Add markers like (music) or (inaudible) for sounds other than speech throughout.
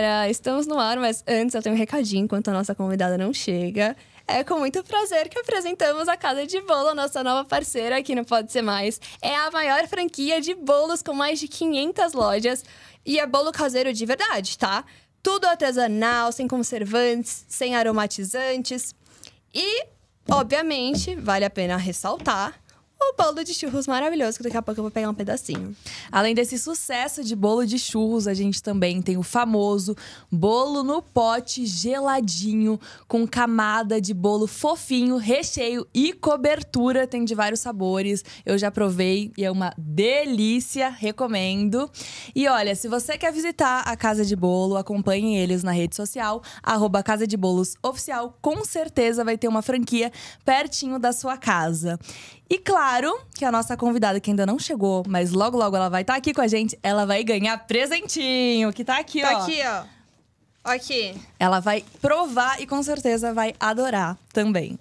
galera! Estamos no ar, mas antes eu tenho um recadinho enquanto a nossa convidada não chega. É com muito prazer que apresentamos a Casa de Bolo, nossa nova parceira aqui no Pode Ser Mais. É a maior franquia de bolos com mais de 500 lojas e é bolo caseiro de verdade, tá? Tudo artesanal, sem conservantes, sem aromatizantes. E, obviamente, vale a pena ressaltar o bolo de churros maravilhoso, que daqui a pouco eu vou pegar um pedacinho. Além desse sucesso de bolo de churros, a gente também tem o famoso bolo no pote geladinho, com camada de bolo fofinho, recheio e cobertura. Tem de vários sabores. Eu já provei e é uma delícia, recomendo. E olha, se você quer visitar a Casa de Bolo, acompanhe eles na rede social, arroba Casa de Bolos Oficial. Com certeza vai ter uma franquia pertinho da sua casa. E claro que a nossa convidada, que ainda não chegou, mas logo logo ela vai estar tá aqui com a gente, ela vai ganhar presentinho, que tá aqui, tá ó. Tá aqui, ó. Aqui. Ela vai provar e com certeza vai adorar também.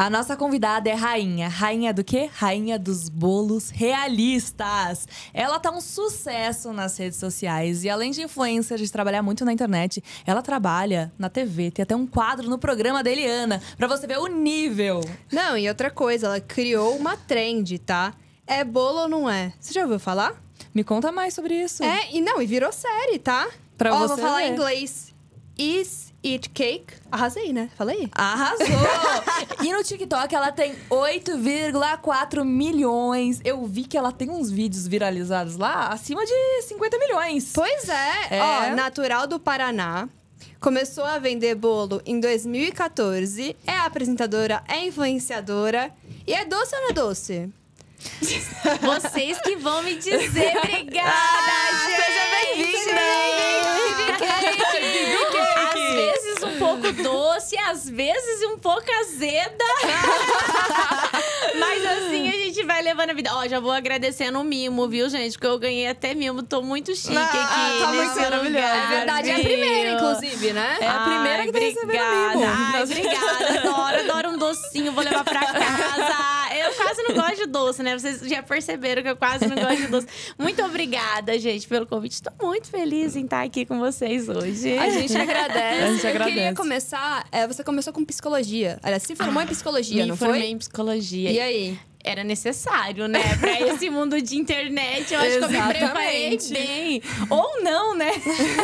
A nossa convidada é rainha. Rainha do quê? Rainha dos bolos realistas. Ela tá um sucesso nas redes sociais e além de influencer, de trabalhar muito na internet, ela trabalha na TV. Tem até um quadro no programa da Eliana para você ver o nível. Não, e outra coisa, ela criou uma trend, tá? É bolo ou não é? Você já ouviu falar? Me conta mais sobre isso. É, e não, e virou série, tá? Pra Ó, você vou falar em inglês. Is Eat Cake. Arrasei, né? Falei? Arrasou! (laughs) e no TikTok ela tem 8,4 milhões. Eu vi que ela tem uns vídeos viralizados lá acima de 50 milhões. Pois é. é. Ó, natural do Paraná. Começou a vender bolo em 2014. É apresentadora, é influenciadora. E é doce ou não é doce? (laughs) Vocês que vão me dizer. (laughs) Obrigada, ah, gente! Seja bem-vinda! bem vinda Phoenix. pouco doce, às vezes um pouco azeda. (laughs) Mas assim a gente vai levando a vida. Ó, já vou agradecendo o mimo, viu, gente? Porque eu ganhei até mimo. Tô muito chique ah, aqui. Tá muito maravilhosa. É verdade, é a primeira, inclusive, né? É a primeira Ai, que tá recebendo mimo. Ai, obrigada. Adoro, adoro um docinho. Vou levar pra casa. Eu quase não gosto de doce, né? Vocês já perceberam que eu quase não gosto de doce. Muito obrigada, gente, pelo convite. Tô muito feliz em estar aqui com vocês hoje. A gente agradece. A gente agradece. Eu queria começar, é, você começou com psicologia. Aliás, se formou ah, em psicologia, me não foi? formei em psicologia. E aí? era necessário, né? (laughs) Pra esse mundo de internet, eu acho Exatamente. que eu me preparei bem. Ou não, né?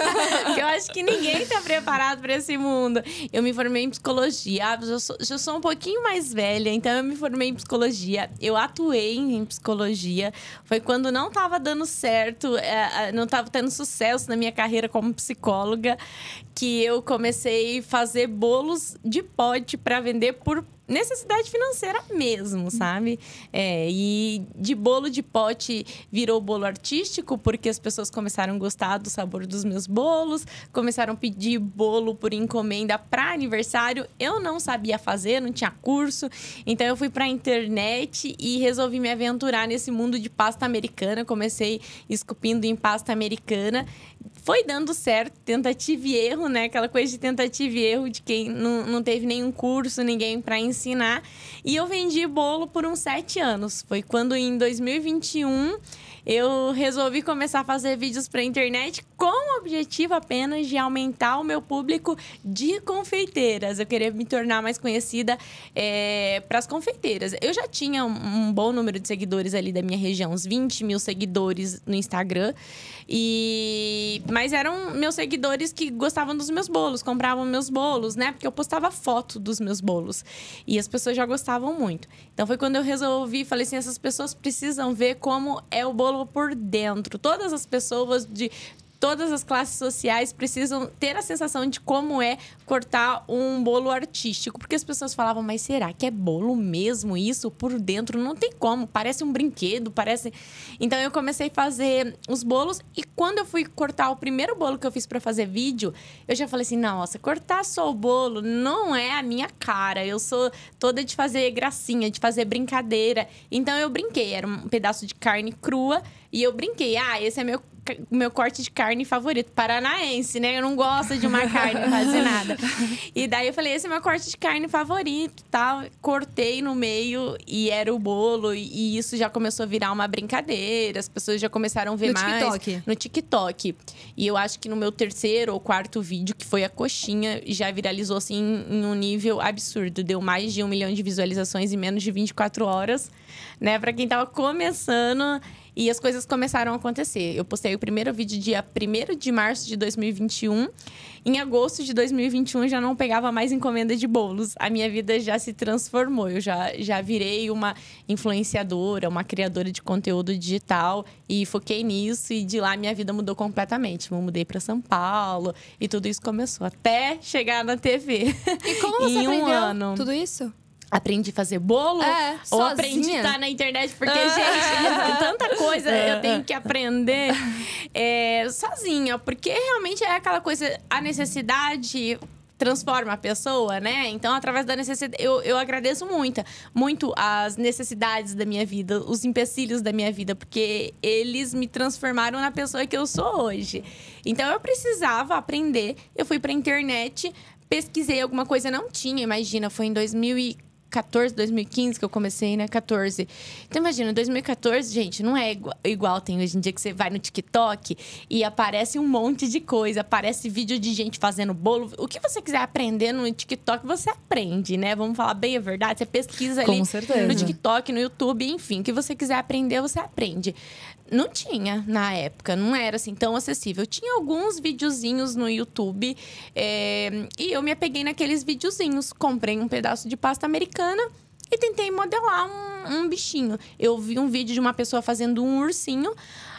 (laughs) eu acho que ninguém tá preparado para esse mundo. Eu me formei em psicologia, ah, eu sou, sou um pouquinho mais velha, então eu me formei em psicologia. Eu atuei em psicologia. Foi quando não tava dando certo, é, é, não tava tendo sucesso na minha carreira como psicóloga, que eu comecei a fazer bolos de pote para vender por necessidade financeira mesmo, sabe? É, e de bolo de pote virou bolo artístico, porque as pessoas começaram a gostar do sabor dos meus bolos, começaram a pedir bolo por encomenda para aniversário. Eu não sabia fazer, não tinha curso, então eu fui para a internet e resolvi me aventurar nesse mundo de pasta americana. Comecei esculpindo em pasta americana. Foi dando certo, tentativa e erro, né? Aquela coisa de tentativa e erro de quem não, não teve nenhum curso, ninguém para ensinar ensinar. E eu vendi bolo por uns sete anos. Foi quando em 2021 eu resolvi começar a fazer vídeos para internet com o objetivo apenas de aumentar o meu público de confeiteiras. Eu queria me tornar mais conhecida é, eh, para as confeiteiras. Eu já tinha um, um bom número de seguidores ali da minha região, uns 20 mil seguidores no Instagram. E mas eram meus seguidores que gostavam dos meus bolos, compravam meus bolos, né? Porque eu postava foto dos meus bolos e as pessoas já gostavam muito. Então foi quando eu resolvi, falei assim, essas pessoas precisam ver como é o bolo por dentro. Todas as pessoas de todas as classes sociais precisam ter a sensação de como é cortar um bolo artístico. Porque as pessoas falavam, mas será que é bolo mesmo isso por dentro? Não tem como, parece um brinquedo, parece. Então eu comecei a fazer os bolos e quando eu fui cortar o primeiro bolo que eu fiz para fazer vídeo, eu já falei assim: nossa, cortar só o bolo não é a minha cara. Eu sou toda de fazer gracinha, de fazer brincadeira. Então eu brinquei, era um pedaço de carne crua e eu brinquei, ah, esse é meu meu corte de carne favorito, paranaense, né? Eu não gosto de uma carne (laughs) quase nada. E daí eu falei, esse é meu corte de carne favorito, tal. Tá? Cortei no meio e era o bolo e isso já começou a virar uma brincadeira, as pessoas já começaram a ver no mais TikTok. no TikTok. E eu acho que no meu terceiro ou quarto vídeo, que foi a coxinha, já viralizou assim em um nível absurdo, deu mais de um milhão de visualizações em menos de 24 horas, né? Para quem tava começando e as coisas começaram a acontecer. Eu postei o primeiro vídeo dia 1 de março de 2021. Em agosto de 2021 já não pegava mais encomenda de bolos. A minha vida já se transformou. Eu já, já virei uma influenciadora, uma criadora de conteúdo digital e foquei nisso. E de lá minha vida mudou completamente. Eu mudei para São Paulo e tudo isso começou até chegar na TV. E como você (laughs) em um aprendeu ano. tudo isso? aprendi a fazer bolo é, ou sozinha. aprendi a estar na internet porque ah. (laughs) gente é tanta coisa é. eu tenho que aprender é, sozinha porque realmente é aquela coisa a necessidade transforma a pessoa, né? Então, através da necessidade, eu, eu agradeço muito, muito as necessidades da minha vida, os empecilhos da minha vida, porque eles me transformaram na pessoa que eu sou hoje. Então, eu precisava aprender, eu fui para internet, pesquisei alguma coisa, não tinha, imagina, foi em 2014. 2014, 2015 que eu comecei, né? 14. Então, imagina, 2014, gente, não é igual, igual tem hoje em dia que você vai no TikTok e aparece um monte de coisa. Aparece vídeo de gente fazendo bolo. O que você quiser aprender no TikTok, você aprende, né? Vamos falar bem a verdade. Você pesquisa ali Com certeza. no TikTok, no YouTube, enfim. O que você quiser aprender, você aprende. Não tinha na época, não era assim tão acessível. Tinha alguns videozinhos no YouTube é, e eu me apeguei naqueles videozinhos. Comprei um pedaço de pasta americana e tentei modelar um, um bichinho. Eu vi um vídeo de uma pessoa fazendo um ursinho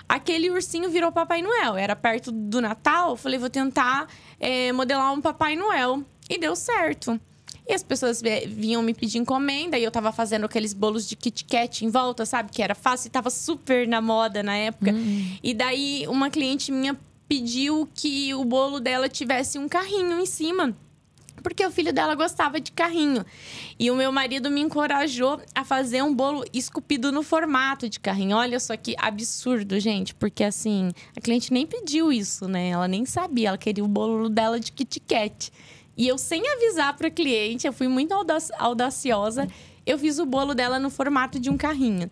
aquele ursinho virou Papai Noel. Era perto do Natal, falei, vou tentar é, modelar um Papai Noel. E deu certo. E as pessoas vinham me pedir encomenda e eu tava fazendo aqueles bolos de Kit Kat em volta, sabe? Que era fácil e tava super na moda na época. Uhum. E daí uma cliente minha pediu que o bolo dela tivesse um carrinho em cima porque o filho dela gostava de carrinho. E o meu marido me encorajou a fazer um bolo esculpido no formato de carrinho. Olha só que absurdo, gente, porque assim, a cliente nem pediu isso, né? Ela nem sabia, ela queria o bolo dela de Kit Kat. E eu, sem avisar para cliente, eu fui muito audaciosa, eu fiz o bolo dela no formato de um carrinho.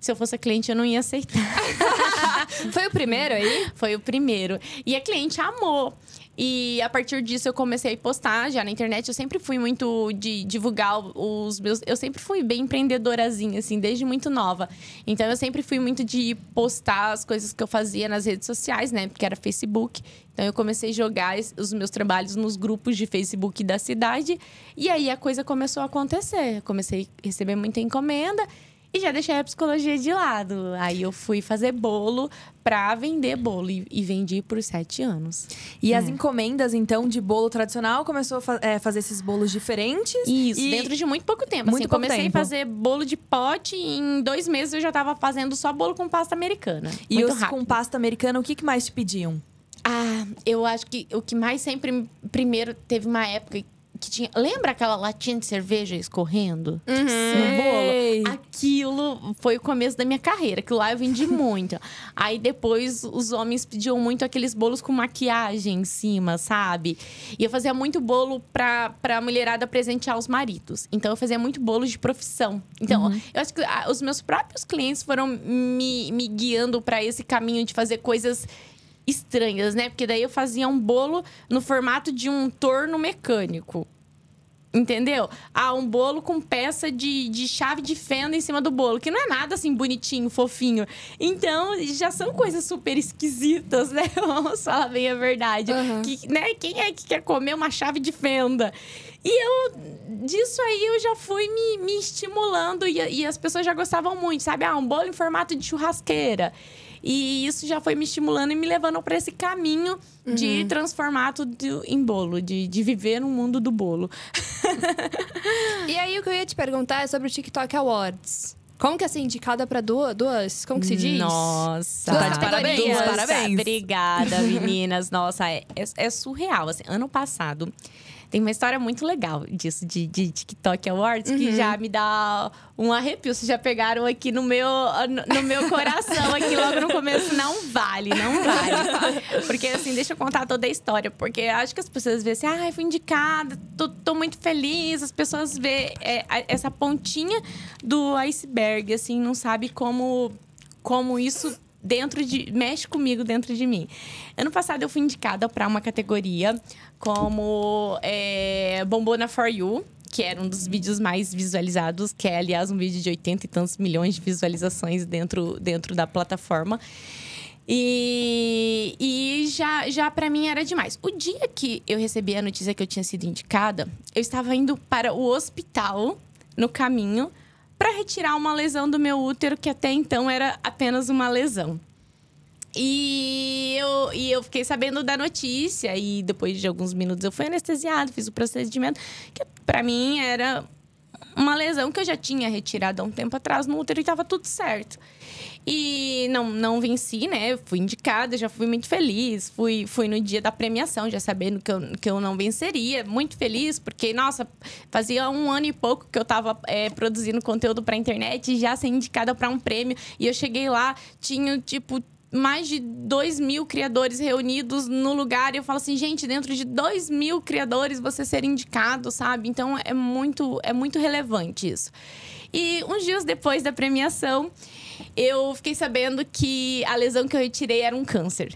Se eu fosse cliente, eu não ia aceitar. (laughs) Foi o primeiro aí? Foi o primeiro. E a cliente amou. E a partir disso eu comecei a postar já na internet. Eu sempre fui muito de divulgar os meus. Eu sempre fui bem empreendedorazinha, assim, desde muito nova. Então eu sempre fui muito de postar as coisas que eu fazia nas redes sociais, né? Porque era Facebook. Então eu comecei a jogar os meus trabalhos nos grupos de Facebook da cidade. E aí a coisa começou a acontecer. Eu comecei a receber muita encomenda. E já deixei a psicologia de lado. Aí eu fui fazer bolo pra vender bolo e, e vendi por sete anos. E é. as encomendas, então, de bolo tradicional começou a fa é, fazer esses bolos diferentes? Isso, e... dentro de muito pouco tempo. Assim. Muito assim, pouco comecei tempo. a fazer bolo de pote e em dois meses eu já estava fazendo só bolo com pasta americana. E os rápido. com pasta americana, o que, que mais te pediam? Ah, eu acho que o que mais sempre. Primeiro, teve uma época que tinha. Lembra aquela latinha de cerveja escorrendo? Uhum. bolo? Aquilo foi o começo da minha carreira, que lá eu vendi (laughs) muito. Aí depois os homens pediam muito aqueles bolos com maquiagem em cima, sabe? E eu fazia muito bolo pra, pra mulherada presentear os maridos. Então eu fazia muito bolo de profissão. Então, uhum. eu acho que ah, os meus próprios clientes foram me, me guiando para esse caminho de fazer coisas estranhas, né? Porque daí eu fazia um bolo no formato de um torno mecânico. Entendeu? Ah, um bolo com peça de, de chave de fenda em cima do bolo, que não é nada assim bonitinho, fofinho. Então, já são coisas super esquisitas, né? (laughs) Vamos falar bem a verdade. Uhum. Que, né? Quem é que quer comer uma chave de fenda? E eu, disso aí, eu já fui me, me estimulando e, e, as pessoas já gostavam muito, sabe? Ah, um bolo em formato de churrasqueira. E isso já foi me estimulando e me levando para esse caminho uhum. de transformar tudo em bolo, de, de viver no mundo do bolo. (laughs) e aí, o que eu ia te perguntar é sobre o TikTok Awards. Como que é assim, indicada para duas, duas? Como que se diz? Nossa, duas de parabéns, duas. parabéns. Obrigada, meninas. Nossa, é, é, é surreal. Assim, ano passado, tem uma história muito legal disso, de, de TikTok Awards, uhum. que já me dá um arrepio. Vocês já pegaram aqui no meu, no, no meu coração, aqui logo no começo. Não vale, não vale. Tá? Porque, assim, deixa eu contar toda a história. Porque acho que as pessoas veem assim, ah, fui indicada, tô, tô muito feliz. As pessoas veem é, essa pontinha do iceberg, assim, não sabe como, como isso dentro de mexe comigo dentro de mim. Ano passado eu fui indicada para uma categoria como é, Bombona for You, que era um dos vídeos mais visualizados, que é aliás um vídeo de 80 e tantos milhões de visualizações dentro dentro da plataforma. E, e já, já para mim era demais. O dia que eu recebi a notícia que eu tinha sido indicada, eu estava indo para o hospital no caminho para retirar uma lesão do meu útero que até então era apenas uma lesão. E eu, e eu fiquei sabendo da notícia e depois de alguns minutos eu fui anestesiado, fiz o procedimento, que para mim era uma lesão que eu já tinha retirado há um tempo atrás no útero e estava tudo certo. E não, não venci, né? fui indicada, já fui muito feliz. Fui, fui no dia da premiação, já sabendo que eu, que eu não venceria. Muito feliz, porque, nossa, fazia um ano e pouco que eu estava é, produzindo conteúdo pra internet e já ser indicada para um prêmio. E eu cheguei lá, tinha, tipo, mais de dois mil criadores reunidos no lugar. E eu falo assim, gente, dentro de dois mil criadores você ser indicado, sabe? Então é muito, é muito relevante isso. E uns dias depois da premiação, eu fiquei sabendo que a lesão que eu retirei era um câncer.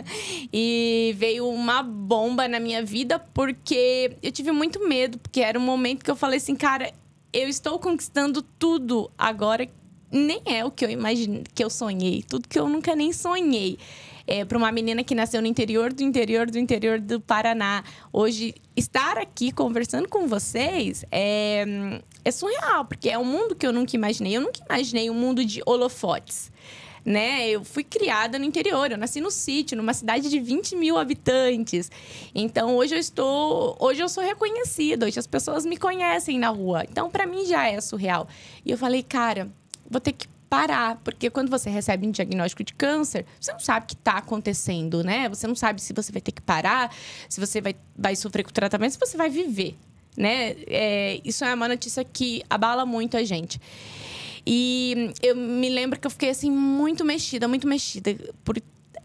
(laughs) e veio uma bomba na minha vida, porque eu tive muito medo, porque era um momento que eu falei assim, cara, eu estou conquistando tudo agora nem é o que eu imaginei, que eu sonhei, tudo que eu nunca nem sonhei. É, para uma menina que nasceu no interior do interior do interior do Paraná, hoje estar aqui conversando com vocês é, é surreal, porque é um mundo que eu nunca imaginei. Eu nunca imaginei um mundo de holofotes né? Eu fui criada no interior, eu nasci no sítio, numa cidade de 20 mil habitantes. Então hoje eu estou, hoje eu sou reconhecida, hoje as pessoas me conhecem na rua. Então para mim já é surreal. E eu falei, cara, vou ter que parar, porque quando você recebe um diagnóstico de câncer, você não sabe o que está acontecendo, né? Você não sabe se você vai ter que parar, se você vai, vai sofrer com o tratamento, se você vai viver, né? É, isso é uma notícia que abala muito a gente. E eu me lembro que eu fiquei, assim, muito mexida, muito mexida por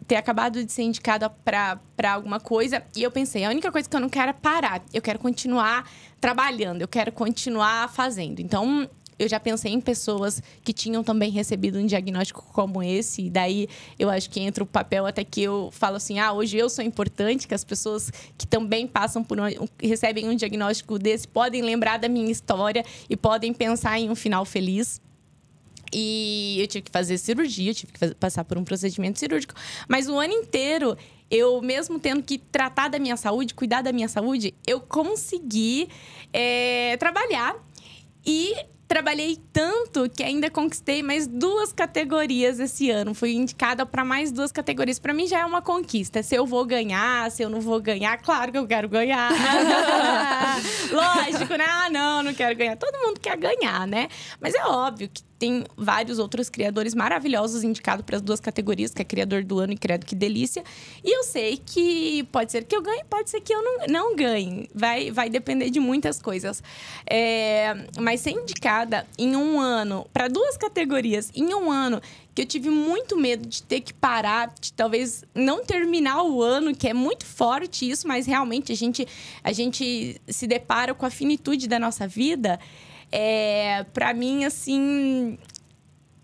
ter acabado de ser indicada para alguma coisa. E eu pensei, a única coisa que eu não quero é parar. Eu quero continuar trabalhando, eu quero continuar fazendo. Então, eu já pensei em pessoas que tinham também recebido um diagnóstico como esse, e daí eu acho que entra o papel até que eu falo assim: ah, hoje eu sou importante, que as pessoas que também passam por um, recebem um diagnóstico desse podem lembrar da minha história e podem pensar em um final feliz. E eu tive que fazer cirurgia, tive que fazer, passar por um procedimento cirúrgico. Mas o ano inteiro, eu mesmo tendo que tratar da minha saúde, cuidar da minha saúde, eu consegui é, trabalhar. E trabalhei tanto que ainda conquistei mais duas categorias esse ano. Fui indicada para mais duas categorias. Para mim já é uma conquista. Se eu vou ganhar, se eu não vou ganhar, claro que eu quero ganhar. (laughs) Lógico, né? Ah, não, não quero ganhar. Todo mundo quer ganhar, né? Mas é óbvio que tem vários outros criadores maravilhosos indicados para as duas categorias, que é criador do ano e credo que delícia. E eu sei que pode ser que eu ganhe, pode ser que eu não, não ganhe. Vai, vai depender de muitas coisas. É, mas ser indicada em um ano, para duas categorias, em um ano, que eu tive muito medo de ter que parar, de talvez não terminar o ano, que é muito forte isso, mas realmente a gente, a gente se depara com a finitude da nossa vida é, para mim, assim,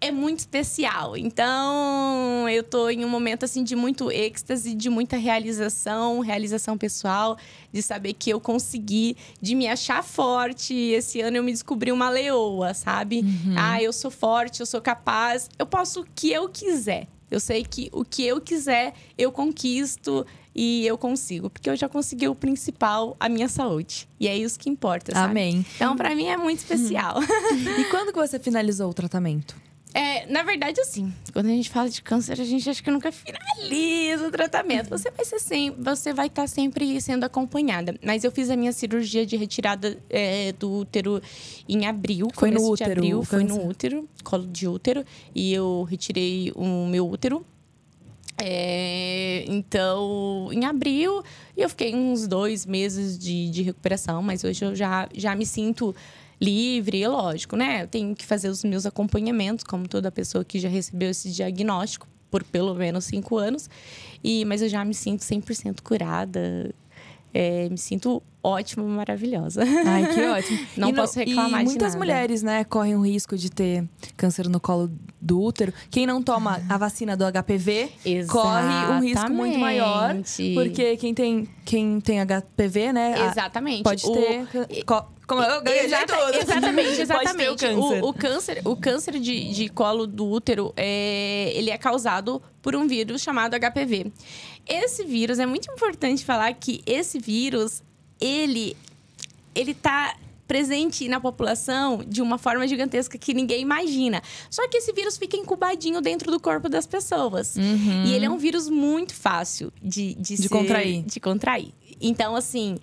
é muito especial. Então, eu tô em um momento assim de muito êxtase, de muita realização, realização pessoal, de saber que eu consegui, de me achar forte. Esse ano eu me descobri uma leoa, sabe? Uhum. Ah, eu sou forte, eu sou capaz, eu posso o que eu quiser. Eu sei que o que eu quiser, eu conquisto, e eu consigo, porque eu já consegui o principal, a minha saúde. E é isso que importa, sabe? Amém. Então, para mim é muito especial. (laughs) e quando que você finalizou o tratamento? É, na verdade, assim, quando a gente fala de câncer, a gente acha que nunca finaliza o tratamento. Você vai ser sempre, você vai estar tá sempre sendo acompanhada. Mas eu fiz a minha cirurgia de retirada é, do útero em abril. Foi no útero. Abril, foi no útero, colo de útero. E eu retirei o meu útero. É, então, em abril, eu fiquei uns dois meses de, de recuperação, mas hoje eu já, já me sinto livre, e lógico, né? Eu tenho que fazer os meus acompanhamentos, como toda pessoa que já recebeu esse diagnóstico por pelo menos cinco anos. E, mas eu já me sinto 100% curada, é, me sinto ótima, maravilhosa. Ai, que (laughs) ótimo. Não e posso reclamar e muitas nada. mulheres, né, correm o risco de ter câncer no colo do útero. Quem não toma a vacina do HPV Exatamente. corre um risco muito maior, porque quem tem quem tem HPV, né, Exatamente. pode ter o... Como eu ganhei Exata, tudo. Exatamente, exatamente. o câncer, o, o, câncer, o câncer de, de colo do útero, é, ele é causado por um vírus chamado HPV. Esse vírus, é muito importante falar que esse vírus, ele ele tá presente na população de uma forma gigantesca que ninguém imagina. Só que esse vírus fica incubadinho dentro do corpo das pessoas. Uhum. E ele é um vírus muito fácil de, de, de ser, contrair. De contrair. Então, assim,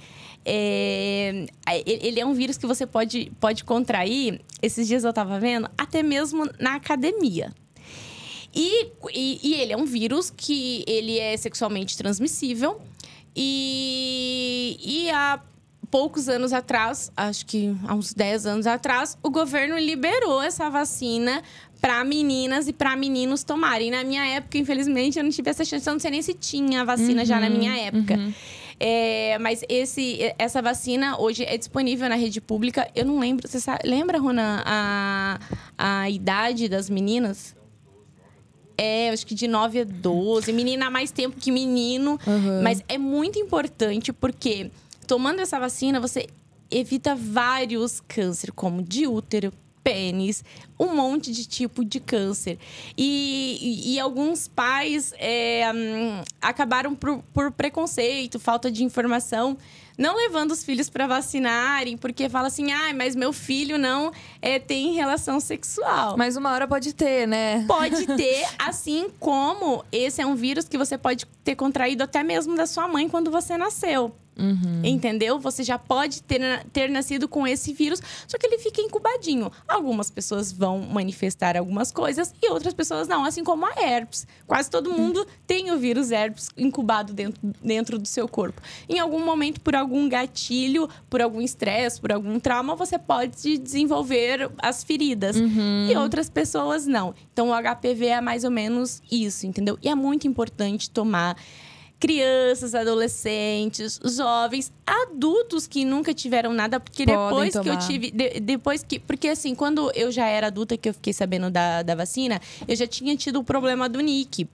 é, ele é um vírus que você pode, pode contrair. Esses dias eu estava vendo, até mesmo na academia. E, e, e, ele é um vírus que ele é sexualmente transmissível. E, e poucos anos atrás, acho que há uns 10 anos atrás, o governo liberou essa vacina para meninas e para meninos tomarem. Na minha época, infelizmente, eu não tive essa chance, eu não sei nem se tinha a vacina uhum, já na uhum, minha época. Uhum. É, mas esse, essa vacina hoje é disponível na rede pública. Eu não lembro. Você sabe, lembra, Ronan, a, a idade das meninas? É, acho que de 9 a 12. Menina há mais tempo que menino. Uhum. Mas é muito importante porque tomando essa vacina, você evita vários cânceres, como de útero, pênis, um monte de tipo de câncer. E, e, e alguns pais é, acabaram por, por preconceito, falta de informação não levando os filhos para vacinarem, porque fala assim, ah, mas meu filho não é, tem relação sexual. Mas uma hora pode ter, né? Pode (laughs) ter, assim como esse é um vírus que você pode ter contraído até mesmo da sua mãe quando você nasceu. Uhum. Entendeu? Você já pode ter, ter nascido com esse vírus, só que ele fica incubadinho. Algumas pessoas vão manifestar algumas coisas e outras pessoas não, assim como a herpes. Quase todo hum. mundo uhum. tem o vírus herpes incubado dentro, dentro do seu corpo. Em algum momento, por algum gatilho, por algum estresse, por algum trauma, você pode desenvolver as feridas. Uhum. E outras pessoas não. Então, o HPV é mais ou menos isso, entendeu? E é muito importante tomar crianças, adolescentes, jovens, adultos que nunca tiveram nada, porque Podem depois tomar. que eu tive, de, depois que, porque assim, quando eu já era adulta que eu fiquei sabendo da, da vacina, eu já tinha tido o problema do Nick.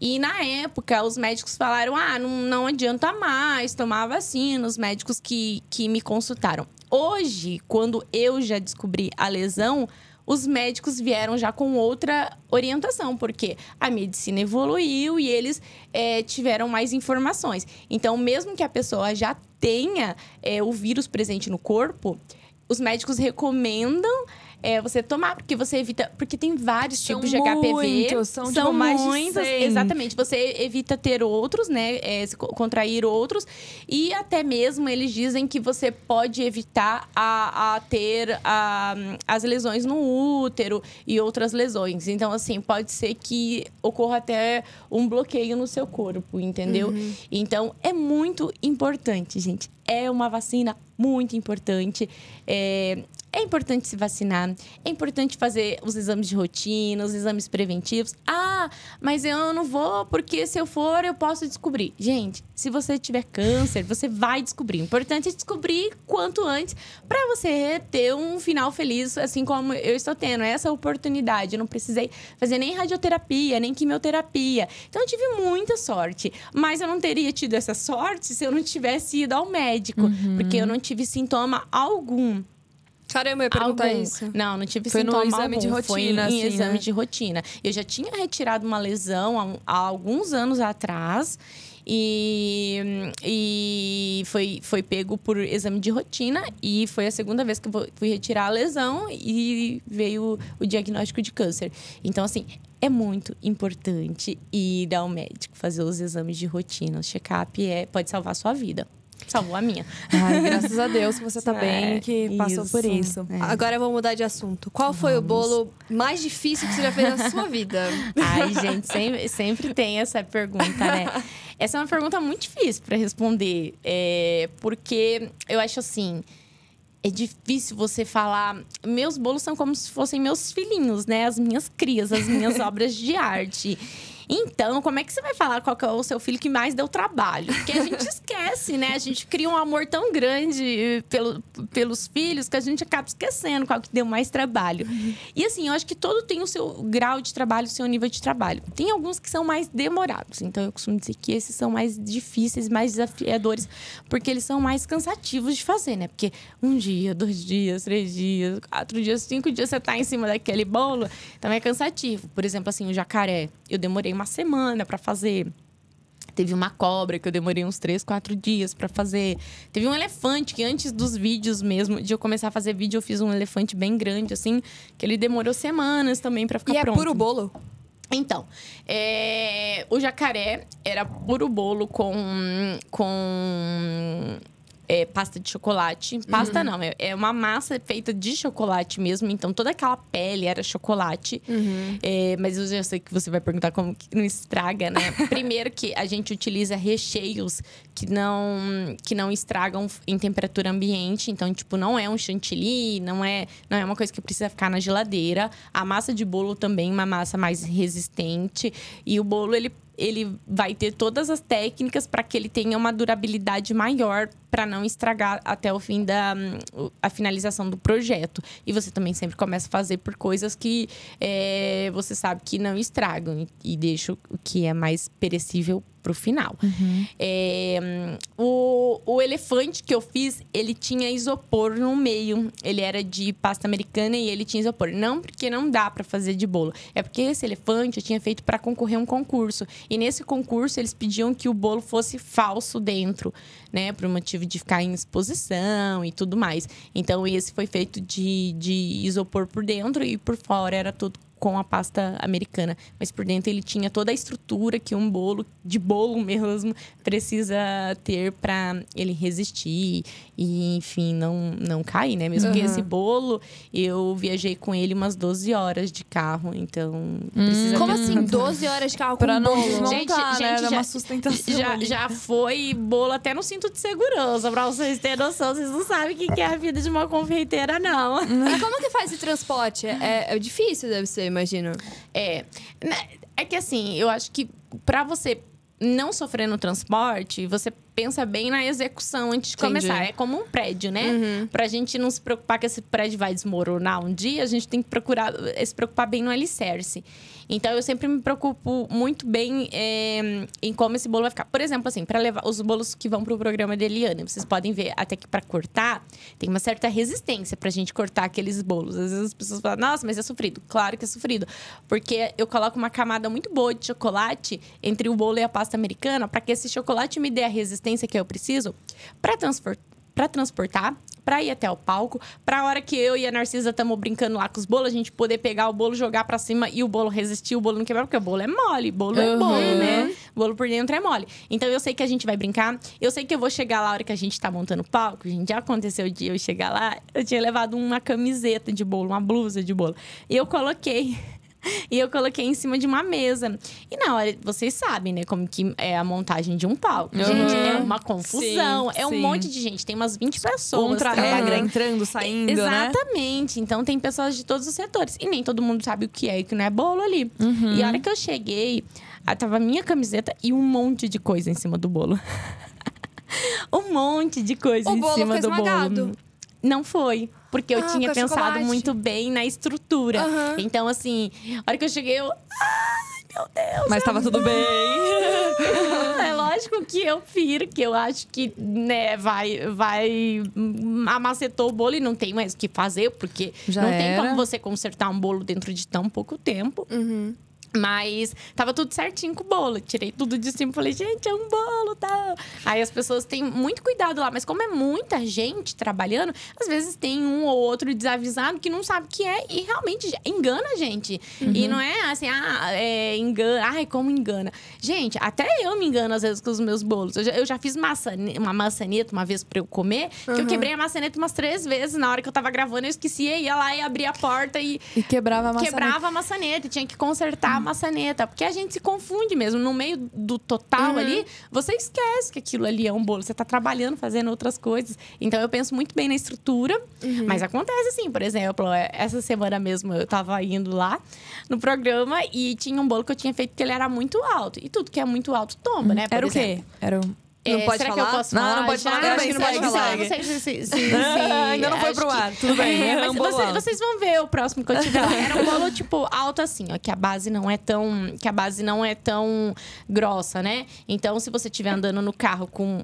E na época, os médicos falaram: ah, não, não adianta mais tomar vacina, os médicos que, que me consultaram. Hoje, quando eu já descobri a lesão, os médicos vieram já com outra orientação, porque a medicina evoluiu e eles é, tiveram mais informações. Então, mesmo que a pessoa já tenha é, o vírus presente no corpo, os médicos recomendam é, você tomar, porque você evita. Porque tem vários são tipos de muitos, HPV. São, são mais muitos. De 100. Exatamente. Você evita ter outros, né? É, contrair outros. E até mesmo eles dizem que você pode evitar a, a ter a, as lesões no útero e outras lesões. Então, assim, pode ser que ocorra até um bloqueio no seu corpo, entendeu? Uhum. Então, é muito importante, gente. É uma vacina muito importante. É, é importante se vacinar, é importante fazer os exames de rotina, os exames preventivos. Ah, mas eu não vou porque se eu for eu posso descobrir. Gente, se você tiver câncer, você vai descobrir. O importante é descobrir quanto antes para você ter um final feliz, assim como eu estou tendo é essa oportunidade. Eu não precisei fazer nem radioterapia, nem quimioterapia. Então eu tive muita sorte, mas eu não teria tido essa sorte se eu não tivesse ido ao médico, uhum. porque eu não tive sintoma algum. Caramba, eu perguntar algum. isso. Não, não tive Foi sintoma no exame algum. de rotina, Foi em, assim, exame né? de rotina. Eu já tinha retirado uma lesão há, há alguns anos atrás. E, e foi, foi pego por exame de rotina e foi a segunda vez que eu fui retirar a lesão e veio o diagnóstico de câncer. Então, assim, é muito importante ir ao médico fazer os exames de rotina. O check-up é, pode salvar a sua vida salvou a minha. Ai, graças a Deus que você tá (laughs) é, bem, que isso, passou por isso. É. Agora vou mudar de assunto. Qual Vamos. foi o bolo mais difícil que você já fez na sua vida? (laughs) Ai, gente, sempre, sempre tem essa pergunta, né? (laughs) Essa é uma pergunta muito difícil para responder, é, porque eu acho assim. É difícil você falar. Meus bolos são como se fossem meus filhinhos, né? As minhas crias, as minhas obras de arte. Então, como é que você vai falar qual é o seu filho que mais deu trabalho? Porque a gente (laughs) esquece, né? A gente cria um amor tão grande eh, pelo, pelos filhos que a gente acaba esquecendo qual que deu mais trabalho. E assim, eu acho que todo tem o seu grau de trabalho, o seu nível de trabalho. Tem alguns que são mais demorados. Então, eu costumo dizer que esses são mais difíceis, mais desafiadores, porque eles são mais cansativos de fazer, né? Porque um dia, dois dias, três dias, quatro dias, cinco dias você tá em cima daquele bolo, também então é cansativo. Por exemplo, assim, o jacaré. Eu demorei uma semana para fazer. Teve uma cobra que eu demorei uns três, quatro dias para fazer. Teve um elefante que antes dos vídeos mesmo, de eu começar a fazer vídeo, eu fiz um elefante bem grande, assim, que ele demorou semanas também para ficar e é pronto. E é puro bolo? Então, é... o jacaré era puro bolo com... com é, pasta de chocolate. Pasta uhum. não, é, é, uma massa feita de chocolate mesmo. Então toda aquela pele era chocolate. Uhum. É, mas eu já sei que você vai perguntar como que não estraga, né? (laughs) Primeiro que a gente utiliza recheios que não, que não estragam em temperatura ambiente. Então, tipo, não é um chantilly, não é, não é uma coisa que precisa ficar na geladeira. A massa de bolo também, uma massa mais resistente. E o bolo, ele ele vai ter todas as técnicas para que ele tenha uma durabilidade maior para não estragar até o fim da hum, a finalização do projeto. E você também sempre começa a fazer por coisas que é, você sabe que não estragam e, e deixa o que é mais perecível para o final. Uhum. É, hum, o, o elefante que eu fiz, ele tinha isopor no meio. Ele era de pasta americana e ele tinha isopor. Não porque não dá para fazer de bolo, é porque esse elefante eu tinha feito para concorrer a um concurso. E nesse concurso eles pediam que o bolo fosse falso dentro né? Por motivo de ficar em exposição e tudo mais. Então, esse foi feito de, de isopor por dentro e por fora era tudo com a pasta americana. Mas por dentro ele tinha toda a estrutura que um bolo, de bolo mesmo, precisa ter para ele resistir e, enfim, não, não cair, né? Mesmo uhum. que esse bolo, eu viajei com ele umas 12 horas de carro, então. Hum. Como assim, 12 horas de carro pra com não bolo? desmontar, gente, né? gente já, uma sustentação. Já, já, foi bolo até no cinto de segurança, pra vocês terem noção. Vocês não sabem o que é a vida de uma confeiteira, não. E como que faz esse transporte? É, é difícil, deve ser, imagino. É. Né, é que assim, eu acho que para você não sofrer no transporte, você pensa bem na execução antes de Entendi. começar. É como um prédio, né? Uhum. Pra gente não se preocupar que esse prédio vai desmoronar um dia, a gente tem que procurar eh, se preocupar bem no alicerce. Então, eu sempre me preocupo muito bem é, em como esse bolo vai ficar. Por exemplo, assim, para levar os bolos que vão para o programa de Eliane, vocês podem ver até que para cortar, tem uma certa resistência para a gente cortar aqueles bolos. Às vezes as pessoas falam, nossa, mas é sofrido. Claro que é sofrido. Porque eu coloco uma camada muito boa de chocolate entre o bolo e a pasta americana para que esse chocolate me dê a resistência assistência que eu preciso para transportar para transportar, para ir até o palco, para a hora que eu e a Narcisa estamos brincando lá com os bolos, a gente poder pegar o bolo, jogar para cima e o bolo resistir, o bolo não quebrar, porque o bolo é mole, bolo uhum. é bom uhum. né? Bolo por dentro é mole. Então eu sei que a gente vai brincar, eu sei que eu vou chegar lá a hora que a gente tá montando o palco, gente, já aconteceu de eu chegar lá, eu tinha levado uma camiseta de bolo, uma blusa de bolo. E eu coloquei (laughs) e eu coloquei em cima de uma mesa. E na hora, vocês sabem, né? Como que é a montagem de um palco. Uhum. Gente, é uma confusão. Sim, é um monte de gente. Tem umas 20 pessoas. a então, regra entrando, saindo, né? Exatamente. Né? Então, tem pessoas de todos os setores. E nem todo mundo sabe o que é e o que não é bolo ali. Uhum. E a uhum. hora que eu cheguei, tava minha camiseta e um monte de coisa em cima do bolo. (laughs) um monte de coisa o em cima do bolo. bolo não foi. Porque eu ah, tinha pensado chocolate. muito bem na estrutura. Uhum. Então, assim, a hora que eu cheguei, eu. Ai, meu Deus! Mas é tava tudo bem. (laughs) é lógico que eu firo, que eu acho que, né, vai, vai. Hum, amacetou o bolo e não tem mais o que fazer, porque Já não era. tem como você consertar um bolo dentro de tão pouco tempo. Uhum. Mas tava tudo certinho com o bolo. Tirei tudo de cima e falei, gente, é um bolo, Tá? Aí as pessoas têm muito cuidado lá. Mas como é muita gente trabalhando, às vezes tem um ou outro desavisado que não sabe o que é e realmente engana a gente. Uhum. E não é assim, ah, é, engana. Ai, como engana. Gente, até eu me engano às vezes com os meus bolos. Eu já, eu já fiz massa, uma maçaneta uma vez pra eu comer, uhum. que eu uhum. quebrei a maçaneta umas três vezes. Na hora que eu tava gravando, eu esquecia, ia lá e abria a porta e... E quebrava a maçaneta. Quebrava a maçaneta. Tinha que consertar maçaneta. Porque a gente se confunde mesmo. No meio do total uhum. ali, você esquece que aquilo ali é um bolo. Você está trabalhando, fazendo outras coisas. Então eu penso muito bem na estrutura. Uhum. Mas acontece assim, por exemplo, é, essa semana mesmo eu estava indo lá no programa e tinha um bolo que eu tinha feito que ele era muito alto. E tudo que é muito alto tomba, uhum. né? Por era exemplo. o quê? Era o. Não é, pode será falar? que eu posso não, falar? Não, pode falar. Não, não, não pode falar. Não, não sei se... ainda não foi pro ar. Que... Tudo bem. É, (laughs) mas vocês, vocês, vão ver o próximo que eu tiver. (laughs) Era um bolo, tipo, alto assim, ó. Que a base não é tão... Que a base não é tão grossa, né? Então, se você estiver andando no carro com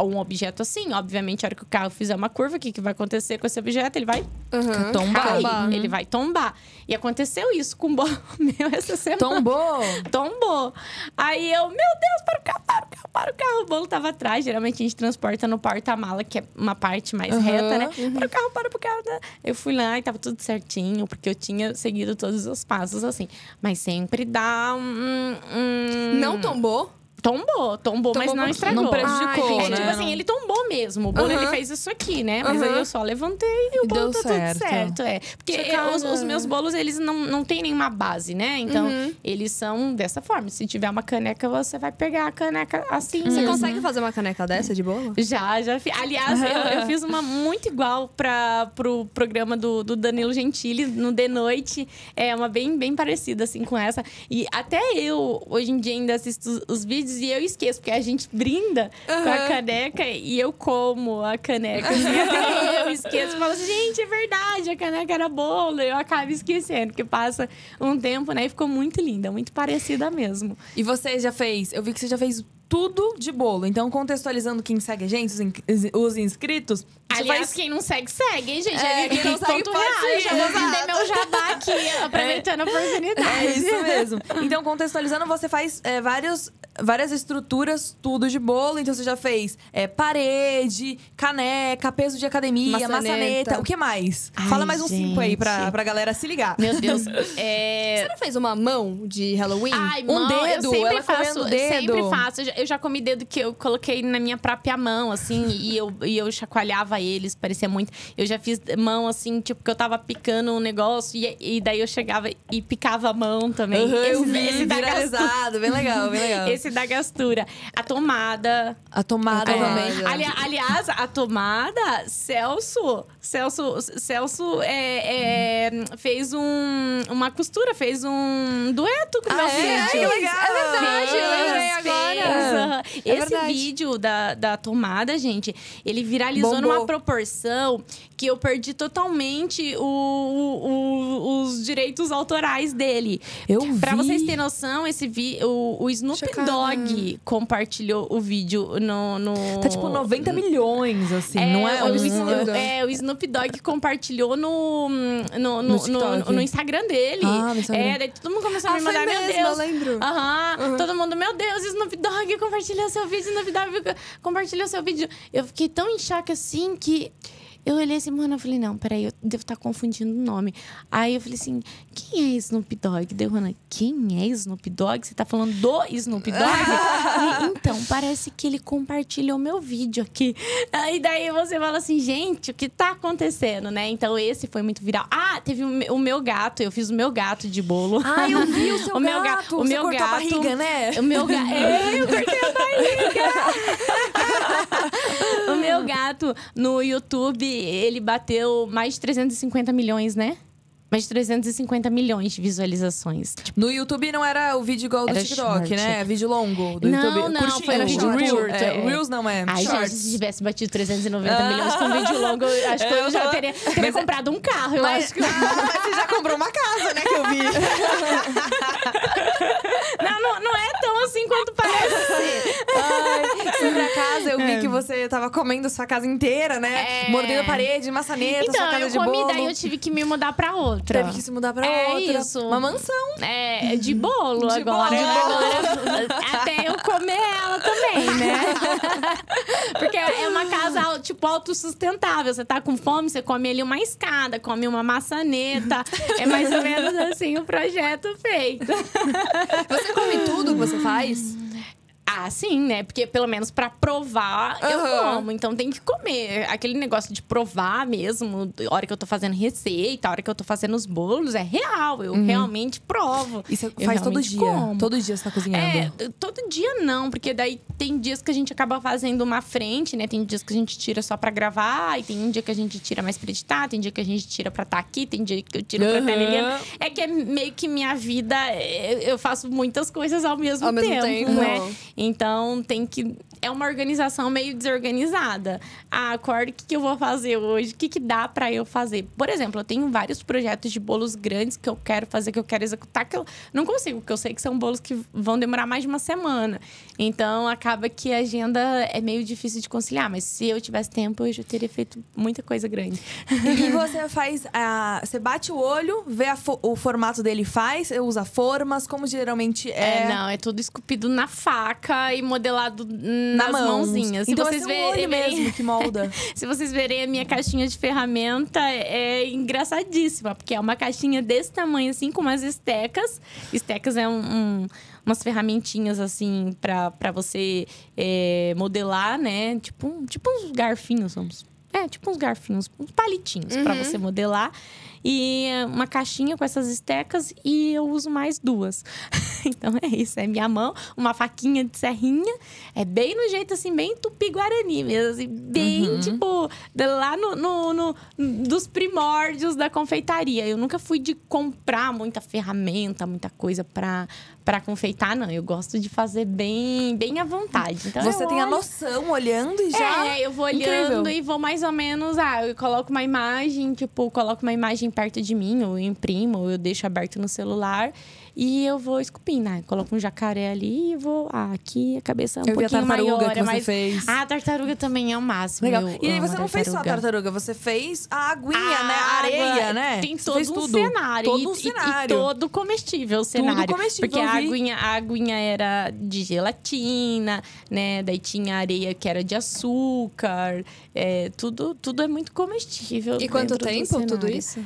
um objeto assim. Obviamente, a hora que o carro fizer uma curva, o que, que vai acontecer com esse objeto? Ele vai uhum. tombar. Uhum. Ele vai tombar. E aconteceu isso com o bolo (laughs) meu essa semana. Tombou? Tombou. Aí eu, meu Deus, para o carro, para o carro, para o carro. O bolo tava atrás. Geralmente a gente transporta no porta-mala, que é uma parte mais uhum. reta, né? Uhum. Para o carro, para o carro. Né? Eu fui lá e tava tudo certinho, porque eu tinha seguido todos os passos assim. Mas sempre dá um. um... Não tombou? Tombou, tombou, mas não estragou. Não prejudicou, Ai, né? É, tipo assim, ele tombou mesmo. O bolo, uhum. ele fez isso aqui, né? Mas uhum. aí eu só levantei e o bolo Deu tá certo. tudo certo. É. Porque eu, os, os, meus bolos, eles não, não têm nenhuma base, né? Então, uhum. eles são dessa forma. Se tiver uma caneca, você vai pegar a caneca assim. Você uhum. consegue fazer uma caneca dessa de bolo? Já, já fiz. Aliás, eu, eu, fiz uma muito igual para pro programa do, do Danilo Gentili, no De Noite. É uma bem, bem parecida, assim, com essa. E até eu, hoje em dia, ainda assisto os vídeos e eu esqueço, porque a gente brinda uhum. com a caneca e eu como a caneca. eu esqueço, falo, gente, é verdade, a caneca era bolo. Eu acabo esquecendo, porque passa um tempo, né? E ficou muito linda, muito parecida mesmo. E você já fez? Eu vi que você já fez tudo de bolo. Então, contextualizando quem segue a gente, os, in os inscritos. Aliás, faz... quem não segue, segue, hein, gente? É, quem não segue, pode Já vou vender meu jabá aqui, (laughs) (laughs) aproveitando é, a oportunidade. É isso mesmo. Então, contextualizando, você faz é, vários, várias estruturas, tudo de bolo. Então, você já fez é, parede, caneca, peso de academia, maçaneta. maçaneta. O que mais? Ai, Fala mais gente. uns cinco aí pra, pra galera se ligar. Meu Deus. (laughs) É, você não fez uma mão de Halloween? Ai, um mão, dedo? Eu sempre Ela faço, dedo. sempre faço eu já comi dedo que eu coloquei na minha própria mão, assim, e (laughs) eu, e eu chacoalhava eles, parecia muito. Eu já fiz mão, assim, tipo, que eu tava picando um negócio, e, e daí eu chegava e picava a mão também. Uhum, esse, eu vi, esse viralizado, bem legal, bem legal. esse da gastura. A tomada. A tomada é. também. Ali, aliás, a tomada, Celso, Celso, Celso é, é, fez um, uma costura, fez um dueto com ah, meu é? filho. legal. é verdade, eu lembrei agora. Fez, uhum. Esse verdade. vídeo da, da tomada, gente, ele viralizou Bombou. numa proporção que eu perdi totalmente o, o, os direitos autorais dele. Eu vi. Pra vocês terem noção, esse vi, o, o Snoop Dogg compartilhou o vídeo no, no... Tá tipo 90 milhões, assim, é, não é? O, um... é, o Snoop Snoop Dogg compartilhou no, no, no, no, no Instagram dele. Ah, é, daí todo mundo começou a ah, me mandar, mesmo, meu Deus. Eu lembro. Uhum. Uhum. Todo mundo, meu Deus, Snoop Dogg compartilhou seu vídeo, Snoop Dogg compartilhou seu vídeo. Eu fiquei tão em choque assim que eu olhei assim, mano, eu falei, não, peraí, eu devo estar tá confundindo o nome. Aí eu falei assim, quem é Snoop Dogg? Deu Rona, quem é Snoop Dogg? Você tá falando do Snoop Dogg? (laughs) então, parece que ele compartilhou meu vídeo aqui. Aí daí você fala assim, gente, o que tá acontecendo, né? Então esse foi muito viral. Ah, teve o meu gato, eu fiz o meu gato de bolo. Ah, eu vi o (laughs) seu o meu gato. o meu gato, a barriga, né? O meu gato. É, (laughs) eu cortei a barriga! meu gato no YouTube, ele bateu mais de 350 milhões, né? Mais de 350 milhões de visualizações. Tipo, no YouTube não era o vídeo igual do TikTok, short. né? É vídeo longo do não, YouTube. Não, não, foi era vídeo Reels, é. Reels não é. Ai, Shorts. gente, se tivesse batido 390 ah. milhões com vídeo longo, eu acho que eu, eu já teria, teria mas, é- comprado um carro, eu mas, acho. Que... (laughs) Ah, mas você já comprou uma casa, né, que eu vi. (laughs) não, não, não é tão assim quanto parece ser. Ai, fui pra casa, eu vi é. que você tava comendo sua casa inteira, né? É. Mordendo a parede, maçaneta, então, sua casa eu de comi, bolo. daí eu tive que me mudar pra outra. Teve que se mudar pra é outra. Isso. Uma mansão. É, é de bolo de agora. Bolo. Né? agora até eu comer ela também, né? (laughs) Porque é uma casa, tipo, autossustentável. Você tá com fome, você come ali uma escada, come uma maçaneta. é mais ou menos assim o projeto feito. Você come tudo que você faz? Ah, sim, né? Porque pelo menos para provar uhum. eu como. Então tem que comer. Aquele negócio de provar mesmo, a hora que eu tô fazendo receita, a hora que eu tô fazendo os bolos, é real. Eu uhum. realmente provo. É e você faz todo dia? Como. Todo dia você tá cozinhando? É, todo dia não, porque daí tem dias que a gente acaba fazendo uma frente, né? Tem dias que a gente tira só para gravar, e tem um dia que a gente tira mais pra editar, tem dia que a gente tira pra estar tá aqui, tem dia que eu tiro uhum. pra estar tá É que é meio que minha vida, é, eu faço muitas coisas ao mesmo ao tempo, mesmo tempo. né? Então tem que é uma organização meio desorganizada. Ah, acordo, o que, que eu vou fazer hoje? O que, que dá para eu fazer? Por exemplo, eu tenho vários projetos de bolos grandes que eu quero fazer, que eu quero executar, que eu não consigo, porque eu sei que são bolos que vão demorar mais de uma semana. Então, acaba que a agenda é meio difícil de conciliar. Mas se eu tivesse tempo, eu já teria feito muita coisa grande. E você faz... A... Ah, você bate o olho, vê fo... o formato dele faz, usa formas, como geralmente é... É, não. É tudo esculpido na faca e modelado nas mãos. mãozinhas. Se então, vocês é verem, mesmo que molda. (laughs) se vocês verem a minha caixinha de ferramenta, é engraçadíssima, porque é uma caixinha desse tamanho assim com umas estecas. Estecas é um, um umas ferramentinhas assim para você é, modelar, né? Tipo, tipo uns garfinhos, vamos. É, tipo uns garfinhos, uns palitinhos uhum. para você modelar e eh, uma caixinha com essas estecas e eu uso mais duas. (laughs) então é isso, é minha mão, uma faquinha de serrinha, é bem no jeito assim, bem tupi-guarani mesmo, assim, bem uhum. tipo, lá no, no, no, dos primórdios da confeitaria. Eu nunca fui de comprar muita ferramenta, muita coisa para para confeitar, não. Eu gosto de fazer bem, bem à vontade. Então, Você tem olho... a noção olhando e já. É, eu vou olhando Incrível. e vou mais ou menos. Ah, eu coloco uma imagem, tipo, coloco uma imagem perto de mim, ou eu imprimo, ou eu deixo aberto no celular. E eu vou esculpindo, né? Coloco um jacaré ali e vou. Ah, aqui a cabeça é um eu pouquinho a tartaruga maior, que é você mas... fez. Ah, a tartaruga também é o máximo. Legal. e aí você não fez só a tartaruga, você fez a aguinha, a ah, né? A areia, água, né? Tem todo um tudo. cenário. Todo um cenário. E, e, e todo comestível o cenário. Tudo comestível. Porque a aguinha, a aguinha era de gelatina, né? Daí tinha areia que era de açúcar. É, tudo, tudo é muito comestível. E quanto tempo tudo isso?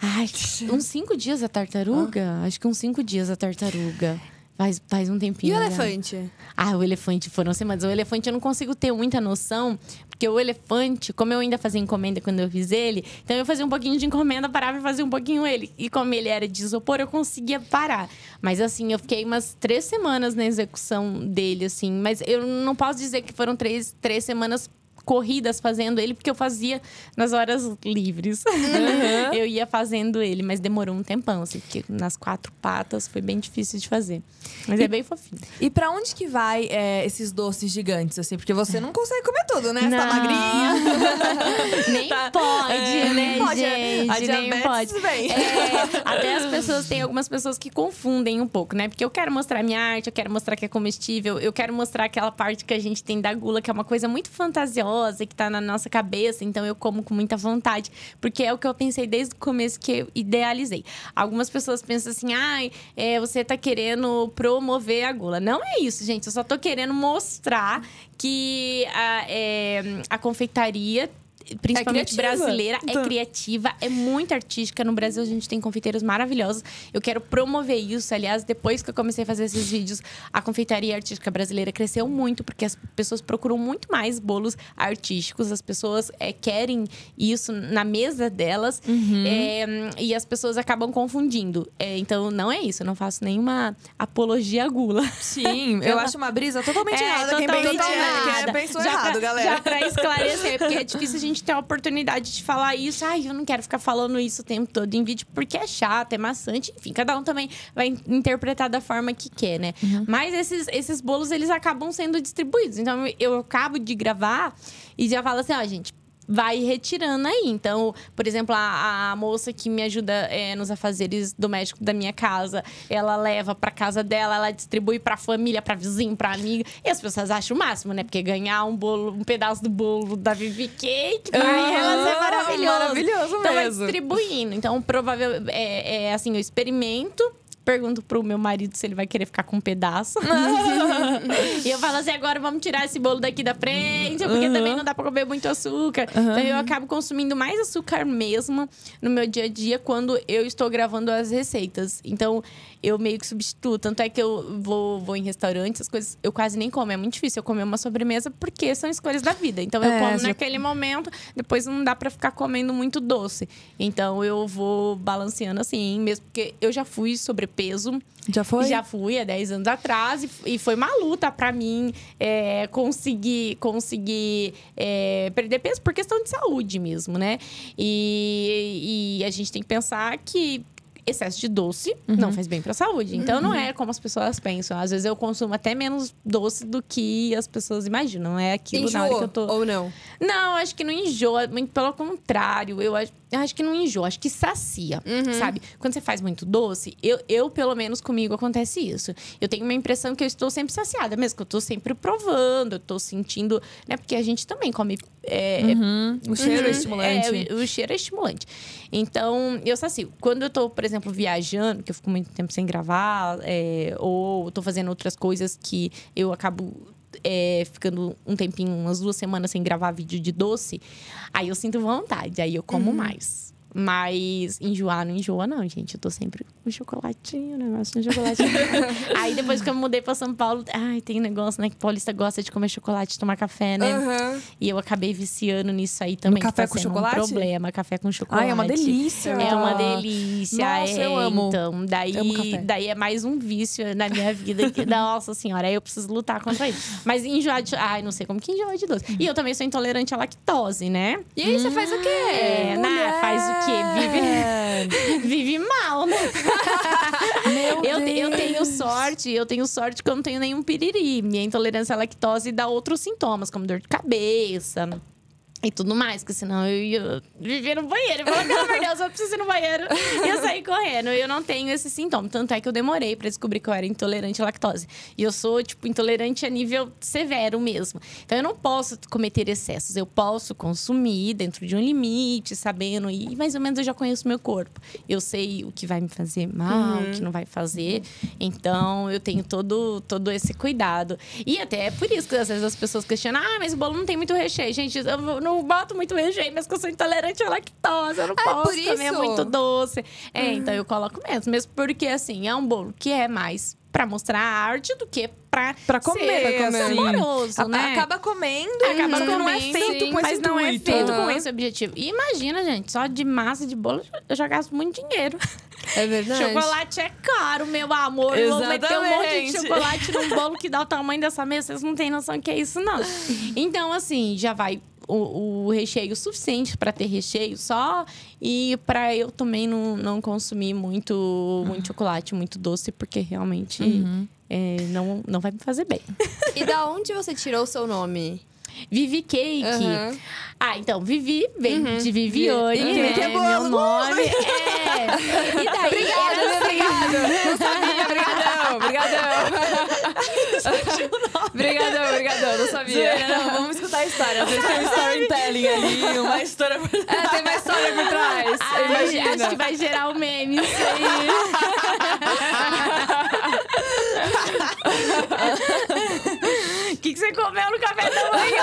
Ai, tipo, uns cinco dias a tartaruga? Ah. Acho que uns cinco dias a tartaruga. Faz, faz um tempinho. E o já. Né? elefante? Ah, o elefante foram semanas. O elefante eu não consigo ter muita noção, porque o elefante, como eu ainda fazia encomenda quando eu fiz ele, então eu fazia um pouquinho de encomenda, parava e fazia um pouquinho ele. E como ele era de isopor, eu conseguia parar. Mas assim, eu fiquei umas três semanas na execução dele, assim. Mas eu não posso dizer que foram três, três semanas corridas fazendo ele, porque eu fazia nas horas livres. Uhum. (laughs) eu ia fazendo ele, mas demorou um tempão, assim, porque nas quatro patas foi bem difícil de fazer. Mas é e, é bem fofinho. E para onde que vai é, esses doces gigantes, assim? Porque você não consegue comer tudo, né? Não. Você tá magrinha. (laughs) nem tá. pode, é, né, nem pode. Gente, a nem pode. Vem. É, até as pessoas, tem algumas pessoas que confundem um pouco, né? Porque eu quero mostrar minha arte, eu quero mostrar que é comestível, eu quero mostrar aquela parte que a gente tem da gula, que é uma coisa muito fantasiosa gostosa, que tá na nossa cabeça, então eu como com muita vontade. Porque é o que eu pensei desde o começo que eu idealizei. Algumas pessoas pensam assim, ai, ah, é, você tá querendo promover a gula. Não é isso, gente. Eu só tô querendo mostrar que a, é, a confeitaria principalmente é brasileira, é então. criativa, é muito artística. No Brasil a gente tem confeiteiros maravilhosos. Eu quero promover isso. Aliás, depois que eu comecei a fazer esses vídeos, a confeitaria artística brasileira cresceu muito, porque as pessoas procuram muito mais bolos artísticos. As pessoas é, querem isso na mesa delas uhum. é, e as pessoas acabam confundindo. É, então, não é isso. Eu não faço nenhuma apologia à gula. Sim, (laughs) eu acho uma brisa totalmente é, errada. Totalmente quem pensou errado, errado, galera. Já pra esclarecer, porque é difícil a gente gente ter a oportunidade de falar isso. Ai, eu não quero ficar falando isso o tempo todo em vídeo, porque é chato, é maçante. Enfim, cada um também vai interpretar da forma que quer, né? Uhum. Mas esses, esses bolos, eles acabam sendo distribuídos. Então, eu acabo de gravar e já falo assim, ó, gente, vai retirando aí. Então, por exemplo, a, a moça que me ajuda é, nos afazeres domésticos da minha casa, ela leva para casa dela, ela distribui para família, para vizinho, para amiga. E as pessoas acham o máximo, né? Porque ganhar um bolo, um pedaço do bolo da Vivi Cake, pra uhum, elas é maravilhoso. Maravilhoso mesmo. Então, vai distribuindo. Então, provável é, é assim, eu experimento pergunto pro meu marido se ele vai querer ficar com um pedaço. (laughs) e eu falo assim: agora vamos tirar esse bolo daqui da frente, porque uhum. também não dá pra comer muito açúcar. Uhum. Então eu acabo consumindo mais açúcar mesmo no meu dia a dia quando eu estou gravando as receitas. Então eu meio que substituo. Tanto é que eu vou, vou em restaurantes, as coisas eu quase nem como. É muito difícil eu comer uma sobremesa porque são escolhas da vida. Então eu é, como já... naquele momento, depois não dá para ficar comendo muito doce. Então eu vou balanceando assim, mesmo porque eu já fui sobrepeso. Já foi? Já fui há 10 anos atrás e, e foi uma luta para mim é, conseguir, conseguir é, perder peso por questão de saúde mesmo, né? e, e a gente tem que pensar que excesso de doce uhum. não faz bem para a saúde. Então uhum. não é como as pessoas pensam. Às vezes eu consumo até menos doce do que as pessoas imaginam. Não é aquilo Enjoou, na hora que eu tô. Ou não? Não, acho que não enjoa. Muito pelo contrário, eu acho, acho que não enjoa, acho que sacia. Uhum. Sabe? Quando você faz muito doce, eu, eu, pelo menos comigo, acontece isso. Eu tenho uma impressão que eu estou sempre saciada, mesmo que eu estou sempre provando, eu estou sentindo. Né? Porque a gente também come. É, uhum. o cheiro é uhum. estimulante. É, o, o cheiro é estimulante. Então, eu sacio. Quando eu estou por exemplo, exemplo, viajando, que eu fico muito tempo sem gravar, é, ou tô fazendo outras coisas que eu acabo é, ficando um tempinho, umas duas semanas sem gravar vídeo de doce, aí eu sinto vontade, aí eu como uhum. mais. Mas enjoar não enjoa, não, gente. Eu tô sempre com um chocolatinho, um negócio de um chocolatinho. (laughs) aí depois que eu mudei pra São Paulo, ai, tem um negócio, né? Que paulista gosta de comer chocolate tomar café, né? Uhum. E eu acabei viciando nisso aí também. No café tá com chocolate? Um problema, café com chocolate. Ai, é uma delícia. É uma delícia. Nossa, é, eu amo. Então, daí, amo daí é mais um vício na minha vida. Que, (laughs) nossa senhora, aí eu preciso lutar contra isso. Mas enjoar de. Ai, não sei como que enjoar de doce. E eu também sou intolerante à lactose, né? E aí, hum, você faz o quê? É, na, faz o porque vive, (laughs) vive mal, né? (laughs) Meu eu, Deus. eu tenho sorte, eu tenho sorte que eu não tenho nenhum piriri. Minha intolerância à lactose dá outros sintomas, como dor de cabeça, e tudo mais, porque senão eu ia viver no banheiro. Eu falei, pelo amor de Deus, eu preciso ir no banheiro. E eu saí correndo. Eu não tenho esse sintoma. Tanto é que eu demorei para descobrir que eu era intolerante à lactose. E eu sou, tipo, intolerante a nível severo mesmo. Então eu não posso cometer excessos. Eu posso consumir dentro de um limite, sabendo. E mais ou menos eu já conheço meu corpo. Eu sei o que vai me fazer mal, uhum. o que uhum. não vai fazer. Então eu tenho todo, todo esse cuidado. E até é por isso que às vezes as pessoas questionam: ah, mas o bolo não tem muito recheio. Gente, eu não não boto muito recheio, mas que eu sou intolerante à lactose, eu não ah, é posso por comer muito doce. É, ah. então eu coloco mesmo. Mesmo porque, assim, é um bolo que é mais para mostrar a arte do que para para comer, pra comer. Amoroso, a, né? Acaba comendo, acaba uhum. comendo, não é feito sim, com mas não é feito uhum. com esse objetivo. E imagina, gente, só de massa de bolo eu já gasto muito dinheiro. É verdade. Chocolate é caro, meu amor. Exatamente. Eu vou meter um monte de chocolate num bolo que dá o tamanho dessa mesa. Vocês não têm noção que é isso, não. Então, assim, já vai o, o recheio suficiente para ter recheio só e para eu também não, não consumir muito, muito chocolate, muito doce, porque realmente uhum. é, não, não vai me fazer bem. E da onde você tirou o seu nome? Vivi Cake. Uhum. Ah, então, Vivi vem uhum. de Vivi, né? Que é bom, meu nome. é. E daí obrigada, era assim. Obrigada. Não sabia, não sabia. Não, vamos escutar a história. Às vezes tem um storytelling (laughs) é, ali, uma história por trás. É, tem uma história por trás. Ai, acho que vai gerar um meme isso aí. O (laughs) que, que você comeu no café da manhã?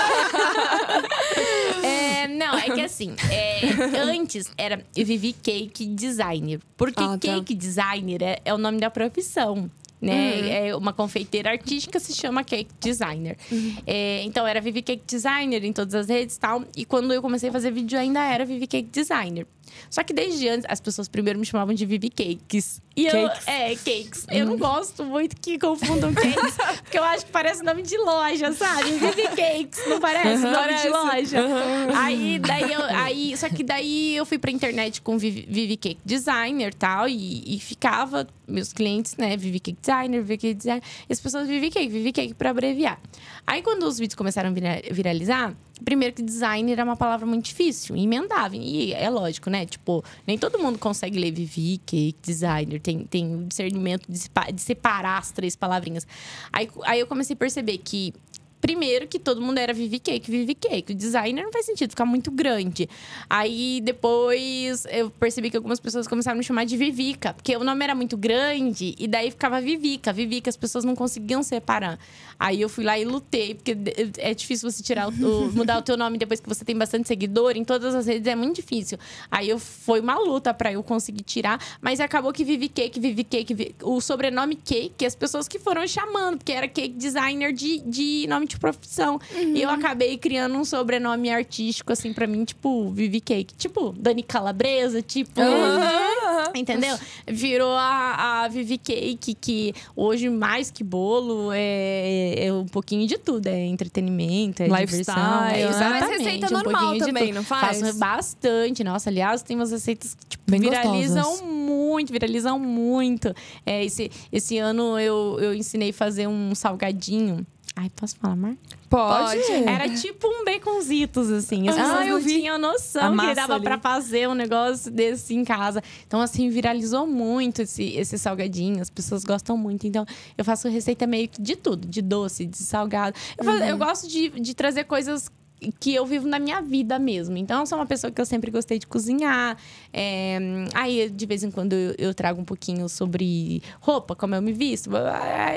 (laughs) é, não, é que assim, é, antes era, eu vivi cake designer. Porque ah, tá. cake designer é, é o nome da profissão né? Uhum. É uma confeiteira artística se chama cake designer. Uhum. É, então era Vivi Cake Designer em todas as redes, tal. E quando eu comecei a fazer vídeo ainda era Vivi Cake Designer. Só que desde antes as pessoas primeiro me chamavam de Vivi Cakes. E cakes. eu é cakes. Eu uhum. não gosto muito que confundam cakes, (laughs) porque eu acho que parece nome de loja, sabe? Vivi Cakes, não parece uhum. nome parece. de loja. Uhum. Aí daí eu, aí só que daí eu fui pra internet com Vivi, Vivi Cake Designer, tal, e, e ficava meus clientes, né, Vivi Cake designer, VK designer. E as pessoas Vivi Cake, Vivi Cake pra abreviar. Aí quando os vídeos começaram a viralizar, primeiro que designer era é uma palavra muito difícil, emendava. E é lógico, né? Tipo, nem todo mundo consegue ler Vivi, cake, designer. Tem, tem discernimento de, separar as três palavrinhas. Aí, aí eu comecei a perceber que Primeiro que todo mundo era Vivi Cake, Vivi Cake. O designer não faz sentido, ficar muito grande. Aí depois eu percebi que algumas pessoas começaram a me chamar de Vivica, porque o nome era muito grande e daí ficava Vivica, Vivica, as pessoas não conseguiam separar. Aí eu fui lá e lutei, porque é difícil você tirar o, mudar o teu nome depois que você tem bastante seguidor em todas as redes, é muito difícil. Aí eu foi uma luta para eu conseguir tirar, mas acabou que Vivi Cake, Vivi Cake, o sobrenome Cake, as pessoas que foram chamando, porque era cake designer de, de nome de profissão. Uhum. E eu uhum. acabei criando um sobrenome artístico assim para mim, tipo Vivi Cake, tipo Dani Calabresa, tipo uhum. (laughs) Entendeu? Virou a, a Vivi Cake, que hoje mais que bolo é é, um pouquinho de tudo. É entretenimento, é Lifestyle. diversão. É, exatamente. Ah, mas receita um normal também, não faz? Faço bastante. Nossa, aliás, tem umas receitas que tipo, Bem viralizam gostosas. muito, viralizam muito. É, esse, esse ano eu, eu ensinei a fazer um salgadinho Ai, posso falar, Marca? Pode. Era tipo um baconzitos, assim. As assim, ah, eu não vi. noção que dava para fazer um negócio desse em casa. Então, assim, viralizou muito esse, esse salgadinho. As pessoas gostam muito. Então, eu faço receita meio que de tudo. De doce, de salgado. Eu, faço, eu uhum. gosto de, de trazer coisas que eu vivo na minha vida mesmo. Então, eu sou uma pessoa que eu sempre gostei de cozinhar. É... Aí, de vez em quando, eu, eu, trago um pouquinho sobre roupa, como eu me visto.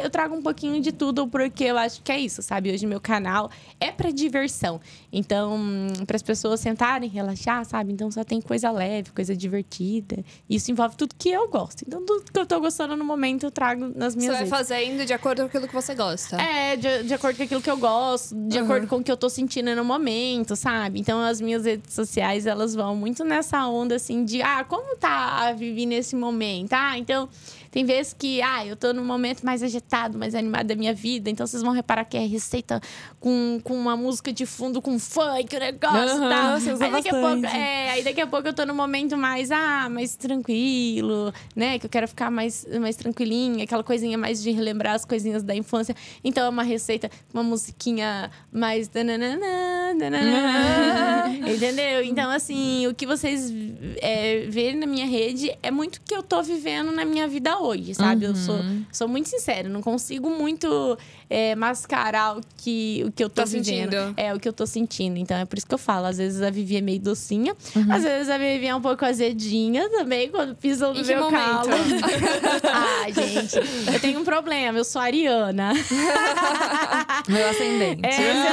Eu trago um pouquinho de tudo, porque eu acho que é isso, sabe? Hoje, meu canal é para diversão. Então, para as pessoas sentarem, relaxar, sabe? Então, só tem coisa leve, coisa divertida. Isso envolve tudo que eu gosto. Então, tudo que eu tô gostando no momento, eu trago nas minhas Você vai fazendo de acordo com aquilo que você gosta. É, de, de acordo com aquilo que eu gosto, de uhum. acordo com o que eu tô sentindo no momento, sabe? Então as minhas redes sociais, elas vão muito nessa onda assim de, ah, como tá a Vivi nesse momento? Ah, então tem vezes que, ah, eu tô num momento mais agitado, mais animado da minha vida, então vocês vão reparar que é receita com, com uma música de fundo, com funk, o negócio uhum, tal. Aí daqui, a pouco, é, aí daqui a pouco eu tô num momento mais, ah, mais tranquilo, né? Que eu quero ficar mais, mais tranquilinha, aquela coisinha mais de relembrar as coisinhas da infância. Então é uma receita, uma musiquinha mais. Dananana, (laughs) Entendeu? Então, assim, o que vocês é, verem na minha rede é muito o que eu tô vivendo na minha vida hoje, sabe? Uhum. Eu sou, uhum. sou muito sincera, não consigo muito é, mascarar o que, o que eu tô, tô sentindo. É, o que eu tô sentindo. Então é por isso que eu falo. Às vezes a Vivi é meio docinha, uhum. às vezes a Vivi é um pouco azedinha também, quando pisou no meu calo. ah, (laughs) gente, eu tenho um problema, eu sou ariana. (laughs) meu ascendente. É,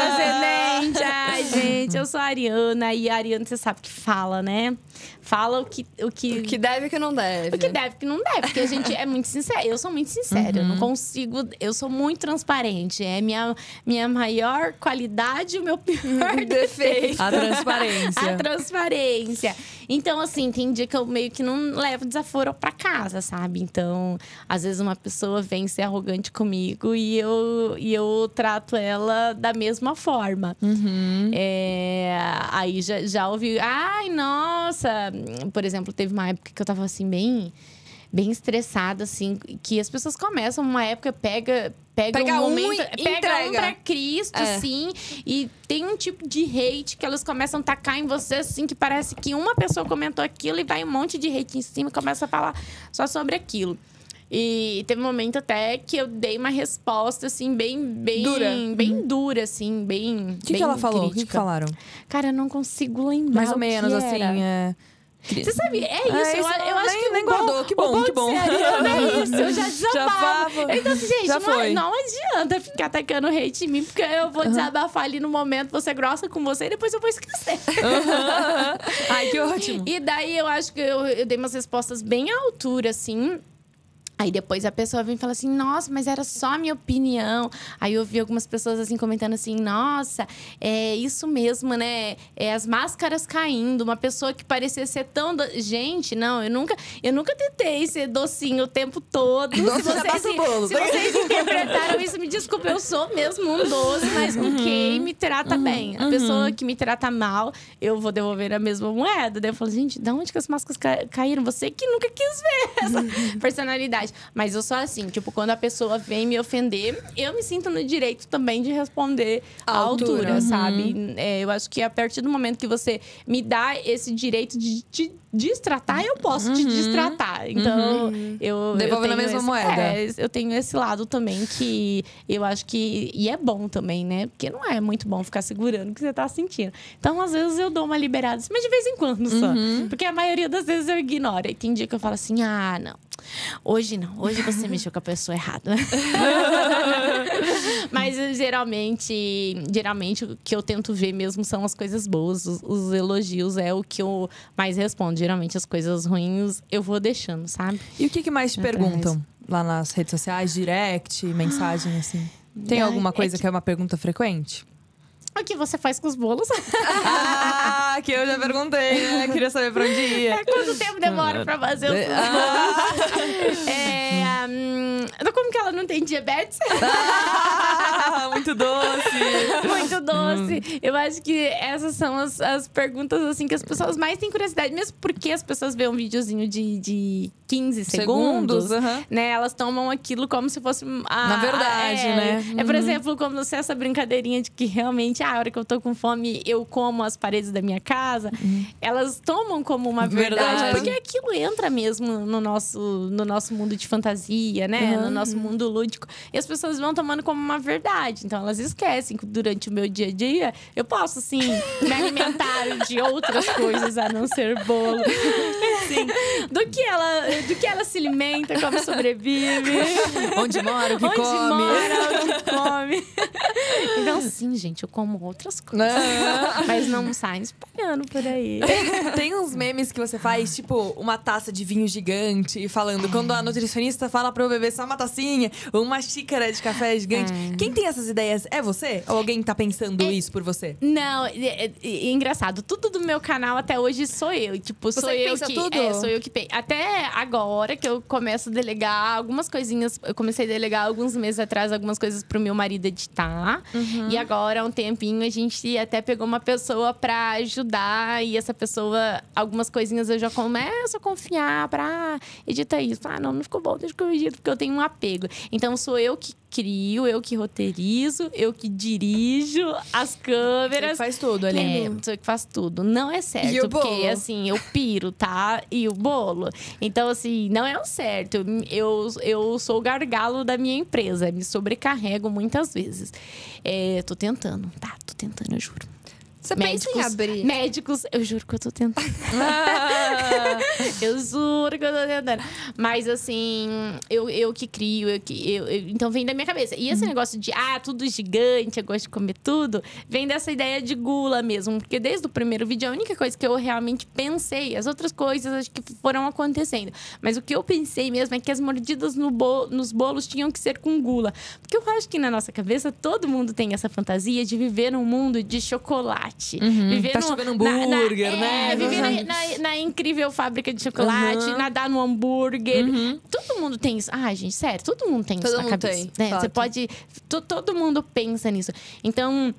ascendente. Ai, gente, eu sou ariana. E a ariana, você sabe que fala, né? Fala o que, o que. O que deve e o que não deve. O que deve e o que não deve. Porque a gente é muito sincero. Eu sou muito sincera. Uhum. Eu não uhum. consigo. Eu sou muito transparente transparente. É minha, minha maior qualidade e o meu (laughs) pior (laughs) defeito. A transparência. (laughs) A transparência. Então, assim, tem dia que eu meio que não levo desaforo para casa, sabe? Então, às vezes uma pessoa vem ser arrogante comigo e eu, e eu trato ela da mesma forma. Uhum. É, aí já, já ouvi. Ai, nossa! Por exemplo, teve uma época que eu tava assim, bem bem estressada, assim, que as pessoas começam, uma época pega. Pega, pega um, momento, e pega entrega. um pra Cristo, é. sim. E tem um tipo de hate que elas começam a tacar em você, assim, que parece que uma pessoa comentou aquilo e vai um monte de hate em cima e começa a falar só sobre aquilo. E teve um momento até que eu dei uma resposta, assim, bem... Bem dura. Bem uhum. dura, assim, bem... O que, que, ela falou? O que, que, falaram? Cara, eu não consigo lembrar Mais ou menos, assim, é... Você sabe, é ah, isso. É, eu, eu nem, acho que nem guardou. que bom, bom que bom. é isso, eu (laughs) já desabafo. então, assim, gente, já não, não, adianta ficar atacando hate em mim, porque eu vou uhum. desabafar ali no momento, você é grossa com você e depois eu vou esquecer. Ai, que (laughs) ótimo. E daí eu acho que eu, eu dei umas respostas bem à altura, assim. Aí depois a pessoa vem e fala assim, nossa, mas era só a minha opinião. Aí eu vi algumas pessoas assim comentando assim, nossa, é isso mesmo, né? É as máscaras caindo, uma pessoa que parecia ser tão. Do... Gente, não, eu nunca, eu nunca tentei ser docinho o tempo todo. (laughs) Nossa, se vocês, se, bolo, se tá? vocês interpretaram isso, me desculpa, eu sou mesmo um doce, mas com uhum. quem me trata uhum. bem. A uhum. pessoa que me trata mal, eu vou devolver a mesma moeda. Daí eu falo, gente, da onde que as máscaras ca caíram? Você que nunca quis ver essa uhum. personalidade mais. Mas eu sou assim, tipo, quando a pessoa vem me ofender, eu me sinto no direito também de responder à altura, altura uhum. sabe? É, eu acho que a partir do momento que você me dá esse direito de, de destratar, eu posso uhum. te destratar. Uhum. Então, uhum. eu. Devolve na mesma esse, moeda. É, eu tenho esse lado também que eu acho que. E é bom também, né? Porque não é muito bom ficar segurando o que você tá sentindo. Então, às vezes eu dou uma liberada, mas de vez em quando só. Uhum. Porque a maioria das vezes eu ignoro. E tem dia que eu falo assim: ah, não. Hoje não. Hoje você mexeu com a pessoa errada. (laughs) (laughs) Mas geralmente, geralmente o que eu tento ver mesmo são as coisas boas, os, os, elogios é o que eu mais respondo. Geralmente as coisas ruins eu vou deixando, sabe? E o que, que mais te perguntam lá nas redes sociais, direct, mensagem ah, assim? Tem alguma coisa é que... que é uma pergunta frequente? O que você faz com os bolos? Ah, que eu já perguntei, né? Queria saber pra onde ia. É, quanto tempo demora pra fazer os ah. bolos? Ah. É, Hum, como que ela não tem diabetes? (laughs) Ah, muito doce! muito doce! Hum. Eu acho que essas são as, as perguntas assim que as pessoas mais têm curiosidade, mesmo porque as pessoas veem um videozinho de, de 15 segundos, segundos né? Elas tomam aquilo como se fosse. A, ah, Na verdade, é, né? É, por uhum. exemplo, como se é essa brincadeirinha de que realmente ah, a hora que eu tô com fome, eu como as paredes da minha casa. Uhum. Elas tomam como uma verdade, verdade, porque aquilo entra mesmo no nosso, no nosso mundo de fantasia né? Uhum. No nosso mundo lúdico. E as pessoas vão tomando como uma verdade. Então elas esquecem que durante o meu dia a dia eu posso, sim, me alimentar de outras coisas a não ser bolo. (laughs) Sim. Do que ela, do que ela se alimenta, como sobrevive. Onde mora, o que Onde come. Mora, o que come. Então, sim, gente, eu como outras coisas. Ah. Mas não saem espanhando por aí. Tem uns memes que você faz, tipo, uma taça de vinho gigante, falando. Quando a nutricionista fala lá pra eu beber só uma tacinha ou uma xícara de café gigante. Quem tem essas ideias é você? Ou alguém tá pensando é, isso por você? Não, é, é, engraçado. Tudo do meu canal até hoje sou eu. Tipo, você sou que eu pensa que. Tudo? É, sou eu que penso. Até agora que eu começo a delegar algumas coisinhas. Eu comecei a delegar alguns meses atrás algumas coisas pro meu marido editar. Uhum. E agora, há um tempinho, a gente até pegou uma pessoa pra ajudar. E essa pessoa, algumas coisinhas eu já começo a confiar pra ah, editar isso. Ah, não, não ficou bom, deixa que corrigido, porque eu tenho um apego. Então sou eu que crio, eu que roteirizo, eu que dirijo as câmeras. Você que faz tudo ali. É, eu que faz tudo. Não é certo, e o porque bolo? assim, eu piro, tá? E o bolo. Então, assim, não é o certo. Eu, eu sou o gargalo da minha empresa, me sobrecarrego muitas vezes. É, tô tentando, tá? Tô tentando, eu juro. Você médicos, pensa em abrir? Médicos, eu juro que eu tô tentando. Ah, (laughs) eu juro que eu tô tentando. Mas assim, eu, eu que crio, eu que. Eu, eu, então vem da minha cabeça. E esse hum. negócio de, ah, tudo gigante, eu gosto de comer tudo, vem dessa ideia de gula mesmo. Porque desde o primeiro vídeo, a única coisa que eu realmente pensei, as outras coisas acho que foram acontecendo. Mas o que eu pensei mesmo é que as mordidas no nos bolos tinham que ser com gula. Porque eu acho que na nossa cabeça todo mundo tem essa fantasia de viver um mundo de chocolate chocolate. Uhum. Viver tá no, chovendo hambúrguer, na, na, é, né? É, viver na, na, incrível fábrica de chocolate, uhum. nadar no hambúrguer. Uhum. Todo mundo tem isso. Ah, gente, sério, todo mundo tem todo isso na cabeça. Tem, né? Você pode. Todo mundo pensa nisso. Então.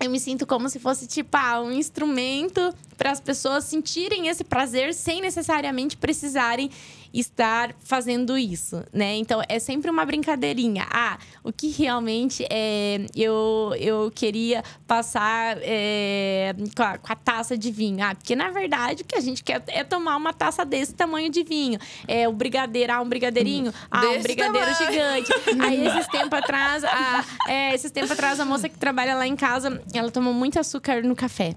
Eu me sinto como se fosse, tipo, ah, um instrumento para as pessoas sentirem esse prazer sem necessariamente precisarem estar fazendo isso, né? Então é sempre uma brincadeirinha. Ah, o que realmente é, eu, eu queria passar é, com, a, com, a, taça de vinho. Ah, porque na verdade o que a gente quer é tomar uma taça desse tamanho de vinho. É o brigadeiro, ah, um brigadeirinho, hum, ah, um brigadeiro tamanho. gigante. Aí esses tempos atrás, a, é, esses atrás, a moça que trabalha lá em casa, ela tomou muito açúcar no café.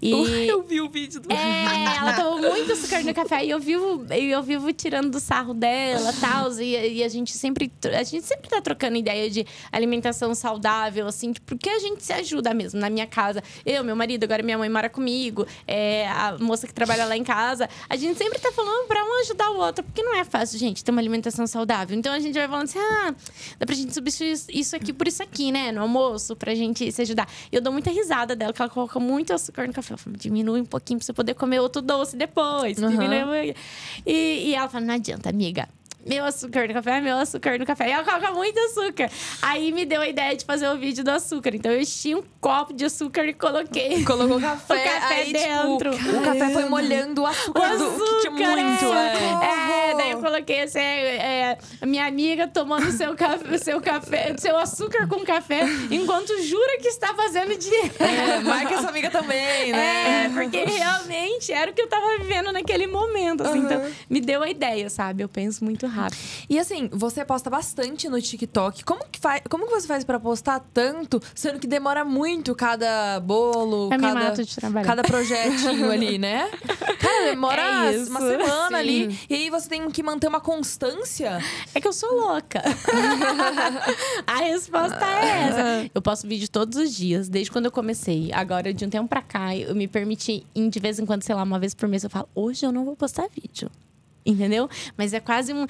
E... (laughs) Eu vi o vídeo do É, ela tomou muito açúcar no café e eu vivo, eu vivo tirando do sarro dela tals, e tal. E a gente sempre a gente sempre tá trocando ideia de alimentação saudável, assim, porque a gente se ajuda mesmo na minha casa. Eu, meu marido, agora minha mãe mora comigo, é, a moça que trabalha lá em casa. A gente sempre tá falando pra um ajudar o outro, porque não é fácil, gente, ter uma alimentação saudável. Então a gente vai falando assim: ah, dá pra gente substituir isso aqui por isso aqui, né? No almoço, pra gente se ajudar. Eu dou muita risada dela, que ela coloca muito açúcar no café fala, diminui um pouquinho pra você poder comer outro doce depois. Uhum. E, e ela fala, não adianta, amiga meu açúcar no café, meu açúcar no café. E ela coloca muito açúcar. Aí me deu a ideia de fazer o vídeo do açúcar. Então eu enchi um copo de açúcar e coloquei. (laughs) Colocou café, (laughs) o café aí, tipo, dentro. Tipo, o café foi molhando o açúcar, o açúcar do, que tinha muito. É. é. é, daí eu coloquei assim, é, é, minha amiga tomando seu, café, (laughs) seu café, seu açúcar com café, enquanto jura que está fazendo direito. É, marca essa amiga também, né? É, porque realmente era o que eu estava vivendo naquele momento. Assim, uhum. Então, me deu a ideia, sabe? Eu penso muito rápido rápido. E assim, você posta bastante no TikTok. Como que, faz, como que você faz para postar tanto, sendo que demora muito cada bolo, Eu é cada, cada projetinho ali, né? (laughs) Cara, demora é isso, uma semana sim. ali. E aí você tem que manter uma constância. É que eu sou louca. (laughs) A resposta é essa. Eu posto vídeo todos os dias, desde quando eu comecei. Agora, de um tempo pra cá, eu me permiti, de vez em quando, sei lá, uma vez por mês, eu falo: hoje eu não vou postar vídeo entendeu? Mas é quase um,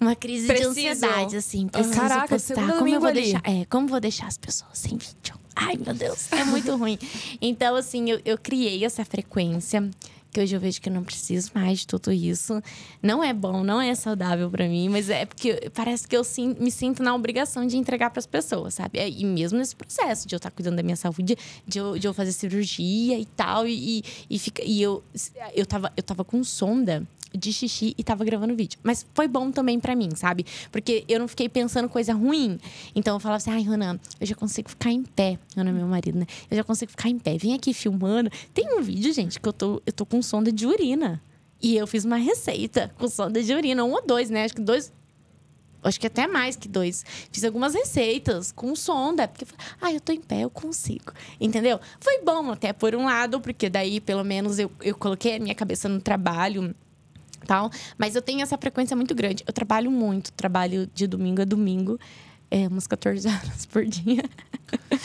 uma crise preciso. de ansiedade, assim. Preciso Caraca, postar. Como eu vou ali. deixar? É, como vou deixar as pessoas sem vídeo? Ai, meu Deus, é muito (laughs) ruim. Então, assim, eu, eu criei essa frequência que hoje eu vejo que eu não preciso mais de tudo isso. Não é bom, não é saudável para mim, mas é porque parece que eu sim, me sinto na obrigação de entregar para as pessoas, sabe? E mesmo nesse processo de eu estar tá cuidando da minha saúde, de eu, de eu fazer cirurgia e tal, e, e, fica, e eu, eu, tava, eu tava com sonda de xixi e tava gravando vídeo. Mas foi bom também para mim, sabe? Porque eu não fiquei pensando coisa ruim. Então eu falava assim, ai, Ronan, eu já consigo ficar em pé. Ronan é meu marido, né? Eu já consigo ficar em pé. Vem aqui filmando. Tem um vídeo, gente, que eu tô, eu tô com sonda de urina. E eu fiz uma receita com sonda de urina. Um ou dois, né? Acho que dois acho que até mais que dois. Fiz algumas receitas com sonda, porque ah, eu tô em pé, eu consigo. Entendeu? Foi bom até por um lado, porque daí pelo menos eu, eu coloquei a minha cabeça no trabalho tal. Mas eu tenho essa frequência muito grande. Eu trabalho muito, trabalho de domingo a domingo. É, umas 14 (laughs) horas por dia.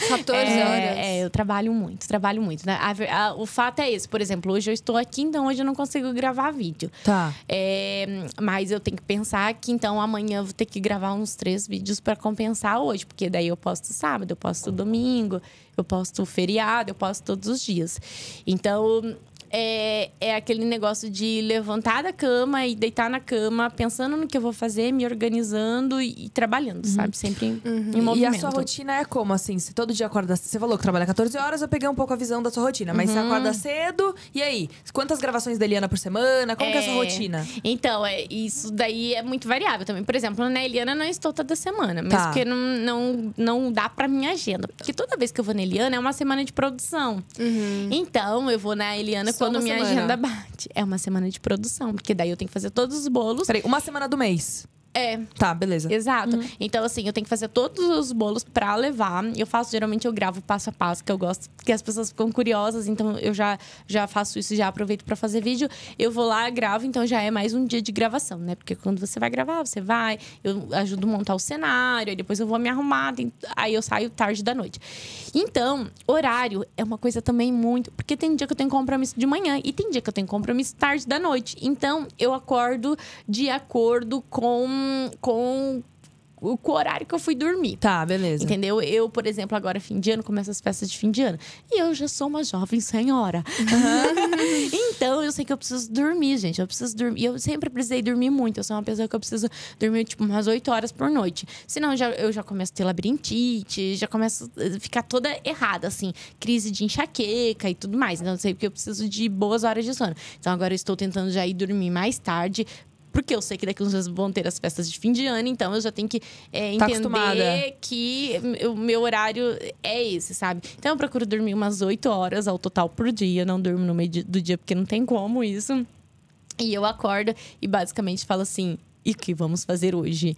14 é, horas? É, é eu trabalho muito, trabalho muito. Né? A, a, o fato é esse, por exemplo, hoje eu estou aqui, então hoje eu não consigo gravar vídeo. Tá. É, mas eu tenho que pensar que então amanhã eu vou ter que gravar uns três vídeos para compensar hoje, porque daí eu posto sábado, eu posto domingo, eu posto feriado, eu posto todos os dias. Então, é, é aquele negócio de levantar da cama e deitar na cama, pensando no que eu vou fazer, me organizando e, e trabalhando, uhum. sabe? Sempre em, uhum. em, movimento. E a sua rotina é como, assim? Você todo dia acorda... Você falou que trabalha 14 horas, eu peguei um pouco a visão da sua rotina. Mas uhum. você acorda cedo, e aí? Quantas gravações da Eliana por semana? Como é... que é a sua é. rotina? Então, é, isso daí é muito variável também. Por exemplo, na né, Eliana não é estou toda semana. Mas tá. porque não, não, não dá pra minha agenda. Porque toda vez que eu vou na Eliana, é uma semana de produção. Uhum. Então, eu vou na Eliana quando minha semana. agenda bate. É uma semana de produção, porque daí eu tenho que fazer todos os bolos. Peraí, uma semana do mês. É. Tá, beleza. Exato. Uhum. Então, assim, eu tenho que fazer todos os bolos pra levar. Eu faço, geralmente, eu gravo passo a passo, que eu gosto, que as pessoas ficam curiosas. Então, eu já, já faço isso, já aproveito para fazer vídeo. Eu vou lá, gravo, então já é mais um dia de gravação, né? Porque quando você vai gravar, você vai, eu ajudo a montar o cenário, aí depois eu vou me arrumar, aí eu saio tarde da noite. Então, horário é uma coisa também muito. Porque tem dia que eu tenho compromisso de manhã e tem dia que eu tenho compromisso tarde da noite. Então, eu acordo de acordo com com o, horário que eu fui dormir. Tá, beleza. Entendeu? Eu, por exemplo, agora fim de ano, começo as festas de fim de ano. E eu já sou uma jovem senhora. Uhum. (laughs) então, eu sei que eu preciso dormir, gente. Eu preciso dormir. Eu sempre precisei dormir muito. Eu sou uma pessoa que eu preciso dormir, tipo, umas 8 horas por noite. Senão, já, eu já começo a ter labirintite, já começo a ficar toda errada, assim. Crise de enxaqueca e tudo mais. Então, eu sei que eu preciso de boas horas de sono. Então, agora eu estou tentando já ir dormir mais tarde porque eu sei que daqui uns dias vão ter as festas de fim de ano, então eu já tenho que é, tá entender tá que o meu horário é esse, sabe? Então eu procuro dormir umas 8 horas ao total por dia, não durmo no meio do dia porque não tem como isso. E eu acordo e basicamente falo assim: e o que vamos fazer hoje?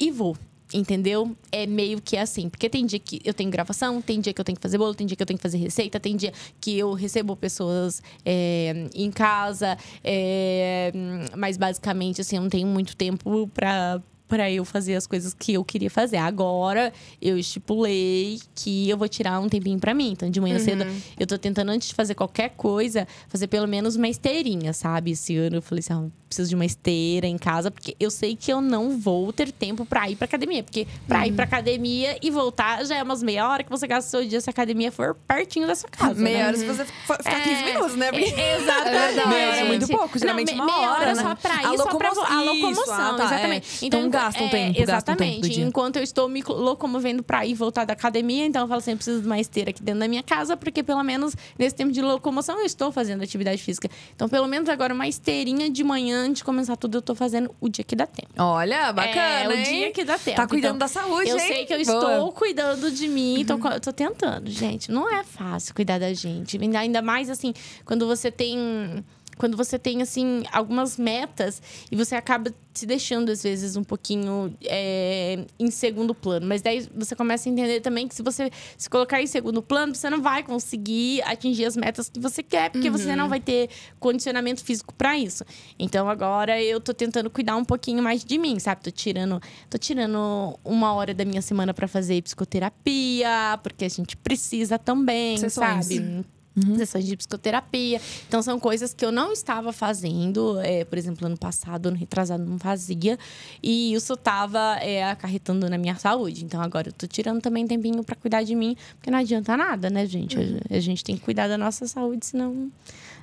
E vou. Entendeu? É meio que assim. Porque tem dia que eu tenho gravação, tem dia que eu tenho que fazer bolo, tem dia que eu tenho que fazer receita, tem dia que eu recebo pessoas é, em casa. É, mas basicamente, assim, eu não tenho muito tempo pra para eu fazer as coisas que eu queria fazer. Agora, eu estipulei que eu vou tirar um tempinho para mim. Então, de manhã uhum. cedo, eu tô tentando, antes de fazer qualquer coisa, fazer pelo menos uma esteirinha, sabe? Esse ano eu falei assim, ah, preciso de uma esteira em casa, porque eu sei que eu não vou ter tempo para ir pra academia. Porque pra uhum. ir pra academia e voltar já é umas meia hora que você gasta o seu dia se a academia for pertinho da sua casa. Né? Meia né? hora se você ficar é... 15 minutos, né? É, porque... É, (laughs) é exatamente. meia hora é muito pouco, geralmente não, me, uma meia hora. Meia hora né? só pra ir, a só pra a locomoção. Isso, ah, tá, exatamente. É. Então, então gastam é, tempo. Exatamente. tempo Enquanto eu estou me locomovendo para ir voltar da academia, então eu falo assim: preciso de uma esteira aqui dentro da minha casa, porque pelo menos nesse tempo de locomoção eu estou fazendo atividade física. Então, pelo menos agora, uma esteirinha de manhã, antes de começar tudo, eu estou fazendo o dia que dá tempo. Olha, é, bacana. É, hein? o dia que dá tempo. Tá cuidando então, da saúde, eu hein? Eu sei que eu Boa. estou cuidando de mim, eu uhum. tô tentando, gente. Não é fácil cuidar da gente. Ainda mais assim, quando você tem quando você tem, assim, algumas metas e você acaba se deixando, às vezes, um pouquinho é, em segundo plano. Mas daí você começa a entender também que se você se colocar em segundo plano, você não vai conseguir atingir as metas que você quer, porque uhum. você não vai ter condicionamento físico para isso. Então agora eu tô tentando cuidar um pouquinho mais de mim, sabe? Tô tirando, tô tirando uma hora da minha semana para fazer psicoterapia, porque a gente precisa também, Sessões. sabe? uhum. sessões de psicoterapia. Então, são coisas que eu não estava fazendo. É, por exemplo, ano passado, ano retrasado, não fazia. E isso estava é, acarretando na minha saúde. Então, agora eu tô tirando também um tempinho para cuidar de mim, porque não adianta nada, né, gente? Uhum. A, a gente tem que cuidar da nossa saúde, senão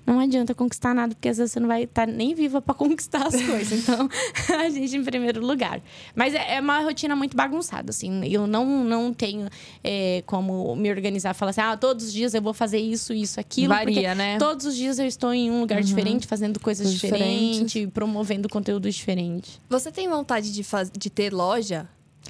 não adianta conquistar nada, porque às vezes você não vai estar tá nem viva para conquistar as (laughs) coisas. Então, (laughs) a gente em primeiro lugar. Mas é, é, uma rotina muito bagunçada, assim. Eu não, não tenho é, como me organizar, falar assim, ah, todos os dias eu vou fazer isso, isso, aquilo. Varia, né? Todos os dias eu estou em um lugar uhum. diferente, fazendo coisas diferentes, diferentes, promovendo conteúdo diferente. Você tem vontade de, faz... de ter loja?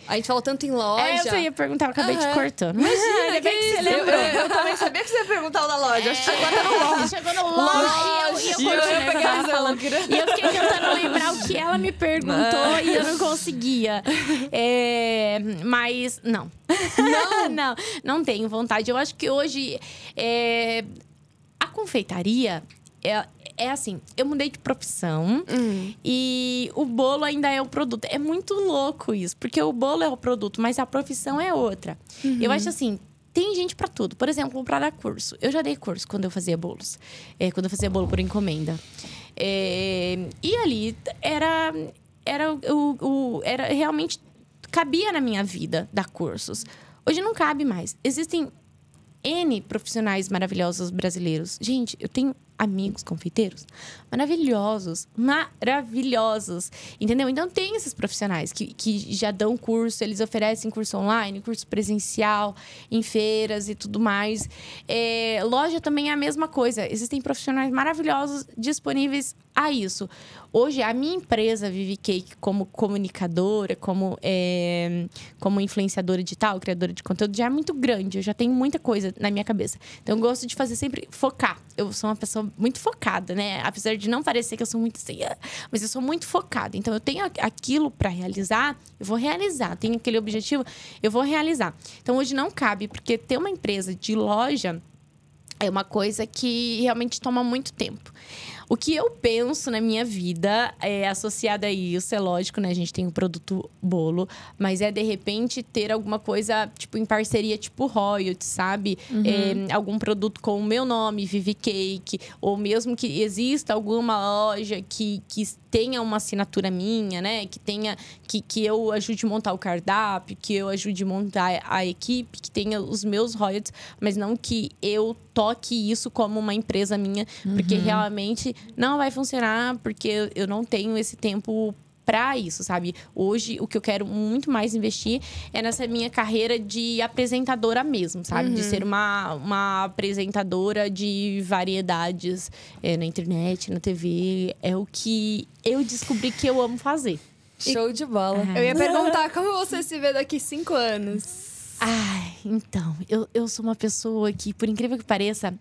A gente falou tanto em loja. É, eu ia perguntar, eu acabei uhum. de cortando. Imagina, ainda bem que, que você lembrou. Eu, eu, também sabia que você ia perguntar o da loja. É, chegou até no loja. Chegou no loja, loja. e eu, eu, falando. E eu fiquei tentando lembrar o que ela me perguntou não. e eu não conseguia. É, mas, não. Não? (laughs) não, não tenho vontade. Eu acho que hoje é, a confeitaria é, é assim: eu mudei de profissão uhum. e o bolo ainda é o produto. É muito louco isso, porque o bolo é o produto, mas a profissão é outra. Uhum. Eu acho assim. Tem gente para tudo. Por exemplo, pra dar curso. Eu já dei curso quando eu fazia bolos. É, quando eu fazia bolo por encomenda. É, e ali era, era, o, o, era realmente cabia na minha vida dar cursos. Hoje não cabe mais. Existem N profissionais maravilhosos brasileiros. Gente, eu tenho amigos confeiteiros maravilhosos, maravilhosos, entendeu? Então tem esses profissionais que, que já dão curso, eles oferecem curso online, curso presencial, em feiras e tudo mais. É, loja também é a mesma coisa, existem profissionais maravilhosos disponíveis a isso. Hoje, a minha empresa, Vivi Cake, como comunicadora, como, é, como influenciadora digital, criadora de conteúdo, já é muito grande. Eu já tenho muita coisa na minha cabeça. Então, eu gosto de fazer sempre focar. Eu sou uma pessoa muito focada, né? Apesar de não parecer que eu sou muito assim, mas eu sou muito focada. Então eu tenho aquilo para realizar, eu vou realizar. Tenho aquele objetivo, eu vou realizar. Então hoje não cabe, porque ter uma empresa de loja é uma coisa que realmente toma muito tempo. O que eu penso na minha vida é associado a isso, é lógico, né? A gente tem o um produto bolo, mas é de repente ter alguma coisa, tipo, em parceria, tipo royalty, sabe? Uhum. É, algum produto com o meu nome, Vivi Cake, ou mesmo que exista alguma loja que, que tenha uma assinatura minha, né? Que tenha. Que, que eu ajude a montar o cardápio, que eu ajude a montar a equipe, que tenha os meus royalties, mas não que eu toque isso como uma empresa minha, uhum. porque realmente não vai funcionar porque eu não tenho esse tempo para isso, sabe? Hoje, o que eu quero muito mais investir é nessa minha carreira de apresentadora mesmo, sabe? Uhum. De ser uma, uma apresentadora de variedades é, na internet, na TV. É o que eu descobri que eu amo fazer. Show de bola. É. Eu ia perguntar como você se vê daqui cinco anos. Ai, então, eu, eu sou uma pessoa que, por incrível que pareça,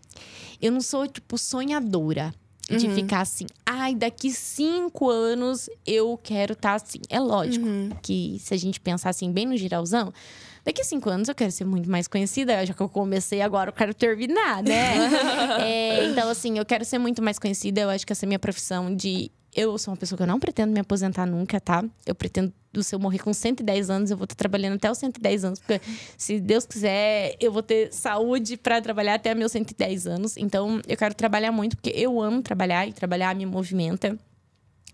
eu não sou, tipo, sonhadora uhum. de ficar assim, ai, daqui cinco anos eu quero estar tá assim. É lógico uhum. que se a gente pensar assim, bem no giralzão, daqui cinco anos eu quero ser muito mais conhecida, já que eu comecei agora, eu quero terminar, né? (laughs) é, então, assim, eu quero ser muito mais conhecida, eu acho que essa é a minha profissão de eu sou uma pessoa que eu não pretendo me aposentar nunca, tá? Eu pretendo, se eu morrer com 110 anos, eu vou estar trabalhando até os 110 anos, porque se Deus quiser, eu vou ter saúde para trabalhar até meus 110 anos. Então, eu quero trabalhar muito, porque eu amo trabalhar e trabalhar me movimenta.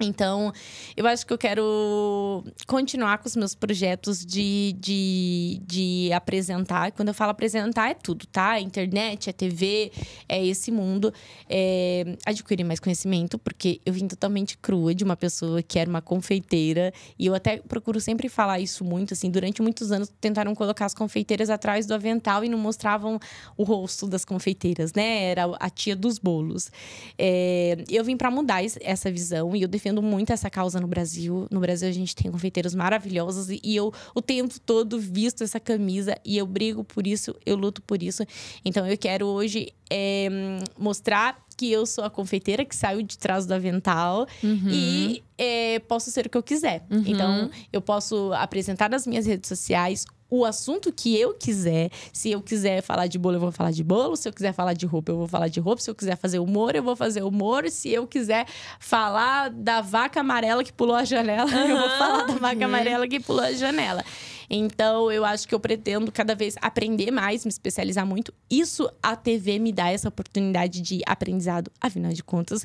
Então, eu acho que eu quero continuar com os meus projetos de, de, de apresentar. Quando eu falo apresentar, é tudo, tá? É internet, é TV, é esse mundo. É adquirir mais conhecimento, porque eu vim totalmente crua de uma pessoa que era uma confeiteira. E eu até procuro sempre falar isso muito, assim. Durante muitos anos, tentaram colocar as confeiteiras atrás do avental e não mostravam o rosto das confeiteiras, né? Era a tia dos bolos. É, eu vim para mudar essa visão e eu defendi defendo muito essa causa no Brasil. No Brasil a gente tem confeiteiros maravilhosos e eu o tempo todo visto essa camisa e eu brigo por isso, eu luto por isso. Então eu quero hoje é, mostrar que eu sou a confeiteira que saiu de trás do avental uhum. e é, posso ser o que eu quiser. Uhum. Então, eu posso apresentar nas minhas redes sociais o assunto que eu quiser. Se eu quiser falar de bolo, eu vou falar de bolo. Se eu quiser falar de roupa, eu vou falar de roupa. Se eu quiser fazer humor, eu vou fazer humor. Se eu quiser falar da vaca amarela que pulou a janela, uhum. (laughs) eu vou falar da vaca uhum. amarela que pulou a janela. Então, eu acho que eu pretendo cada vez aprender mais, me especializar muito. Isso a TV me dá essa oportunidade de aprendizado, afinal de contas.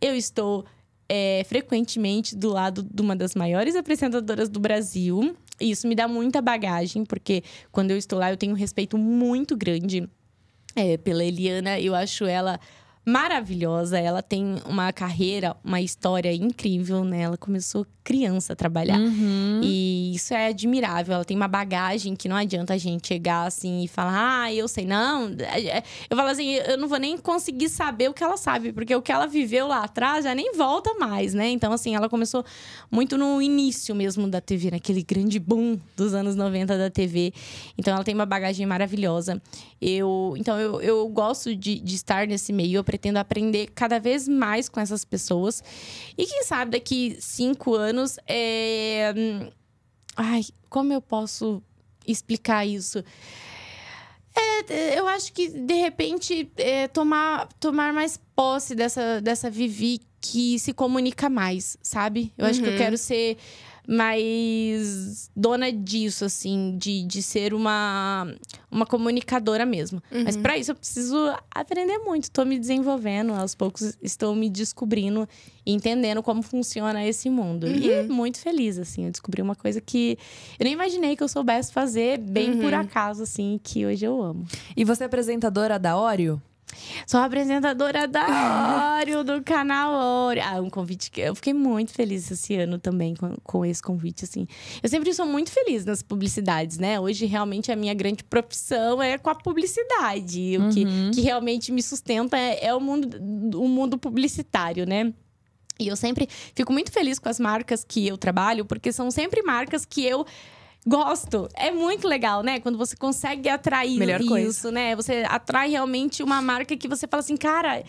Eu estou é, frequentemente do lado de uma das maiores apresentadoras do Brasil. E isso me dá muita bagagem, porque quando eu estou lá, eu tenho um respeito muito grande é, pela Eliana. Eu acho ela maravilhosa. Ela tem uma carreira, uma história incrível, né? Ela começou criança a trabalhar. Uhum. E isso é admirável. Ela tem uma bagagem que não adianta a gente chegar assim e falar, ah, eu sei, não. É, é, eu falo assim, eu não vou nem conseguir saber o que ela sabe, porque o que ela viveu lá atrás já nem volta mais, né? Então, assim, ela começou muito no início mesmo da TV, naquele grande boom dos anos 90 da TV. Então, ela tem uma bagagem maravilhosa. Eu, então, eu, eu gosto de, de estar nesse meio. Eu pretendo aprender cada vez mais com essas pessoas. E quem sabe daqui cinco anos. É... Ai, como eu posso explicar isso? É, eu acho que, de repente, é, tomar, tomar mais posse dessa, dessa Vivi que se comunica mais, sabe? Eu uhum. acho que eu uhum. quero ser mas dona disso, assim, de, de ser uma, uma comunicadora mesmo. Uhum. Mas para isso eu preciso aprender muito. Estou me desenvolvendo, aos poucos estou me descobrindo, entendendo como funciona esse mundo. Uhum. E muito feliz, assim, eu descobri uma coisa que eu nem imaginei que eu soubesse fazer, bem uhum. por acaso, assim, que hoje eu amo. E você é apresentadora da Oreo? Sou apresentadora da Ório, do canal Ório. Ah, um convite que eu fiquei muito feliz esse ano também com, com, esse convite, assim. Eu sempre sou muito feliz nas publicidades, né? Hoje, realmente, a minha grande profissão é com a publicidade. Uhum. O que, uhum. que realmente me sustenta é, é o, mundo, o mundo publicitário, né? E eu sempre fico muito feliz com as marcas que eu trabalho, porque são sempre marcas que eu Gosto. É muito legal, né? Quando você consegue atrair Melhor isso, coisa. né? Você atrai realmente uma marca que você fala assim, cara, eu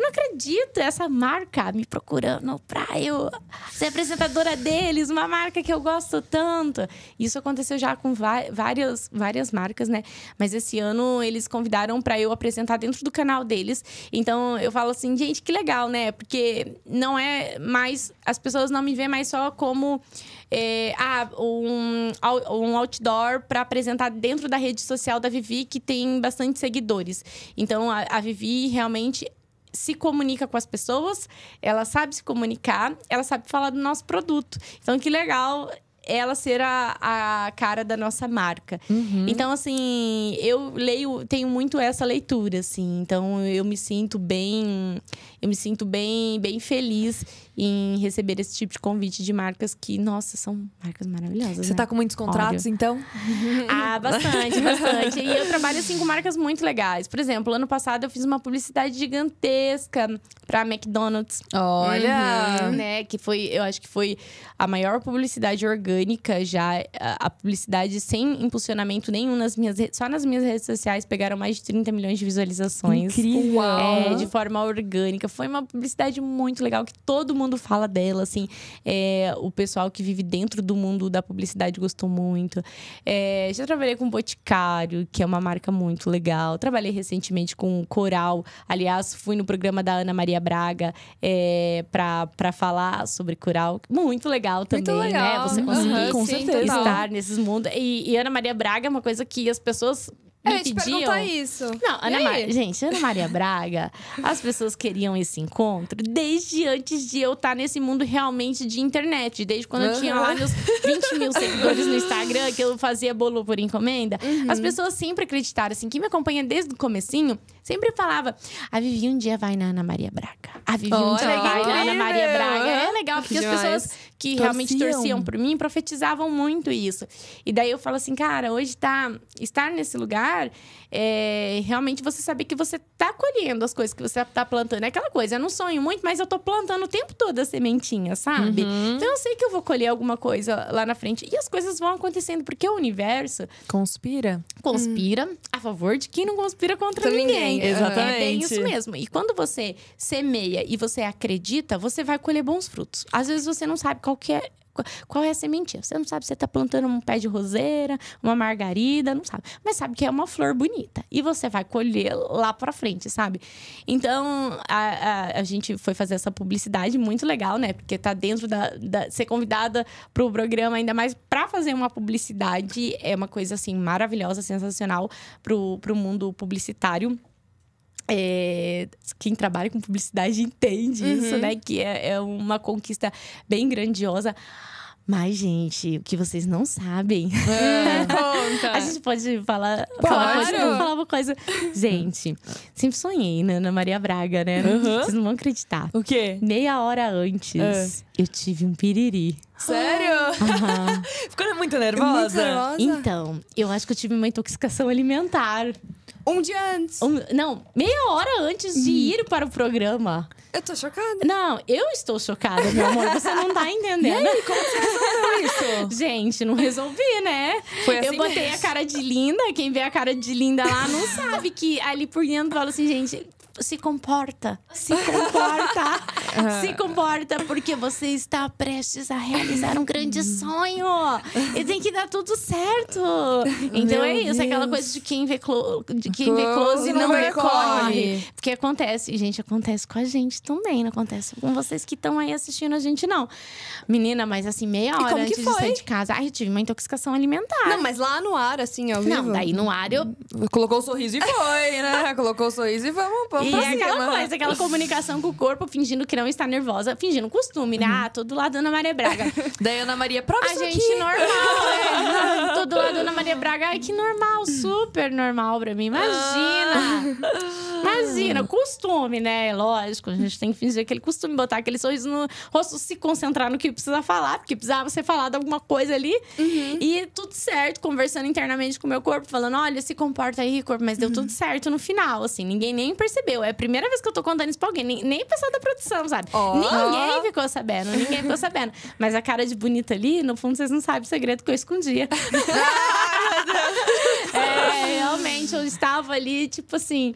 não acredito essa marca me procurando pra eu ser apresentadora deles, uma marca que eu gosto tanto. Isso aconteceu já com várias, várias marcas, né? Mas esse ano eles convidaram para eu apresentar dentro do canal deles. Então eu falo assim, gente, que legal, né? Porque não é mais. As pessoas não me veem mais só como é, ah, um, um outdoor para apresentar dentro da rede social da Vivi, que tem bastante seguidores. Então, a, a Vivi realmente se comunica com as pessoas, ela sabe se comunicar, ela sabe falar do nosso produto. Então, que legal ela ser a, a cara da nossa marca. Uhum. Então, assim, eu leio, tenho muito essa leitura, assim. Então, eu me sinto bem, eu me sinto bem, bem feliz em receber esse tipo de convite de marcas que, nossa, são marcas maravilhosas. Você né? tá com muitos contratos, Óbvio. então? (laughs) ah, bastante, bastante. E eu trabalho, assim, com marcas muito legais. Por exemplo, ano passado eu fiz uma publicidade gigantesca pra McDonald's. Olha! Uhum. Né? Que foi, eu acho que foi a maior publicidade orgânica já, a, publicidade sem impulsionamento nenhum nas minhas só nas minhas redes sociais pegaram mais de 30 milhões de visualizações. Incrível! É, de forma orgânica. Foi uma publicidade muito legal que todo mundo fala dela, assim. É, o pessoal que vive dentro do mundo da publicidade gostou muito. É, já trabalhei com Boticário, que é uma marca muito legal. Trabalhei recentemente com Coral. Aliás, fui no programa da Ana Maria Braga é, para falar sobre Coral. Muito legal legal também, muito né? legal. né? Você conseguir uhum, sim, estar nesses mundos. E, e Ana Maria Braga é uma coisa que as pessoas é, me é, pediam. Te isso. Não, Ana Mar... gente, Ana Maria Braga, as pessoas queriam esse encontro desde antes de eu estar tá nesse mundo realmente de internet. Desde quando uhum. eu tinha lá meus 20 mil seguidores no Instagram, que eu fazia bolo por encomenda. Uhum. As pessoas sempre acreditaram, assim, quem me acompanha desde o comecinho Sempre falava, a Vivi um dia vai na Ana Maria Braga. A Vivi um dia vai na Ana Maria Braga. É legal, porque as pessoas que torciam. realmente torciam por mim profetizavam muito isso. E daí eu falo assim, cara, hoje tá, estar nesse lugar é, realmente você saber que você está colhendo as coisas que você está plantando. É aquela coisa, eu não sonho muito, mas eu estou plantando o tempo todo a sementinha, sabe? Uhum. Então eu sei que eu vou colher alguma coisa lá na frente. E as coisas vão acontecendo, porque o universo. Conspira. Conspira hum. a favor de quem não conspira contra ninguém. ninguém. Exatamente. É bem isso mesmo. E quando você semeia e você acredita, você vai colher bons frutos. Às vezes você não sabe qual que é qual é a sementinha. Você não sabe se está plantando um pé de roseira, uma margarida, não sabe. Mas sabe que é uma flor bonita. E você vai colher lá para frente, sabe? Então, a, a, a, gente foi fazer essa publicidade muito legal, né? Porque tá dentro da. da ser convidada para o programa, ainda mais para fazer uma publicidade, é uma coisa assim maravilhosa, sensacional para o mundo publicitário. É, quem trabalha com publicidade entende uhum. isso, né? Que é, é uma conquista bem grandiosa. Mas, gente, o que vocês não sabem. Ah, (laughs) a gente pode falar, Pode. falar, coisa, falar uma coisa. Gente, sempre sonhei né, na Ana Maria Braga, né? Uhum. Vocês não vão acreditar. O quê? Meia hora antes, ah. eu tive um piriri. Sério? Uhum. (laughs) Ficou muito nervosa? muito nervosa? Então, eu acho que eu tive uma intoxicação alimentar. Um dia antes. Um, não, meia hora antes de hum. ir para o programa. Eu tô chocada. Não, eu estou chocada, meu amor. Você não tá (laughs) entendendo. E aí, como você resolveu isso? (laughs) Gente, não resolvi, né? Foi assim eu botei mesmo. a cara de linda. Quem vê a cara de linda lá não sabe que ali por dentro fala assim, gente, se comporta, se comporta, (laughs) se comporta, porque você está prestes a realizar um grande sonho e tem que dar tudo certo. Então é Meu é isso, Deus. aquela coisa de quem vê, clo de quem vê close não, não recorre, Porque acontece, gente, acontece com a gente também, não acontece com vocês que estão aí assistindo a gente, não. Menina, mas assim, meia hora antes foi? de sair de casa, ai, eu tive uma intoxicação alimentar. Não, mas lá no ar, assim, ó. Não, daí no ar eu. Colocou o sorriso e foi, né? Colocou o sorriso e vamos, vamos e é então, assim, aquela coisa, aquela comunicação com o corpo, fingindo que não está nervosa, fingindo costume, né? Uhum. Ah, tô do lado da Ana Maria Braga. (laughs) Daí Ana Maria, prova A gente aqui. normal, né? (laughs) tô do lado da Ana Maria Braga. Ai, que normal, super normal pra mim. Imagina! Ah. Imagina, costume, né? Lógico, a gente tem que fingir aquele costume, botar aquele sorriso no rosto, se concentrar no que precisa falar, porque precisava ser falado alguma coisa ali. Uhum. E tudo certo, conversando internamente com o meu corpo, falando: olha, se comporta aí, corpo, mas deu uhum. tudo certo no final, assim, ninguém nem percebeu. É a primeira vez que eu tô contando isso pra alguém. Nem, nem o pessoal da produção, sabe? Oh. Ninguém ficou sabendo, ninguém ficou sabendo. Mas a cara de bonita ali, no fundo, vocês não sabem o segredo que eu escondia. (laughs) é, realmente, eu estava ali, tipo assim.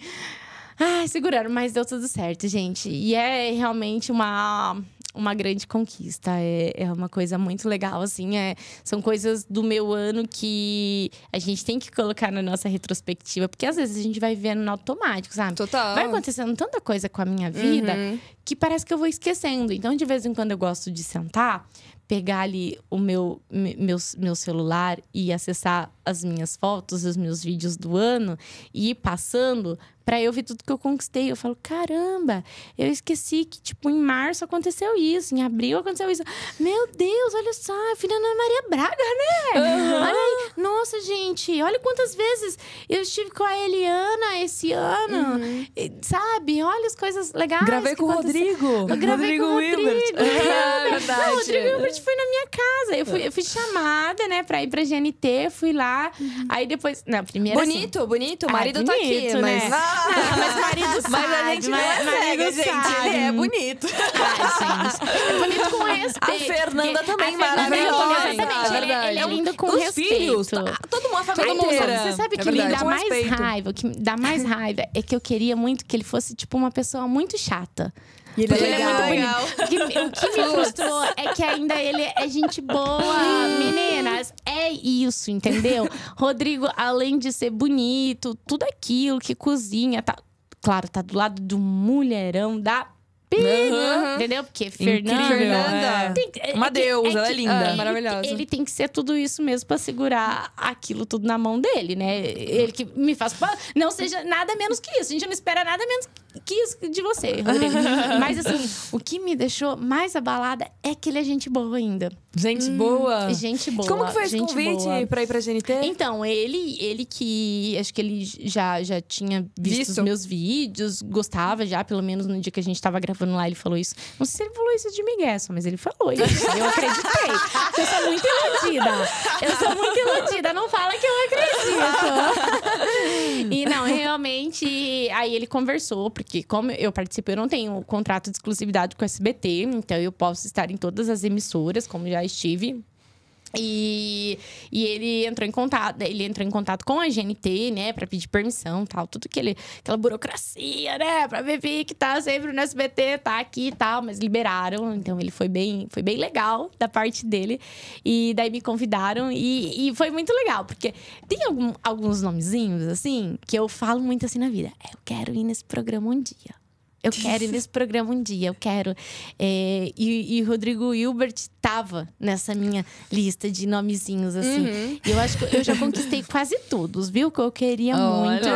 Ah, seguraram, mas deu tudo certo, gente. E é realmente uma uma grande conquista. É, é uma coisa muito legal, assim. É, são coisas do meu ano que a gente tem que colocar na nossa retrospectiva, porque às vezes a gente vai vivendo no automático, sabe? Total. Vai acontecendo tanta coisa com a minha vida uhum. que parece que eu vou esquecendo. Então, de vez em quando, eu gosto de sentar, pegar ali o meu, meu, meu celular e acessar as minhas fotos, os meus vídeos do ano e ir passando para eu ver tudo que eu conquistei. Eu falo, caramba, eu esqueci que, tipo, em março aconteceu isso, em abril aconteceu isso. Meu Deus, olha só, a filha é Maria Braga, né? Uhum. Olha aí. Nossa, gente, olha quantas vezes eu estive com a Eliana esse ano. Uhum. E, sabe? Olha as coisas legais. Gravei com o Rodrigo. Eu gravei Rodrigo com (laughs) é o Rodrigo. Hilbert. É, verdade. Não, o Rodrigo Hilbert foi na minha casa. Eu fui, eu fui chamada, né, pra ir pra GNT, fui lá. Uhum. Aí depois. Não, primeiro. Bonito, assim, bonito. O é, marido ah, bonito, tá aqui, né? mas. Ah, mas marido sabe. Mas a gente não é Marido, gente. Sabe. Ele né? é bonito. Ai, é, é bonito com respeito. A Fernanda também, a é maravilhosa. É exatamente. Ele, é, ele é lindo com Os respeito. Filhos, tá, todo mundo, a família todo inteira. Você sabe é que me dá mais raiva, o que me dá mais raiva é que eu queria muito que ele fosse, tipo, uma pessoa muito chata. E ele, é, ele legal. é muito bonito. Legal. O que me (laughs) frustrou é que ainda ele é gente boa, meninas. É isso, entendeu? Rodrigo, além de ser bonito, tudo aquilo que cozinha, tá. Claro, tá do lado do mulherão da Uhum. Entendeu? Porque Fernanda. Né? Fernanda. Tem, é, é uma é deusa, é ela é linda, ele, é, maravilhosa. Ele tem que ser tudo isso mesmo pra segurar aquilo tudo na mão dele, né? Ele que me faz. Não seja nada menos que isso. A gente não espera nada menos quis de você, Rodrigo. (laughs) Mas assim, o que me deixou mais abalada é que ele é gente boa ainda. Gente hum, boa. Gente boa. Como que foi esse convite boa. pra ir pra GNT? Então, ele, ele que. Acho que ele já, já tinha visto, visto, os meus vídeos, gostava já, pelo menos no dia que a gente tava gravando lá, ele falou isso. Não sei se ele falou isso de Miguel, mas ele falou isso. Assim, eu acreditei. Eu sou muito iludida. Eu sou muito iludida. Não fala que eu acredito. (laughs) E (laughs) não, realmente, aí ele conversou, porque como eu participo, eu não tenho contrato de exclusividade com o SBT, então eu posso estar em todas as emissoras, como já estive. E, e ele entrou em contato, ele entrou em contato com a GNT, né, para pedir permissão, tal, tudo que ele, aquela burocracia, né, para ver que tá sempre no SBT, tá aqui e tal, mas liberaram, então ele foi bem, foi bem legal da parte dele. E daí me convidaram e, e foi muito legal, porque tem algum, alguns nomezinhos assim que eu falo muito assim na vida. É, eu quero ir nesse programa um dia. Eu quero ir nesse programa um dia, eu quero. É, e, e Rodrigo Hilbert estava nessa minha lista de nomezinhos, assim. Uhum. Eu acho que eu já conquistei quase todos, viu? Que eu queria muito.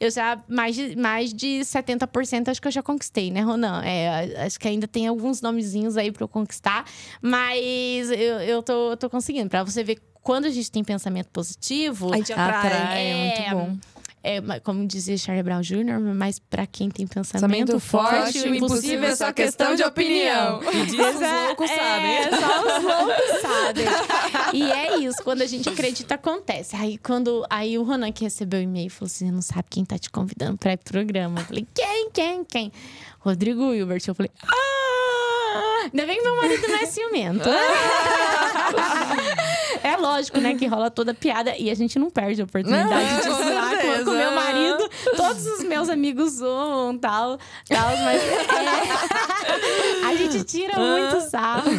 Eu já, mais de, mais de 70% acho que eu já conquistei, né, Ronan? É, acho que ainda tem alguns nomezinhos aí para eu conquistar. Mas eu, eu tô, tô conseguindo. para você ver quando a gente tem pensamento positivo. A gente é, atrai. atrai é, é muito bom é, como dizia Charlie Brown Jr., mas para quem tem pensamento, pensamento forte, forte, o impossível é, é só questão de opinião. E os loucos é, sabem. Só os loucos sabem. (laughs) E é isso, quando a gente acredita, acontece. Aí quando aí o Ronan que recebeu o e-mail falou assim: não sabe quem tá te convidando para ir pro programa. Eu falei, quem, quem, quem? Rodrigo Hilbert. Eu falei, ah! Ainda bem que meu marido não é ciumento. (laughs) (laughs) É lógico, né, que rola toda piada e a gente não perde a oportunidade não, de zoar com, com meu marido. Todos os meus amigos zoam, tal, tal, mas é, (laughs) a gente tira muito ah. sarro.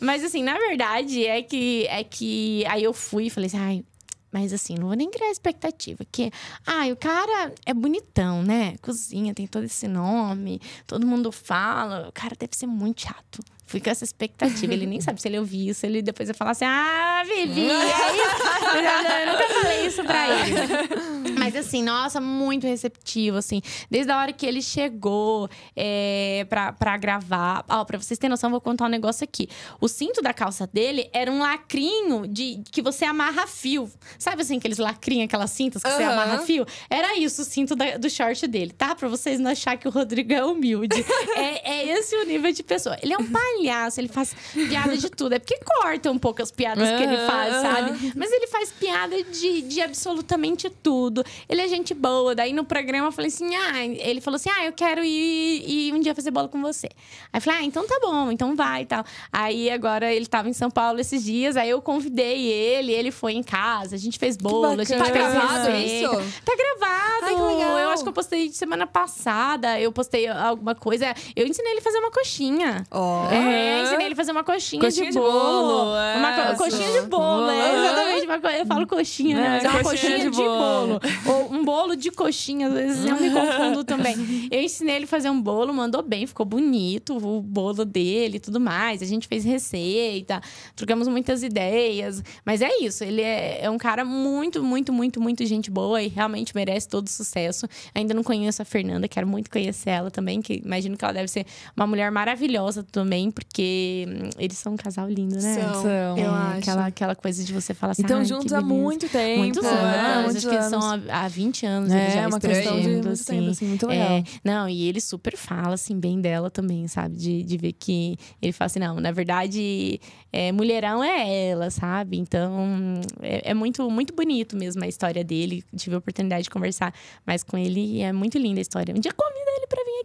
Mas assim, na verdade, é que é que aí eu fui e falei assim, ai, mas assim, não vou nem criar expectativa. Que, ai, ah, o cara é bonitão, né? Cozinha, tem todo esse nome, todo mundo fala. O cara deve ser muito chato. Fui com essa expectativa. Ele nem (laughs) sabe se ele ouviu isso. Ele depois eu falar assim: Ah, Vivi, (laughs) é isso. eu nunca falei isso pra ah. ele. Mas assim, nossa, muito receptivo, assim. Desde a hora que ele chegou é, pra, pra gravar. Ó, oh, pra vocês terem noção, vou contar um negócio aqui. O cinto da calça dele era um lacrinho de que você amarra fio. Sabe assim, aqueles lacrinhos, aquelas cintas que uhum. você amarra fio? Era isso o cinto da, do short dele, tá? Pra vocês não achar que o Rodrigo é humilde. (laughs) é, é esse o nível de pessoa. Ele é um pai palhaço, ele faz piada de tudo. É porque corta um pouco as piadas que ele faz, sabe? Mas ele faz piada de, de absolutamente tudo. Ele é gente boa. Daí no programa eu falei assim: ah, ele falou assim: ah, eu quero ir, ir um dia fazer bola com você. Aí eu falei: ah, então tá bom, então vai e tal. Aí agora ele tava em São Paulo esses dias, aí eu convidei ele, ele foi em casa, a gente fez bolo, a gente tá gravado isso? Tá gravado. Ai, legal. Eu acho que eu postei semana passada, eu postei alguma coisa. Eu ensinei ele a fazer uma coxinha. Oh. É, eu ensinei né? ele a fazer uma coxinha, coxinha de, de bolo. É. Uma co coxinha de bolo, é exatamente. Uma co... Eu falo coxinha, né? Mas é uma coxinha, coxinha de, bolo. de, bolo. Ou um bolo de coxinha, às vezes eu me confundo também. Eu ensinei ele a fazer um bolo, mandou bem, ficou bonito o bolo dele e tudo mais. A gente fez receita, trocamos muitas ideias. Mas é isso, ele é, é um cara muito, muito, muito, muito gente boa e realmente merece todo sucesso. Ainda não conheço a Fernanda, quero muito conhecer ela também, que imagino que ela deve ser uma mulher maravilhosa também, porque eles são um casal lindo, né? São, são. É, eu acho. Aquela, aquela coisa de você falar assim. Então, juntos há muito tempo. Muitos anos. É, muitos acho que são há, há 20 anos. É, eles já uma questão de muito assim. Tempo, assim, assim muito legal. É, não, e ele super fala, assim, bem dela também, sabe? De, de ver que ele fala assim, não, na verdade, é, mulherão é ela, sabe? Então, é, é muito, muito bonito mesmo a história dele. Tive a oportunidade de conversar mais com ele e é muito linda a história. Um dia come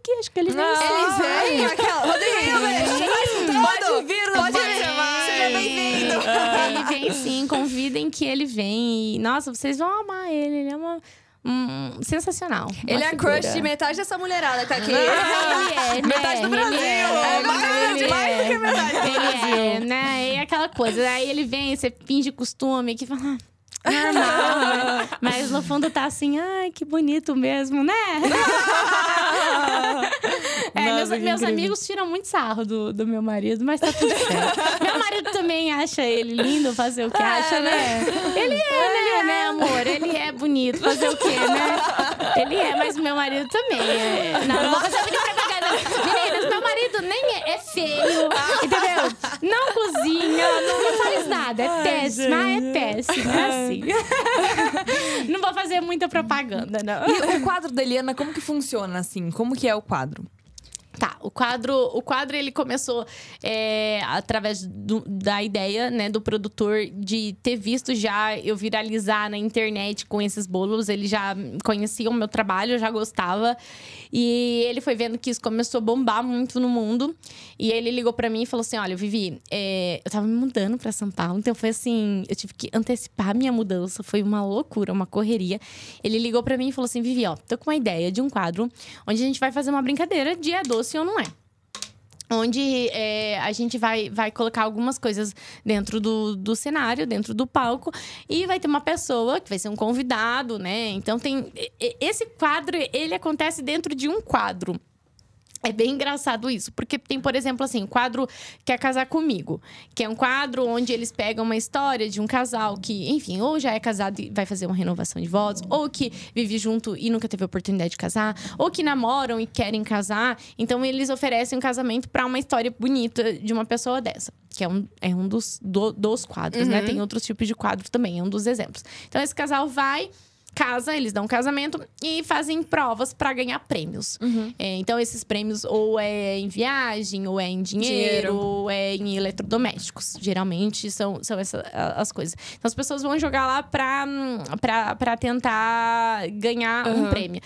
aqui, acho que ele não. Ele veio. Aquela, Rodrigo, pode vir, pode, pode vir. Seja bem-vindo. Ele vem sim, convidem que ele vem. E, nossa, vocês vão amar ele. Ele é uma. Hum, sensacional. Ele é figura. crush de metade dessa mulherada que tá aqui. Não, ele (laughs) é, né? Metade do é, Brasil. Ele é, é mais, ele mais do que é. metade do ele Brasil. É, né? E aquela coisa. Aí ele vem, você finge costume, que fala ah, normal, né? (laughs) Mas no fundo tá assim, ai, que bonito mesmo, né? (laughs) é, Nossa, meus, é meus amigos tiram muito sarro do, do meu marido, mas tá tudo certo. (laughs) meu marido também acha ele lindo, fazer o que é, acha, né? né? Ele é, é, né, ele é, né, amor? Ele é bonito, fazer o quê, né? Ele é, mas meu marido também. É. Não, não vou fazer o marido nem é, é feio, (laughs) entendeu? Não cozinha, não, faz nada. É Ai, péssima, é gente. é péssima. É assim. (laughs) não vou fazer muita propaganda, não. E o quadro da Eliana, como que funciona assim? Como que é o quadro? Tá, o quadro, o quadro ele começou é, através do, da ideia né, do produtor de ter visto já eu viralizar na internet com esses bolos. Ele já conhecia o meu trabalho, já gostava. E ele foi vendo que isso começou a bombar muito no mundo. E ele ligou para mim e falou assim: Olha, Vivi, é, eu tava me mudando para São Paulo, então foi assim: eu tive que antecipar minha mudança, foi uma loucura, uma correria. Ele ligou para mim e falou assim: Vivi, ó, tô com uma ideia de um quadro onde a gente vai fazer uma brincadeira de é doce ou não é onde é, a gente vai, vai colocar algumas coisas dentro do, do cenário, dentro do palco, e vai ter uma pessoa que vai ser um convidado, né? Então tem esse quadro, ele acontece dentro de um quadro. É bem engraçado isso, porque tem, por exemplo, assim, o quadro Quer é Casar Comigo, que é um quadro onde eles pegam uma história de um casal que, enfim, ou já é casado e vai fazer uma renovação de votos, ou que vive junto e nunca teve oportunidade de casar, ou que namoram e querem casar. Então, eles oferecem um casamento para uma história bonita de uma pessoa dessa, que é um, é um dos, do, dos quadros, né? uhum. né? Tem outros tipos de quadro também, é um dos exemplos. Então, esse casal vai casa, eles dão um casamento e fazem provas para ganhar prêmios. Uhum. É, então, esses prêmios ou é em viagem, ou é em dinheiro, dinheiro. ou é em eletrodomésticos. Geralmente são, são essas as coisas. Então, as pessoas vão jogar lá pra, hum, tentar ganhar uhum. um prêmio.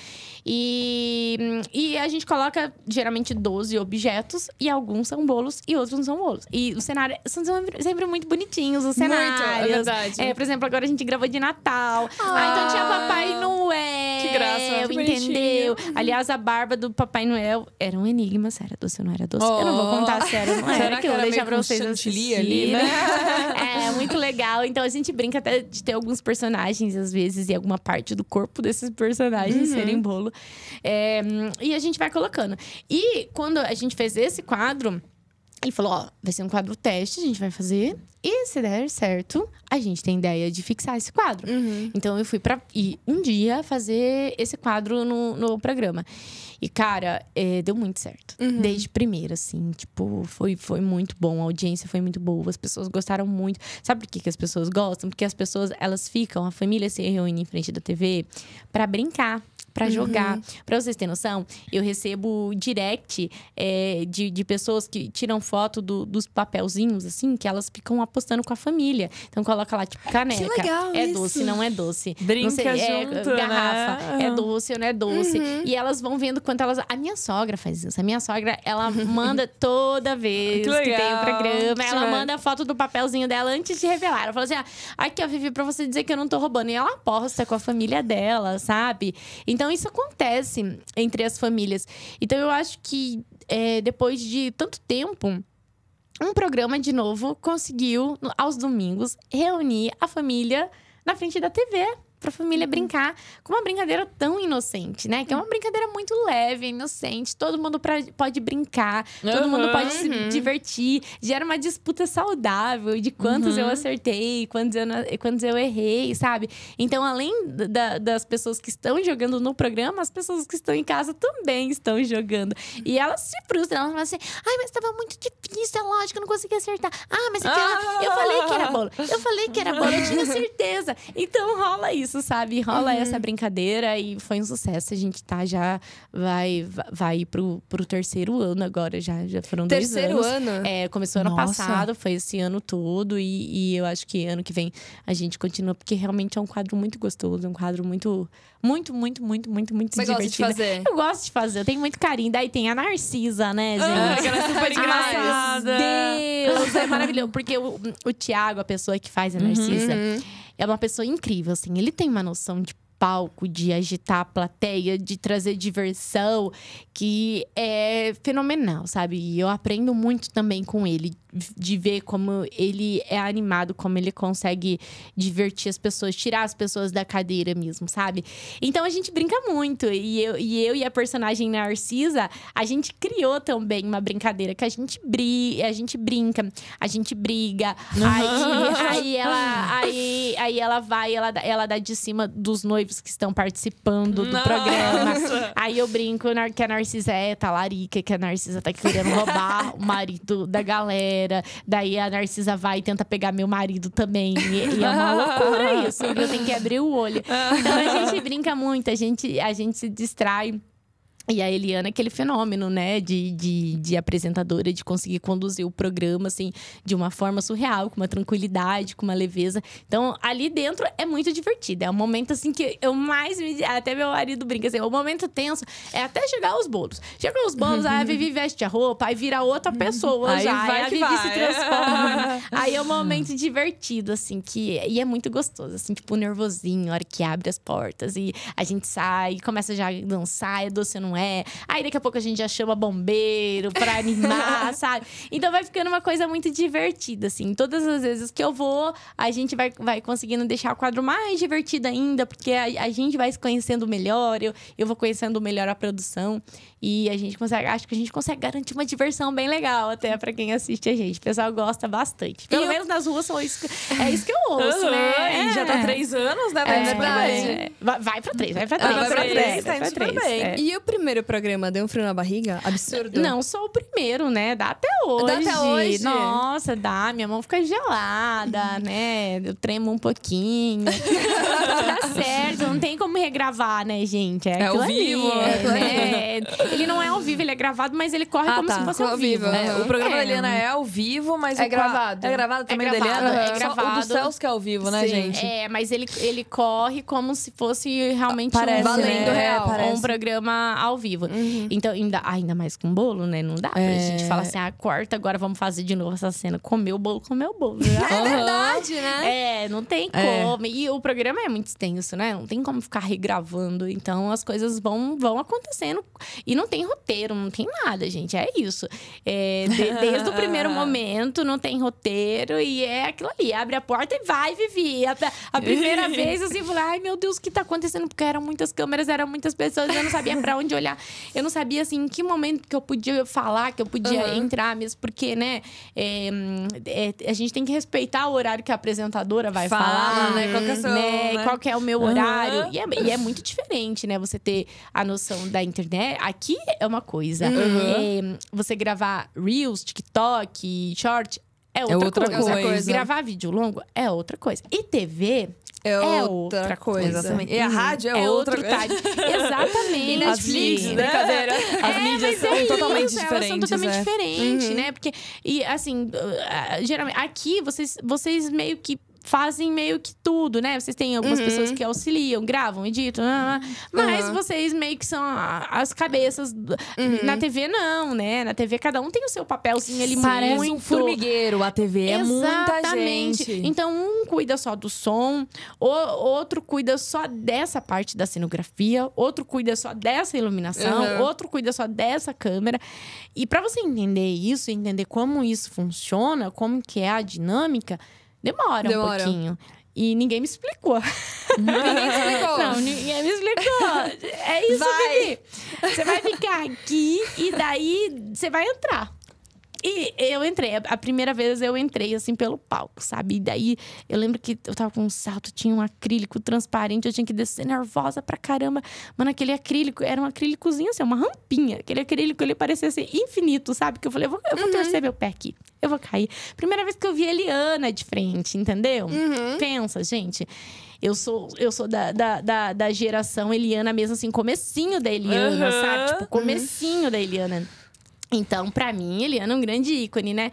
E, e a gente coloca geralmente 12 objetos e alguns são bolos e outros não são bolos. E o cenário são sempre muito bonitinhos os cenários. Muito, é verdade. É, por exemplo, agora a gente gravou de Natal. Ah, ah então tinha ah. Papai Noel. Que graça. Que entendeu? Bonitinho. Aliás, a barba do Papai Noel era um enigma, se era doce ou não era doce. Oh. Eu não vou oh. contar se era não (laughs) era, Será que, eu vou deixar pra vocês Ali, né? (laughs) é, muito legal. Então a gente brinca até de ter alguns personagens, às vezes, e alguma parte do corpo desses personagens uhum. serem bolo. É, e a gente vai colocando. E quando a gente fez esse quadro, ele falou: ó, vai ser um quadro teste, a gente vai fazer. E se der certo, a gente tem ideia de fixar esse quadro. Uhum. Então eu fui para ir um dia fazer esse quadro no, no programa. E, cara, é, deu muito certo. Uhum. Desde primeira, assim, tipo, foi, foi muito bom. A audiência foi muito boa, as pessoas gostaram muito. Sabe por que, que as pessoas gostam? Porque as pessoas, elas ficam, a família se reúne em frente da TV para brincar para uhum. jogar. Para vocês terem noção, eu recebo direct é, de, de pessoas que tiram foto do, dos papelzinhos, assim, que elas ficam apostando com a família. Então coloca lá, tipo, caneca. Que legal é isso. doce, não é doce. Brinca sei, é junto, né? é, garrafa. Né? É doce ou não é doce. Uhum. E elas vão vendo quanto elas. A minha sogra faz isso. A minha sogra, ela (laughs) manda toda vez que, que tem o programa. Ela é. manda a foto do papelzinho dela antes de revelar. Ela fala assim: ah, aqui, ó, Vivi, pra você dizer que eu não tô roubando. E ela aposta com a família dela, sabe? Então, então isso acontece entre as famílias. Então eu acho que é, depois de tanto tempo um programa de novo conseguiu, aos domingos, reunir a família na frente da TV pra família uhum. brincar com uma brincadeira tão inocente, né? Que é uma uhum. brincadeira muito leve, inocente. Todo mundo pra, pode brincar, uhum, todo mundo uhum. pode uhum. se divertir. Gera uma disputa saudável de quantos uhum. eu acertei, quantos eu, quantos eu errei, sabe? Então, além da, das pessoas que estão jogando no programa, as pessoas que estão em casa também estão jogando. E elas se frustram, elas falam assim: ai, mas tava muito difícil, é lógico, eu não consegui acertar. Ah, mas aquela. É ah! Eu falei que era bolo, eu falei que era bolo, eu tinha (laughs) certeza. Então rola isso isso, sabe? Rola uhum. essa brincadeira e foi um sucesso. A gente tá já, vai, vai pro, pro terceiro ano agora, já, já foram terceiro dois anos. Terceiro ano? É, começou Nossa. ano passado, foi esse ano todo. E, e eu acho que ano que vem a gente continua, porque realmente é um quadro muito gostoso, é um quadro muito, muito, muito, muito, muito, muito Você divertido. Gosta de fazer? Eu gosto de fazer, eu tenho muito carinho. Daí tem a Narcisa, né, ah, gente? Ah, ela é super engraçada. Deus, é maravilhoso. Porque o, o Tiago, a pessoa que faz a uhum, Narcisa. Uhum é uma pessoa incrível, assim. Ele tem uma noção de palco, de agitar a plateia, de trazer diversão, que é fenomenal, sabe? E eu aprendo muito também com ele de ver como ele é animado, como ele consegue divertir as pessoas, tirar as pessoas da cadeira mesmo, sabe? Então a gente brinca muito. E eu e, eu e a personagem né, Narcisa, a gente criou também uma brincadeira que a gente, bri a gente brinca, a gente briga. Aí, aí, ela, aí, aí ela vai, ela, ela dá de cima dos noivos que estão participando do Nossa. programa. Aí eu brinco que a Narcisa é talarica, que a Narcisa tá querendo roubar o marido da galera. Daí a Narcisa vai e tenta pegar meu marido também. E, e é uma (laughs) loucura isso. Eu tenho que abrir o olho. Então a gente brinca muito, a gente, a gente se distrai. E a Eliana, aquele fenômeno, né, de, de, de, apresentadora, de conseguir conduzir o programa, assim, de uma forma surreal, com uma tranquilidade, com uma leveza. Então, ali dentro é muito divertido. É o um momento, assim, que eu mais me. Até meu marido brinca, assim, é o momento tenso é até chegar aos bolos. Chega os bolos, aí ah, a Vivi (laughs) veste a roupa, aí vira outra pessoa aí já. Vai aí a Vivi vai. se transforma. (laughs) aí é um momento divertido, assim, que. E é muito gostoso, assim, tipo, nervosinho, a hora que abre as portas e a gente sai, começa já a dançar, é doce, não é? é. Aí daqui a pouco a gente já chama bombeiro pra animar, (laughs) sabe? Então vai ficando uma coisa muito divertida, assim. Todas as vezes que eu vou, a gente vai, vai conseguindo deixar o quadro mais divertido ainda, porque a, a gente vai se conhecendo melhor, eu, eu vou conhecendo melhor a produção. E a gente consegue, acho que a gente consegue garantir uma diversão bem legal até para quem assiste a gente. O pessoal gosta bastante. Pelo menos nas ruas são isso que, é isso que eu ouço, uhum, né? já tá é. três anos, né? Vai é, é. Vai três, vai pra três. vai pra ah, três, vai pra três. Vai pra três, vai tá pra três. É. E o primeiro primeiro programa deu um frio na barriga? Absurdo. Não, só o primeiro, né? Dá até hoje. Dá até hoje. Nossa, dá. Minha mão fica gelada, uhum. né? Eu tremo um pouquinho. (laughs) tá certo, não tem como regravar, né, gente? É, é ao vivo. Ali, é, né? (laughs) ele não é ao vivo, ele é gravado, mas ele corre ah, como tá. se fosse ao vivo. É, né? o programa é. da Eliana é ao vivo, mas é o gravado. É gravado é também é gravado, da Eliana? É gravado. Só o do Celso que é ao vivo, né, Sim. gente? É, mas ele, ele corre como se fosse realmente parece, um, valendo né? real. um programa ao ao vivo. Uhum. Então, ainda, ainda mais com bolo, né? Não dá pra é... gente falar assim, ah, corta, agora vamos fazer de novo essa cena. Comeu o bolo, comeu o bolo. Já. É (laughs) verdade, né? É, não tem é. como. E o programa é muito extenso, né? Não tem como ficar regravando. Então, as coisas vão, vão acontecendo. E não tem roteiro, não tem nada, gente. É isso. É, de, desde o primeiro (laughs) momento, não tem roteiro. E é aquilo ali. Abre a porta e vai, Vivi. A, a primeira (laughs) vez, assim, eu falei, ai, meu Deus, o que tá acontecendo? Porque eram muitas câmeras, eram muitas pessoas. Eu não sabia pra onde eu olhar. Eu não sabia, assim, em que momento que eu podia falar, que eu podia uhum. entrar mesmo, porque, né, é, é, a gente tem que respeitar o horário que a apresentadora vai Fala, falar. né? Qual que é, né, seu, né? né? Qual que é o meu horário. E, é, e, é, muito diferente, né? Você ter a noção da internet. Aqui é uma coisa. Uhum. É, você gravar Reels, TikTok, Short, é, é outra, é outra coisa. coisa. Gravar vídeo longo é outra coisa. E TV, é, é, outra, outra coisa. coisa. E a hum, rádio é, é outra coisa. (laughs) Exatamente. As mídias, né? Brincadeira. É, As é, mídias são, é totalmente isso, diferentes, são é. totalmente diferentes. São totalmente diferentes, né? Uhum. Porque, e assim, ah, geralmente, aqui vocês, vocês meio que fazem meio que tudo, né? Vocês têm algumas uhum. pessoas que auxiliam, gravam, editam, né, né, né. mas uhum. vocês meio que são as cabeças. Uhum. Na TV, não, né? Na TV, cada um tem o seu papelzinho ali Parece muito... um formigueiro, a TV Exatamente. é muita gente. Então, um cuida só do som, o, outro cuida só dessa parte da cenografia, outro cuida só dessa iluminação, outro cuida só dessa câmera. E para você entender isso, entender como isso funciona, como que é a dinâmica Demora, Demora. um pouquinho. E ninguém me explicou. (laughs) ninguém explicou. Não, ninguém me explicou. É isso, vai. Vivi. Você vai ficar aqui e daí você vai entrar. E eu entrei, a primeira vez eu entrei assim pelo palco, sabe? E daí eu lembro que eu tava com um salto, tinha um acrílico transparente, eu tinha que descer nervosa pra caramba. Mano, aquele acrílico era um acrílicozinho assim, uma rampinha. Aquele acrílico ele parecia ser assim, infinito, sabe? Que eu falei, eu vou, eu vou uhum. torcer meu pé aqui, eu vou cair. Primeira vez que eu vi a Eliana de frente, entendeu? Uhum. Pensa, gente. Eu sou, eu sou da, da, da, da, geração Eliana mesmo, assim, comecinho da Eliana, uhum. sabe? Tipo, comecinho da Eliana. Então, para mim, Eliana é um grande ícone, né?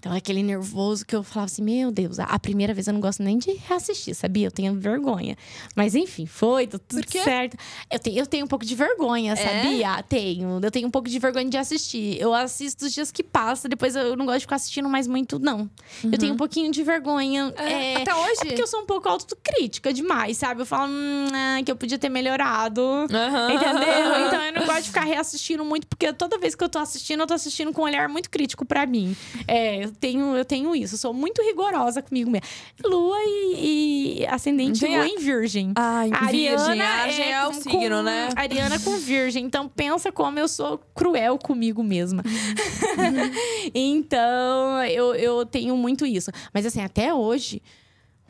Então, aquele nervoso que eu falava assim: meu Deus, a primeira vez eu não gosto nem de reassistir, sabia? Eu tenho vergonha. Mas enfim, foi, tudo certo. Eu tenho, eu tenho um pouco de vergonha, é? sabia? É? Tenho. Eu tenho um pouco de vergonha de assistir. Eu assisto os dias que passa, depois eu não gosto de ficar assistindo mais muito, não. Uhum. Eu tenho um uhum. pouquinho de vergonha. É, é, até é hoje? É porque eu sou um pouco autocrítica demais, sabe? Eu falo hum, ah, que eu podia ter melhorado. Uhum. Entendeu? (laughs) Então eu não gosto de ficar reassistindo muito, porque toda vez que eu tô assistindo, eu tô assistindo com um olhar muito crítico para mim. É, eu tenho, eu tenho isso. sou muito rigorosa comigo mesmo. Lua e, e ascendente Lua então é em virgem. Ai, ah, Ariana virgem. é, é, o com, signo, né? Ariana com virgem. Então, pensa como eu sou cruel comigo mesma. Uhum. (laughs) então, eu, eu tenho muito isso. Mas, assim, até hoje...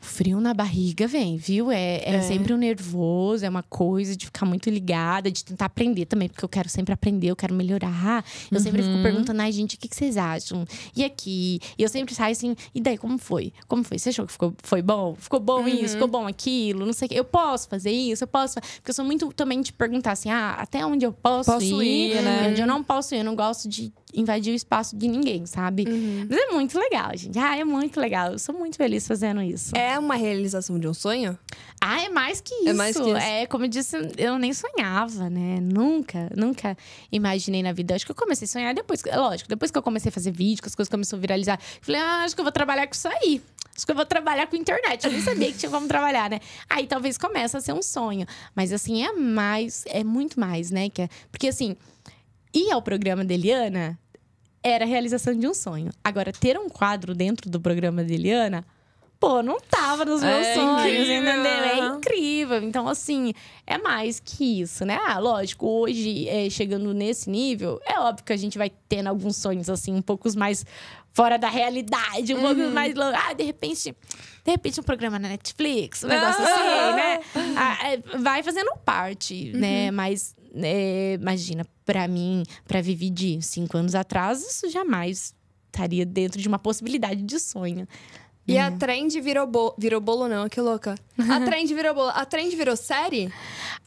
O frio na barriga vem, viu? É, é, é, sempre um nervoso, é uma coisa de ficar muito ligada, de tentar aprender também, porque eu quero sempre aprender, eu quero melhorar. Eu uhum. sempre fico uhum. perguntando, ai, gente, o que, que vocês acham? E aqui? E eu sempre saio assim, e daí, como foi? Como foi? Você achou que ficou, foi bom? Ficou bom uhum. isso? Ficou bom aquilo? Não sei o que. Eu posso fazer isso? Eu posso. Porque eu sou muito também de perguntar assim, ah, até onde eu posso, posso ir? ir né? Onde eu não posso ir, eu não gosto de invadir o espaço de ninguém, sabe? Uhum. Mas é muito legal, gente. Ah, é muito legal. Eu sou muito feliz fazendo isso. É uma realização de um sonho? Ah, é mais que isso. É mais que isso. É, como eu disse, eu nem sonhava, né? Nunca, nunca imaginei na vida. Acho que eu comecei a sonhar depois. Lógico, depois que eu comecei a fazer vídeo, que as coisas começaram a viralizar. Falei, ah, acho que eu vou trabalhar com isso aí. Acho que eu vou trabalhar com internet. Eu nem sabia que tinha como trabalhar, né? Aí talvez comece a ser um sonho. Mas assim, é mais, é muito mais, né? É, porque assim, ir ao programa de Eliana era a realização de um sonho. Agora, ter um quadro dentro do programa de Eliana pô, não tava nos meus é sonhos, incrível. entendeu? É incrível. Então, assim, é mais que isso, né? Ah, lógico, hoje, é, chegando nesse nível, é óbvio que a gente vai tendo alguns sonhos, assim, um pouco mais fora da realidade, um uhum. pouco mais Ah, de repente, de repente um programa na Netflix, um ah. negócio ah. assim, né? Ah, é, vai fazendo parte, né? uhum. né? Mas é, imagina, para mim, para Vivi de cinco anos atrás, isso jamais estaria dentro de uma possibilidade de sonho. E a é. trend virou bolo. Virou bolo, não, que louca. A (laughs) trend virou bolo. A trend virou série?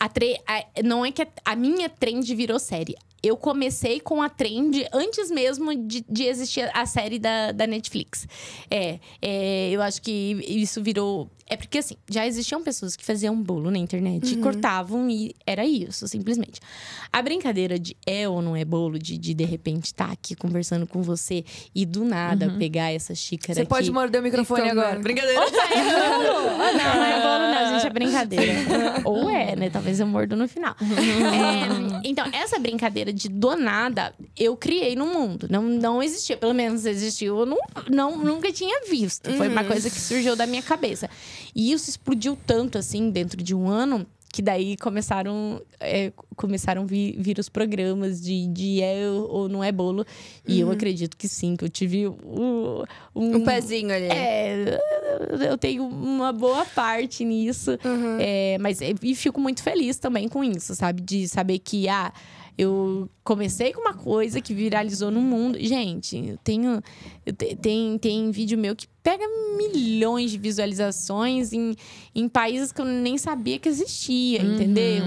A tre... A, não é que a, a minha trend virou série eu comecei com a trend antes mesmo de, de existir a série da, da Netflix. É, é, eu acho que isso virou. É porque, assim, já existiam pessoas que faziam bolo na internet uhum. e cortavam e era isso, simplesmente. A brincadeira de é ou não é bolo, de de, de repente estar tá aqui conversando com você e do nada uhum. pegar essa xícara. Você pode morder o microfone agora. Brincadeira. É (laughs) não, não é bolo, não, gente, é brincadeira. (laughs) ou é, né? Talvez eu mordo no final. (laughs) É, então, essa brincadeira de nada eu criei no mundo. Não, não existia, pelo menos existiu. Eu não, não, nunca tinha visto. Foi uma uhum. coisa que surgiu da minha cabeça. E isso explodiu tanto, assim, dentro de um ano, que daí começaram é, começaram a vir, vir, os programas de, de é ou não é bolo. E uhum. eu acredito que sim, que eu tive um, um pezinho ali. É, eu tenho uma boa parte nisso. Uhum. É, mas e fico muito feliz também com isso, sabe? De saber que ah, eu comecei com uma coisa que viralizou no mundo. Gente, eu tenho. Eu te, tem, tem vídeo meu que pega milhões de visualizações em, em países que eu nem sabia que existia, uhum. entendeu?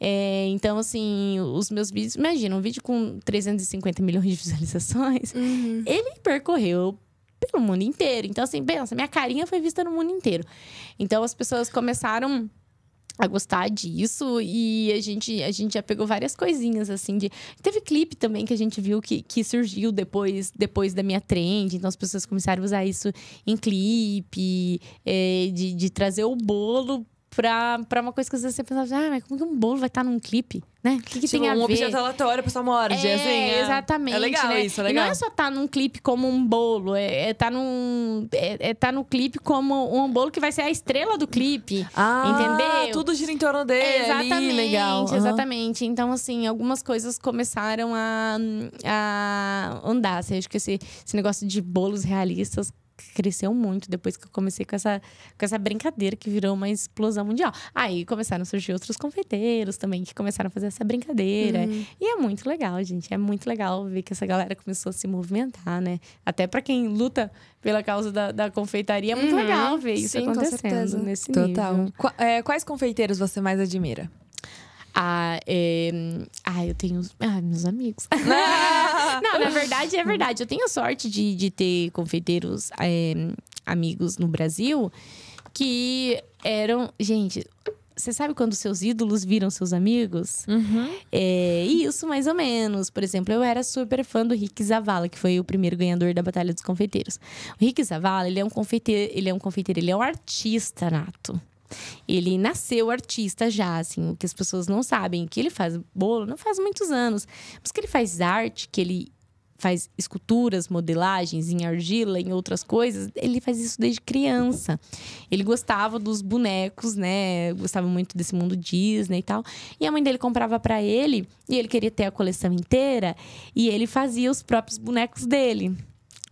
É, então, assim, os meus vídeos. Imagina, um vídeo com 350 milhões de visualizações, uhum. ele percorreu pelo mundo inteiro. Então, assim, pensa, minha carinha foi vista no mundo inteiro. Então, as pessoas começaram a gostar disso e a gente, a gente já pegou várias coisinhas assim de teve clipe também que a gente viu que, que surgiu depois depois da minha trend então as pessoas começaram a usar isso em clipe é, de, de trazer o bolo pra, pra uma coisa que às vezes você pensava, assim, ah, mas como que um bolo vai estar num clipe? Né? O que, que tipo, tem a um ver? Um objeto tá aleatório, pra sua morde, é, assim. É, exatamente. É legal né? isso, é legal. E não é só estar tá num clipe como um bolo, é, é tá num. É, é tá no clipe como um bolo que vai ser a estrela do clipe. Ah, entendeu? Tudo gira em torno dele. É, exatamente, ali, legal. Exatamente. Então, assim, algumas coisas começaram a, a andar. Assim, acho que esse, esse negócio de bolos realistas cresceu muito depois que eu comecei com essa, com essa brincadeira que virou uma explosão mundial. Aí começaram a surgir outros confeiteiros também que começaram a fazer essa brincadeira. Uhum. E é muito legal, gente. É muito legal ver que essa galera começou a se movimentar, né? Até para quem luta pela causa da, da confeitaria, é muito uhum. legal ver isso Sim, acontecendo nesse Total. nível. É, quais confeiteiros você mais admira? Ah, é... Hum, ah eu tenho ah, meus amigos. Ah! (laughs) (laughs) (laughs) Não, na verdade, é verdade. Eu tenho sorte de, de ter confeiteiros é, amigos no Brasil que eram. Gente, você sabe quando seus ídolos viram seus amigos? Uhum. É isso, mais ou menos. Por exemplo, eu era super fã do Rick Zavala, que foi o primeiro ganhador da Batalha dos Confeiteiros. O Rick Zavala, ele é um confeiteiro, ele é um confeiteiro, ele é um artista nato. Ele nasceu artista já, assim, que as pessoas não sabem que ele faz bolo, não faz muitos anos, mas que ele faz arte, que ele faz esculturas, modelagens em argila, em outras coisas. Ele faz isso desde criança. Ele gostava dos bonecos, né? Gostava muito desse mundo Disney e tal. E a mãe dele comprava para ele e ele queria ter a coleção inteira e ele fazia os próprios bonecos dele.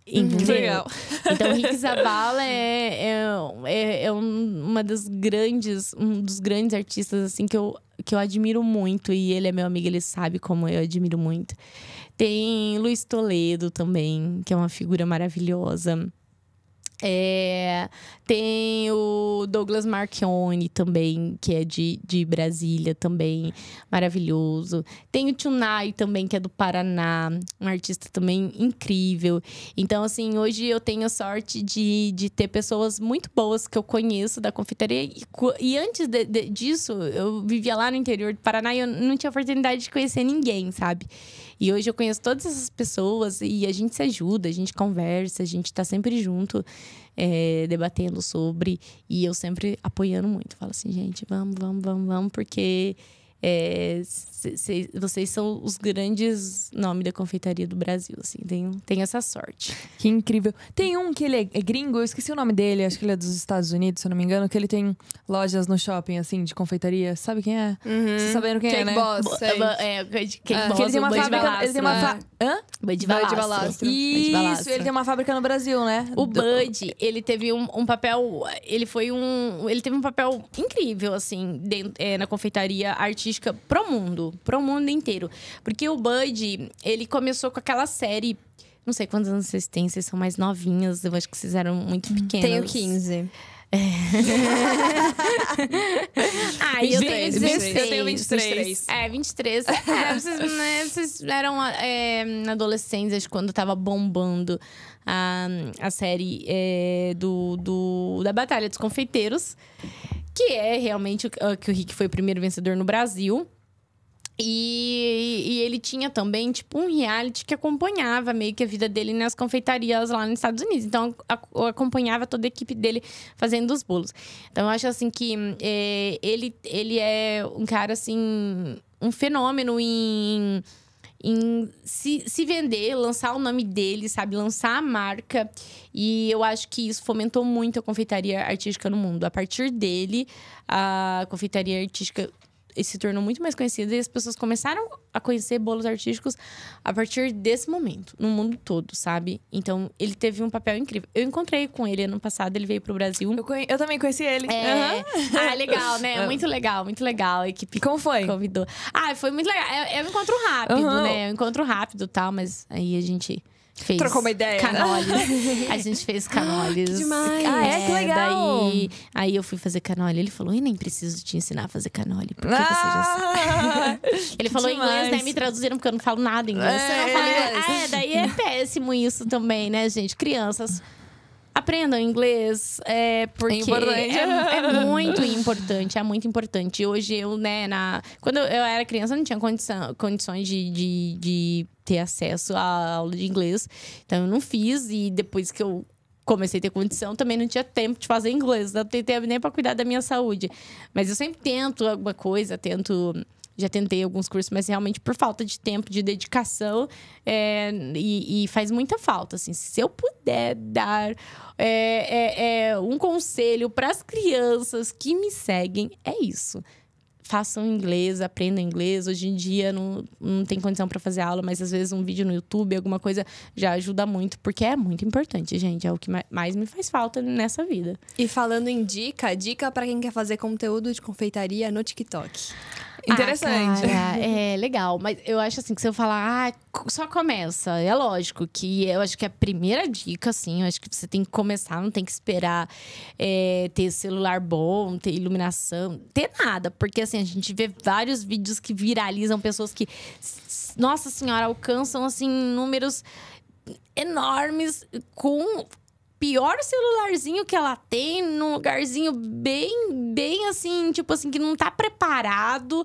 Uhum. Entendeu? (laughs) Então, Rick Zavala (laughs) é, é, é, é, uma das grandes, um dos grandes artistas assim que eu, que eu admiro muito. E ele é meu amigo, ele sabe como eu admiro muito. Tem Luiz Toledo também, que é uma figura maravilhosa. É, tem o Douglas Marchione também, que é de, de Brasília também, maravilhoso. Tem o Tunai também, que é do Paraná, um artista também incrível. Então, assim, hoje eu tenho sorte de, de ter pessoas muito boas que eu conheço da confeitaria. E, e antes de, de, disso, eu vivia lá no interior do Paraná e eu não tinha oportunidade de conhecer ninguém, sabe? E hoje eu conheço todas essas pessoas e a gente se ajuda, a gente conversa, a gente está sempre junto, é, debatendo sobre. E eu sempre apoiando muito. Falo assim, gente, vamos, vamos, vamos, vamos, porque é, vocês são os grandes nomes da confeitaria do Brasil, assim. Tem, tem essa sorte. Que incrível. Tem um que ele é, é gringo, eu esqueci o nome dele, acho que ele é dos Estados Unidos, se eu não me engano, que ele tem lojas no shopping, assim, de confeitaria. Sabe quem é? Uhum. Vocês quem cake é, né? Boss, é, é, cake é. Ah. Boss, ele tem uma fábrica... Ele tem uma fa... Hã? Bud Balastro. Isso, ele tem uma fábrica no Brasil, né? O Bud, ele teve um, um papel... Ele foi um... Ele teve um papel incrível, assim, dentro, é, na confeitaria artística artística pro mundo, pro mundo inteiro. Porque o Bud, ele começou com aquela série não sei quantos anos vocês têm, vocês são mais novinhas, eu acho que vocês eram muito uhum. pequenas. Tenho 15. É. (laughs) ah, eu 23, tenho Eu tenho 23. 23. É, 23. é, vocês, né, vocês eram é, adolescentes quando tava bombando a, a série é, do, do, da Batalha dos Confeiteiros que é realmente ah, que o Rick foi o primeiro vencedor no Brasil. E, e, ele tinha também, tipo, um reality que acompanhava meio que a vida dele nas confeitarias lá nos Estados Unidos. Então, eu acompanhava toda a equipe dele fazendo os bolos. Então, eu acho, assim, que é, ele, ele é um cara, assim, um fenômeno em em se, se vender, lançar o nome dele, sabe? Lançar a marca. E eu acho que isso fomentou muito a confeitaria artística no mundo. A partir dele, a confeitaria artística se tornou muito mais conhecido e as pessoas começaram a conhecer bolos artísticos a partir desse momento, no mundo todo, sabe? Então, ele teve um papel incrível. Eu encontrei com ele ano passado, ele veio pro Brasil. Eu, conhe... eu também conheci ele. É... Uhum. (laughs) Ah, legal, né? É. Muito legal, muito legal. A equipe Como foi? convidou. Ah, foi muito legal. É, é um encontro rápido, uhum. né? É um encontro rápido e tal, mas aí a gente Fez Trocou uma ideia. Canoles. (laughs) a gente fez canoles. que demais. Ah, é, que é, legal. Daí, aí eu fui fazer canole. Ele falou: e nem preciso te ensinar a fazer canole, porque ah, você já ah! sabe. (laughs) Ele falou demais. inglês, né? Me traduziram, porque eu não falo nada inglês. É, falo inglês. É. Ah, é, daí é péssimo isso também, né, gente? Crianças aprendam inglês, é, porque é, é, é, (laughs) muito importante, é muito importante. Hoje eu, né, na, quando eu era criança, eu não tinha condição, condições de, de, de ter acesso à aula de inglês. Então eu não fiz e depois que eu comecei a ter condição, também não tinha tempo de fazer inglês, não tinha nem para cuidar da minha saúde. Mas eu sempre tento alguma coisa, tento já tentei alguns cursos, mas realmente por falta de tempo, de dedicação, é, e, e, faz muita falta. Assim, se eu puder dar é, é, é um conselho para as crianças que me seguem, é isso façam inglês, aprendam inglês. Hoje em dia não, não tem condição para fazer aula, mas às vezes um vídeo no YouTube, alguma coisa, já ajuda muito, porque é muito importante, gente. É o que mais me faz falta nessa vida. E falando em dica, dica para quem quer fazer conteúdo de confeitaria no TikTok. Ah, interessante. Ah, (laughs) é legal. Mas eu acho assim que se eu falar, ah, só começa. É lógico que eu acho que a primeira dica, assim, eu acho que você tem que começar, não tem que esperar é, ter celular bom, ter iluminação, ter nada. Porque assim, a gente vê vários vídeos que viralizam pessoas que, nossa senhora, alcançam assim números enormes com pior celularzinho que ela tem, num lugarzinho bem, bem assim, tipo assim, que não tá preparado,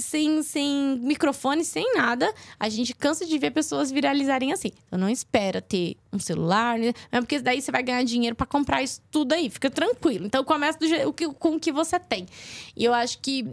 sem, sem microfone, sem nada. A gente cansa de ver pessoas viralizarem assim. Então não espera ter um celular, né? É porque daí você vai ganhar dinheiro para comprar isso tudo aí, fica tranquilo. Então começa do, que, com o que você tem. E eu acho que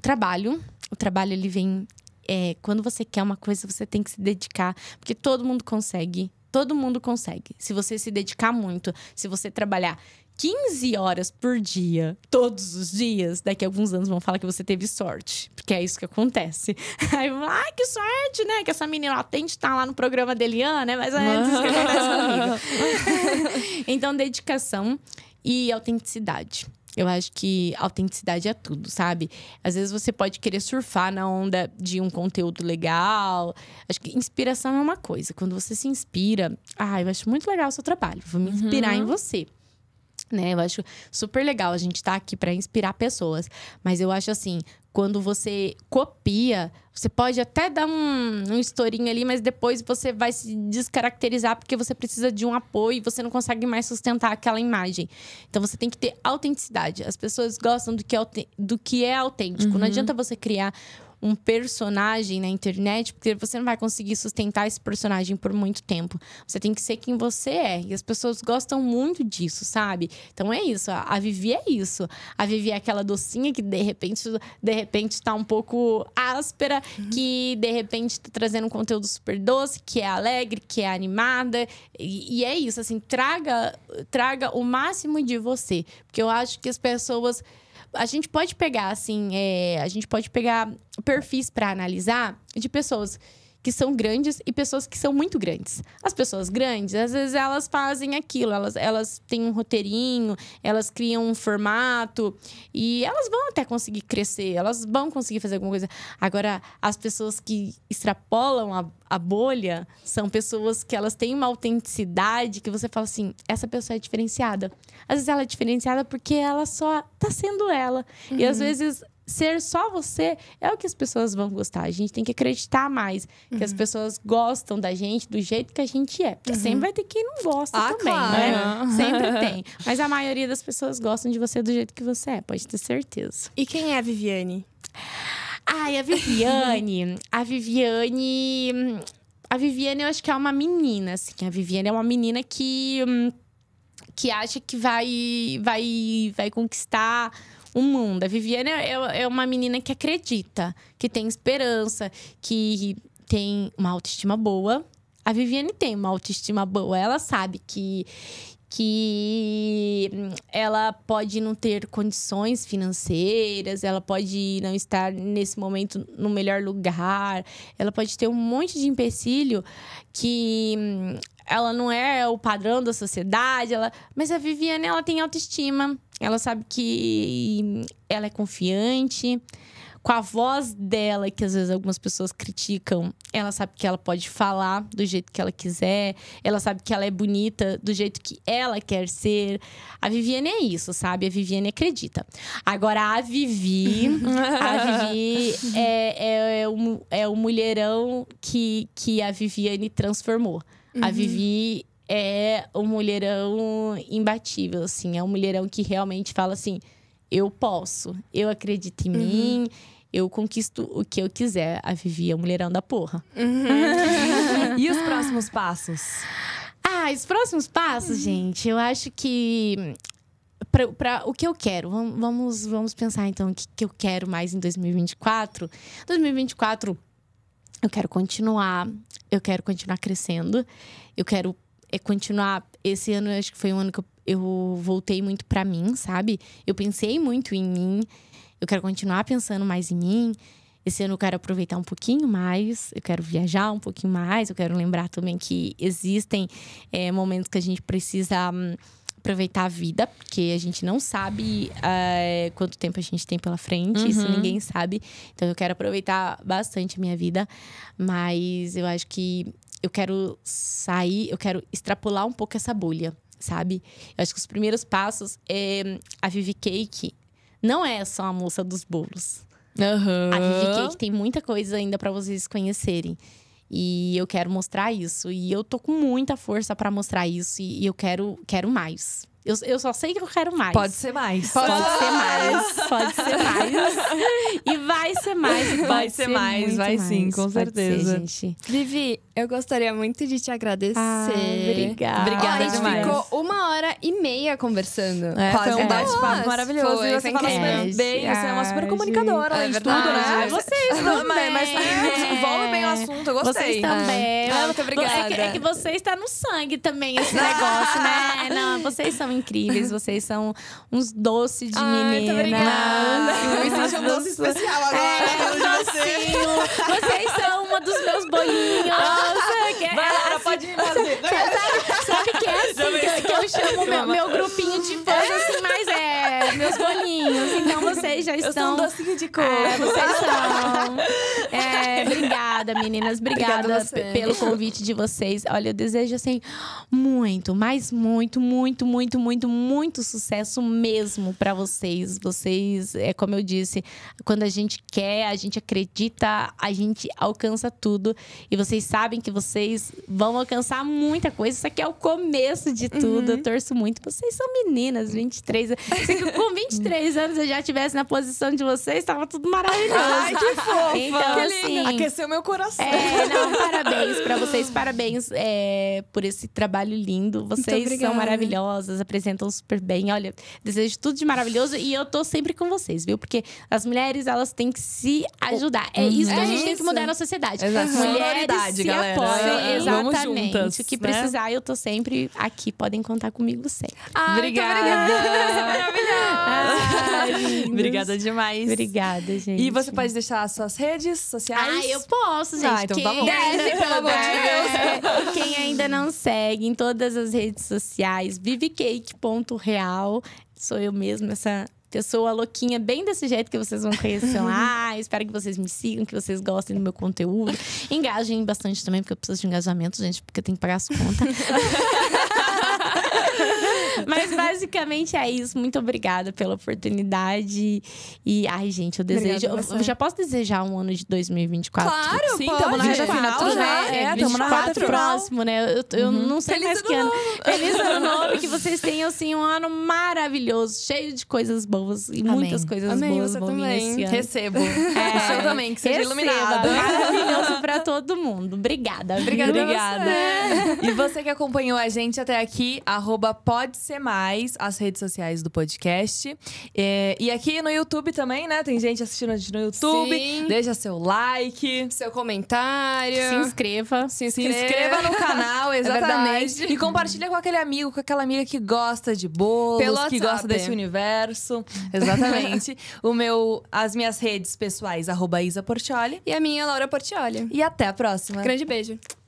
trabalho, o trabalho ele vem. É, quando você quer uma coisa, você tem que se dedicar, porque todo mundo consegue Todo mundo consegue. Se você se dedicar muito, se você trabalhar 15 horas por dia, todos os dias, daqui a alguns anos vão falar que você teve sorte. Porque é isso que acontece. (laughs) Aí vão ai, ah, que sorte, né? Que essa menina atende, tá lá no programa dele, né? Mas é isso que acontece comigo. (laughs) então, dedicação e autenticidade. Eu acho que autenticidade é tudo, sabe? Às vezes você pode querer surfar na onda de um conteúdo legal. Acho que inspiração é uma coisa. Quando você se inspira, ah, eu acho muito legal o seu trabalho, vou me inspirar uhum. em você né? Eu acho super legal a gente estar tá aqui para inspirar pessoas. Mas eu acho assim, quando você copia, você pode até dar um, um estourinho ali, mas depois você vai se descaracterizar porque você precisa de um apoio e você não consegue mais sustentar aquela imagem. Então você tem que ter autenticidade. As pessoas gostam do que é, do que é autêntico. Uhum. Não adianta você criar um personagem na internet, porque você não vai conseguir sustentar esse personagem por muito tempo. Você tem que ser quem você é. E as pessoas gostam muito disso, sabe? Então é isso. A Vivi é isso. A Vivi é aquela docinha que de repente, de repente tá um pouco áspera, uhum. que de repente tá trazendo um conteúdo super doce, que é alegre, que é animada. E, e é isso, assim, traga, traga o máximo de você. Porque eu acho que as pessoas a gente pode pegar, assim, é, a gente pode pegar perfis para analisar de pessoas que são grandes e pessoas que são muito grandes. As pessoas grandes, às vezes elas fazem aquilo, elas, elas têm um roteirinho, elas criam um formato e elas vão até conseguir crescer, elas vão conseguir fazer alguma coisa. Agora, as pessoas que extrapolam a, a bolha são pessoas que elas têm uma autenticidade que você fala assim: essa pessoa é diferenciada. Às vezes ela é diferenciada porque ela só tá sendo ela. Uhum. E às uhum. vezes ser só você é o que as pessoas vão gostar. A gente tem que acreditar mais uhum. que as uhum. pessoas gostam da gente do jeito que a gente é. Porque uhum. sempre vai ter quem não gosta ah, também, né? claro. né? Uhum. Sempre (laughs) tem. Mas a maioria das pessoas gostam de você do jeito que você é, pode ter certeza. E quem é a Viviane? Ai, a Viviane. (laughs) a Viviane. A Viviane, eu acho que é uma menina, assim. A Viviane é uma menina que. Hum, que acha que vai, vai, vai conquistar o mundo. A Viviane é, é, é uma menina que acredita, que tem esperança, que tem uma autoestima boa. A Viviane tem uma autoestima boa, ela sabe que que hum, ela pode não ter condições financeiras, ela pode não estar nesse momento no melhor lugar, ela pode ter um monte de empecilho que hum, ela não é o padrão da sociedade, ela... mas a Viviane ela tem autoestima, ela sabe que ela é confiante. Com a voz dela, que às vezes algumas pessoas criticam, ela sabe que ela pode falar do jeito que ela quiser, ela sabe que ela é bonita do jeito que ela quer ser. A Viviane é isso, sabe? A Viviane acredita. Agora, a Vivi, a (laughs) Vivi é, é, é, o, é o mulherão que, que a Viviane transformou. Uhum. A Vivi é um mulherão imbatível, assim. É um mulherão que realmente fala assim: eu posso, eu acredito em uhum. mim, eu conquisto o que eu quiser. A Vivi é um mulherão da porra. Uhum. (laughs) e os próximos passos? Ah, os próximos passos, uhum. gente, eu acho que. Para o que eu quero, vamos, vamos pensar então o que, que eu quero mais em 2024. 2024 eu quero continuar, eu quero continuar crescendo, eu quero é, continuar. Esse ano acho que foi um ano que eu, eu voltei muito para mim, sabe? Eu pensei muito em mim, eu quero continuar pensando mais em mim. Esse ano eu quero aproveitar um pouquinho mais, eu quero viajar um pouquinho mais, eu quero lembrar também que existem é, momentos que a gente precisa. Hum, aproveitar a vida, porque a gente não sabe eh, quanto tempo a gente tem pela frente, uhum. isso ninguém sabe. Então eu quero aproveitar bastante a minha vida, mas eu acho que eu quero sair, eu quero extrapolar um pouco essa bolha, sabe? Eu acho que os primeiros passos é a Vivi Cake não é só a moça dos bolos. Uhum. A Vivi Cake tem muita coisa ainda para vocês conhecerem. E eu quero mostrar isso. E eu tô com muita força para mostrar isso. E eu quero, quero mais. Eu, eu só sei que eu quero mais. Pode ser mais. Pode, pode ah! ser mais. Pode ser mais. (laughs) ser mais. (laughs) Vai, ser, ser mais, vai mais. sim, com certeza. ser, gente. Vivi, eu gostaria muito de te agradecer. Ah, obrigada. Obrigada oh, a gente demais. ficou uma hora e meia conversando. É, foi um bate-papo maravilhoso. Foi, você fala super bem, você é uma super ah, comunicadora, além é de tudo, né? Vocês também. Mas desenvolve bem o assunto, eu gostei. Vocês é. também. Ah, muito obrigada. É que, é que você está no sangue também, esse negócio, né? (laughs) Não, vocês são incríveis, vocês são uns doces de Ai, menina. Muito obrigada. Me senti um doce especial agora. É é, o Jacinho. Vocês são uma dos meus bolinhos. Nossa, que assim, pode me fazer. Sabe, sabe que é assim que, eu chamo meu, meu grupinho de fãs, é. assim, mas é meus bolinhos. Então vocês já estão. Eu sou um docinho de cor. É, vocês são. É, obrigada, meninas. Obrigada, obrigada pelo convite de vocês. Olha, eu desejo assim muito, mas muito, muito, muito, muito, muito sucesso mesmo para vocês. Vocês, é como eu disse, quando a gente quer, a gente acredita, a gente alcança tudo. E vocês sabem que vocês vão alcançar muita coisa. Isso aqui é o começo de tudo. Uhum. Eu torço muito. Vocês são meninas, 23 anos com 23 anos eu já estivesse na posição de vocês, estava tudo maravilhoso. Ai, que (laughs) então, fofa! Então, que assim, Aqueceu meu coração. É, não, parabéns para vocês, parabéns é, por esse trabalho lindo. Vocês são maravilhosas, apresentam super bem. Olha, desejo tudo de maravilhoso e eu tô sempre com vocês, viu? Porque as mulheres, elas têm que se ajudar. É uhum. isso é que a é gente isso. tem que mudar na sociedade. Exato. Mulheres se galera. apoiam. Né? exatamente. Juntas, o que né? precisar, eu tô sempre aqui. Podem contar comigo sempre. Ai, obrigada. Muito obrigada. (laughs) Obrigada demais. Obrigada, gente. E você pode deixar suas redes sociais? Ah, eu posso, gente. Ah, então quem... tá bom. Desce, pelo amor de é, Deus. Quem ainda não segue em todas as redes sociais, vivecake.real. Sou eu mesma, essa pessoa louquinha, bem desse jeito que vocês vão conhecer lá. (laughs) Ah, espero que vocês me sigam, que vocês gostem do meu conteúdo. Engajem bastante também, porque eu preciso de engajamento, gente, porque eu tenho que pagar as contas. (laughs) Mas basicamente é isso. Muito obrigada pela oportunidade. E, ai, gente, eu desejo. Eu já posso desejar um ano de 2024? Claro, sim, estamos tá né? é, é, na reta final. Já, é, estamos na reta próximo, né? Eu, eu uhum. não sei Feliz mais que ano. Feliz ano (laughs) novo, que vocês tenham, assim, um ano maravilhoso, cheio de coisas boas e Amém. muitas coisas Amém, boas. Você também. Recebo. É, (laughs) também, que seja iluminado Maravilhoso pra todo mundo. Obrigada. Obrigada. Obrigada. E você que acompanhou a gente até aqui, arroba pode ser conhecer mais as redes sociais do podcast. É, e aqui no YouTube também, né? Tem gente assistindo a gente no YouTube. Sim. Deixa seu like, seu comentário. Se inscreva. Se inscreva, se inscreva no canal, (laughs) exatamente. É e compartilha com aquele amigo, com aquela amiga que gosta de bolos, Pelo que gosta desse universo. (laughs) Exatamente. o meu, as minhas redes pessoais, arroba Isa Portioli. E a minha, Laura Portioli. E até a próxima. Grande beijo.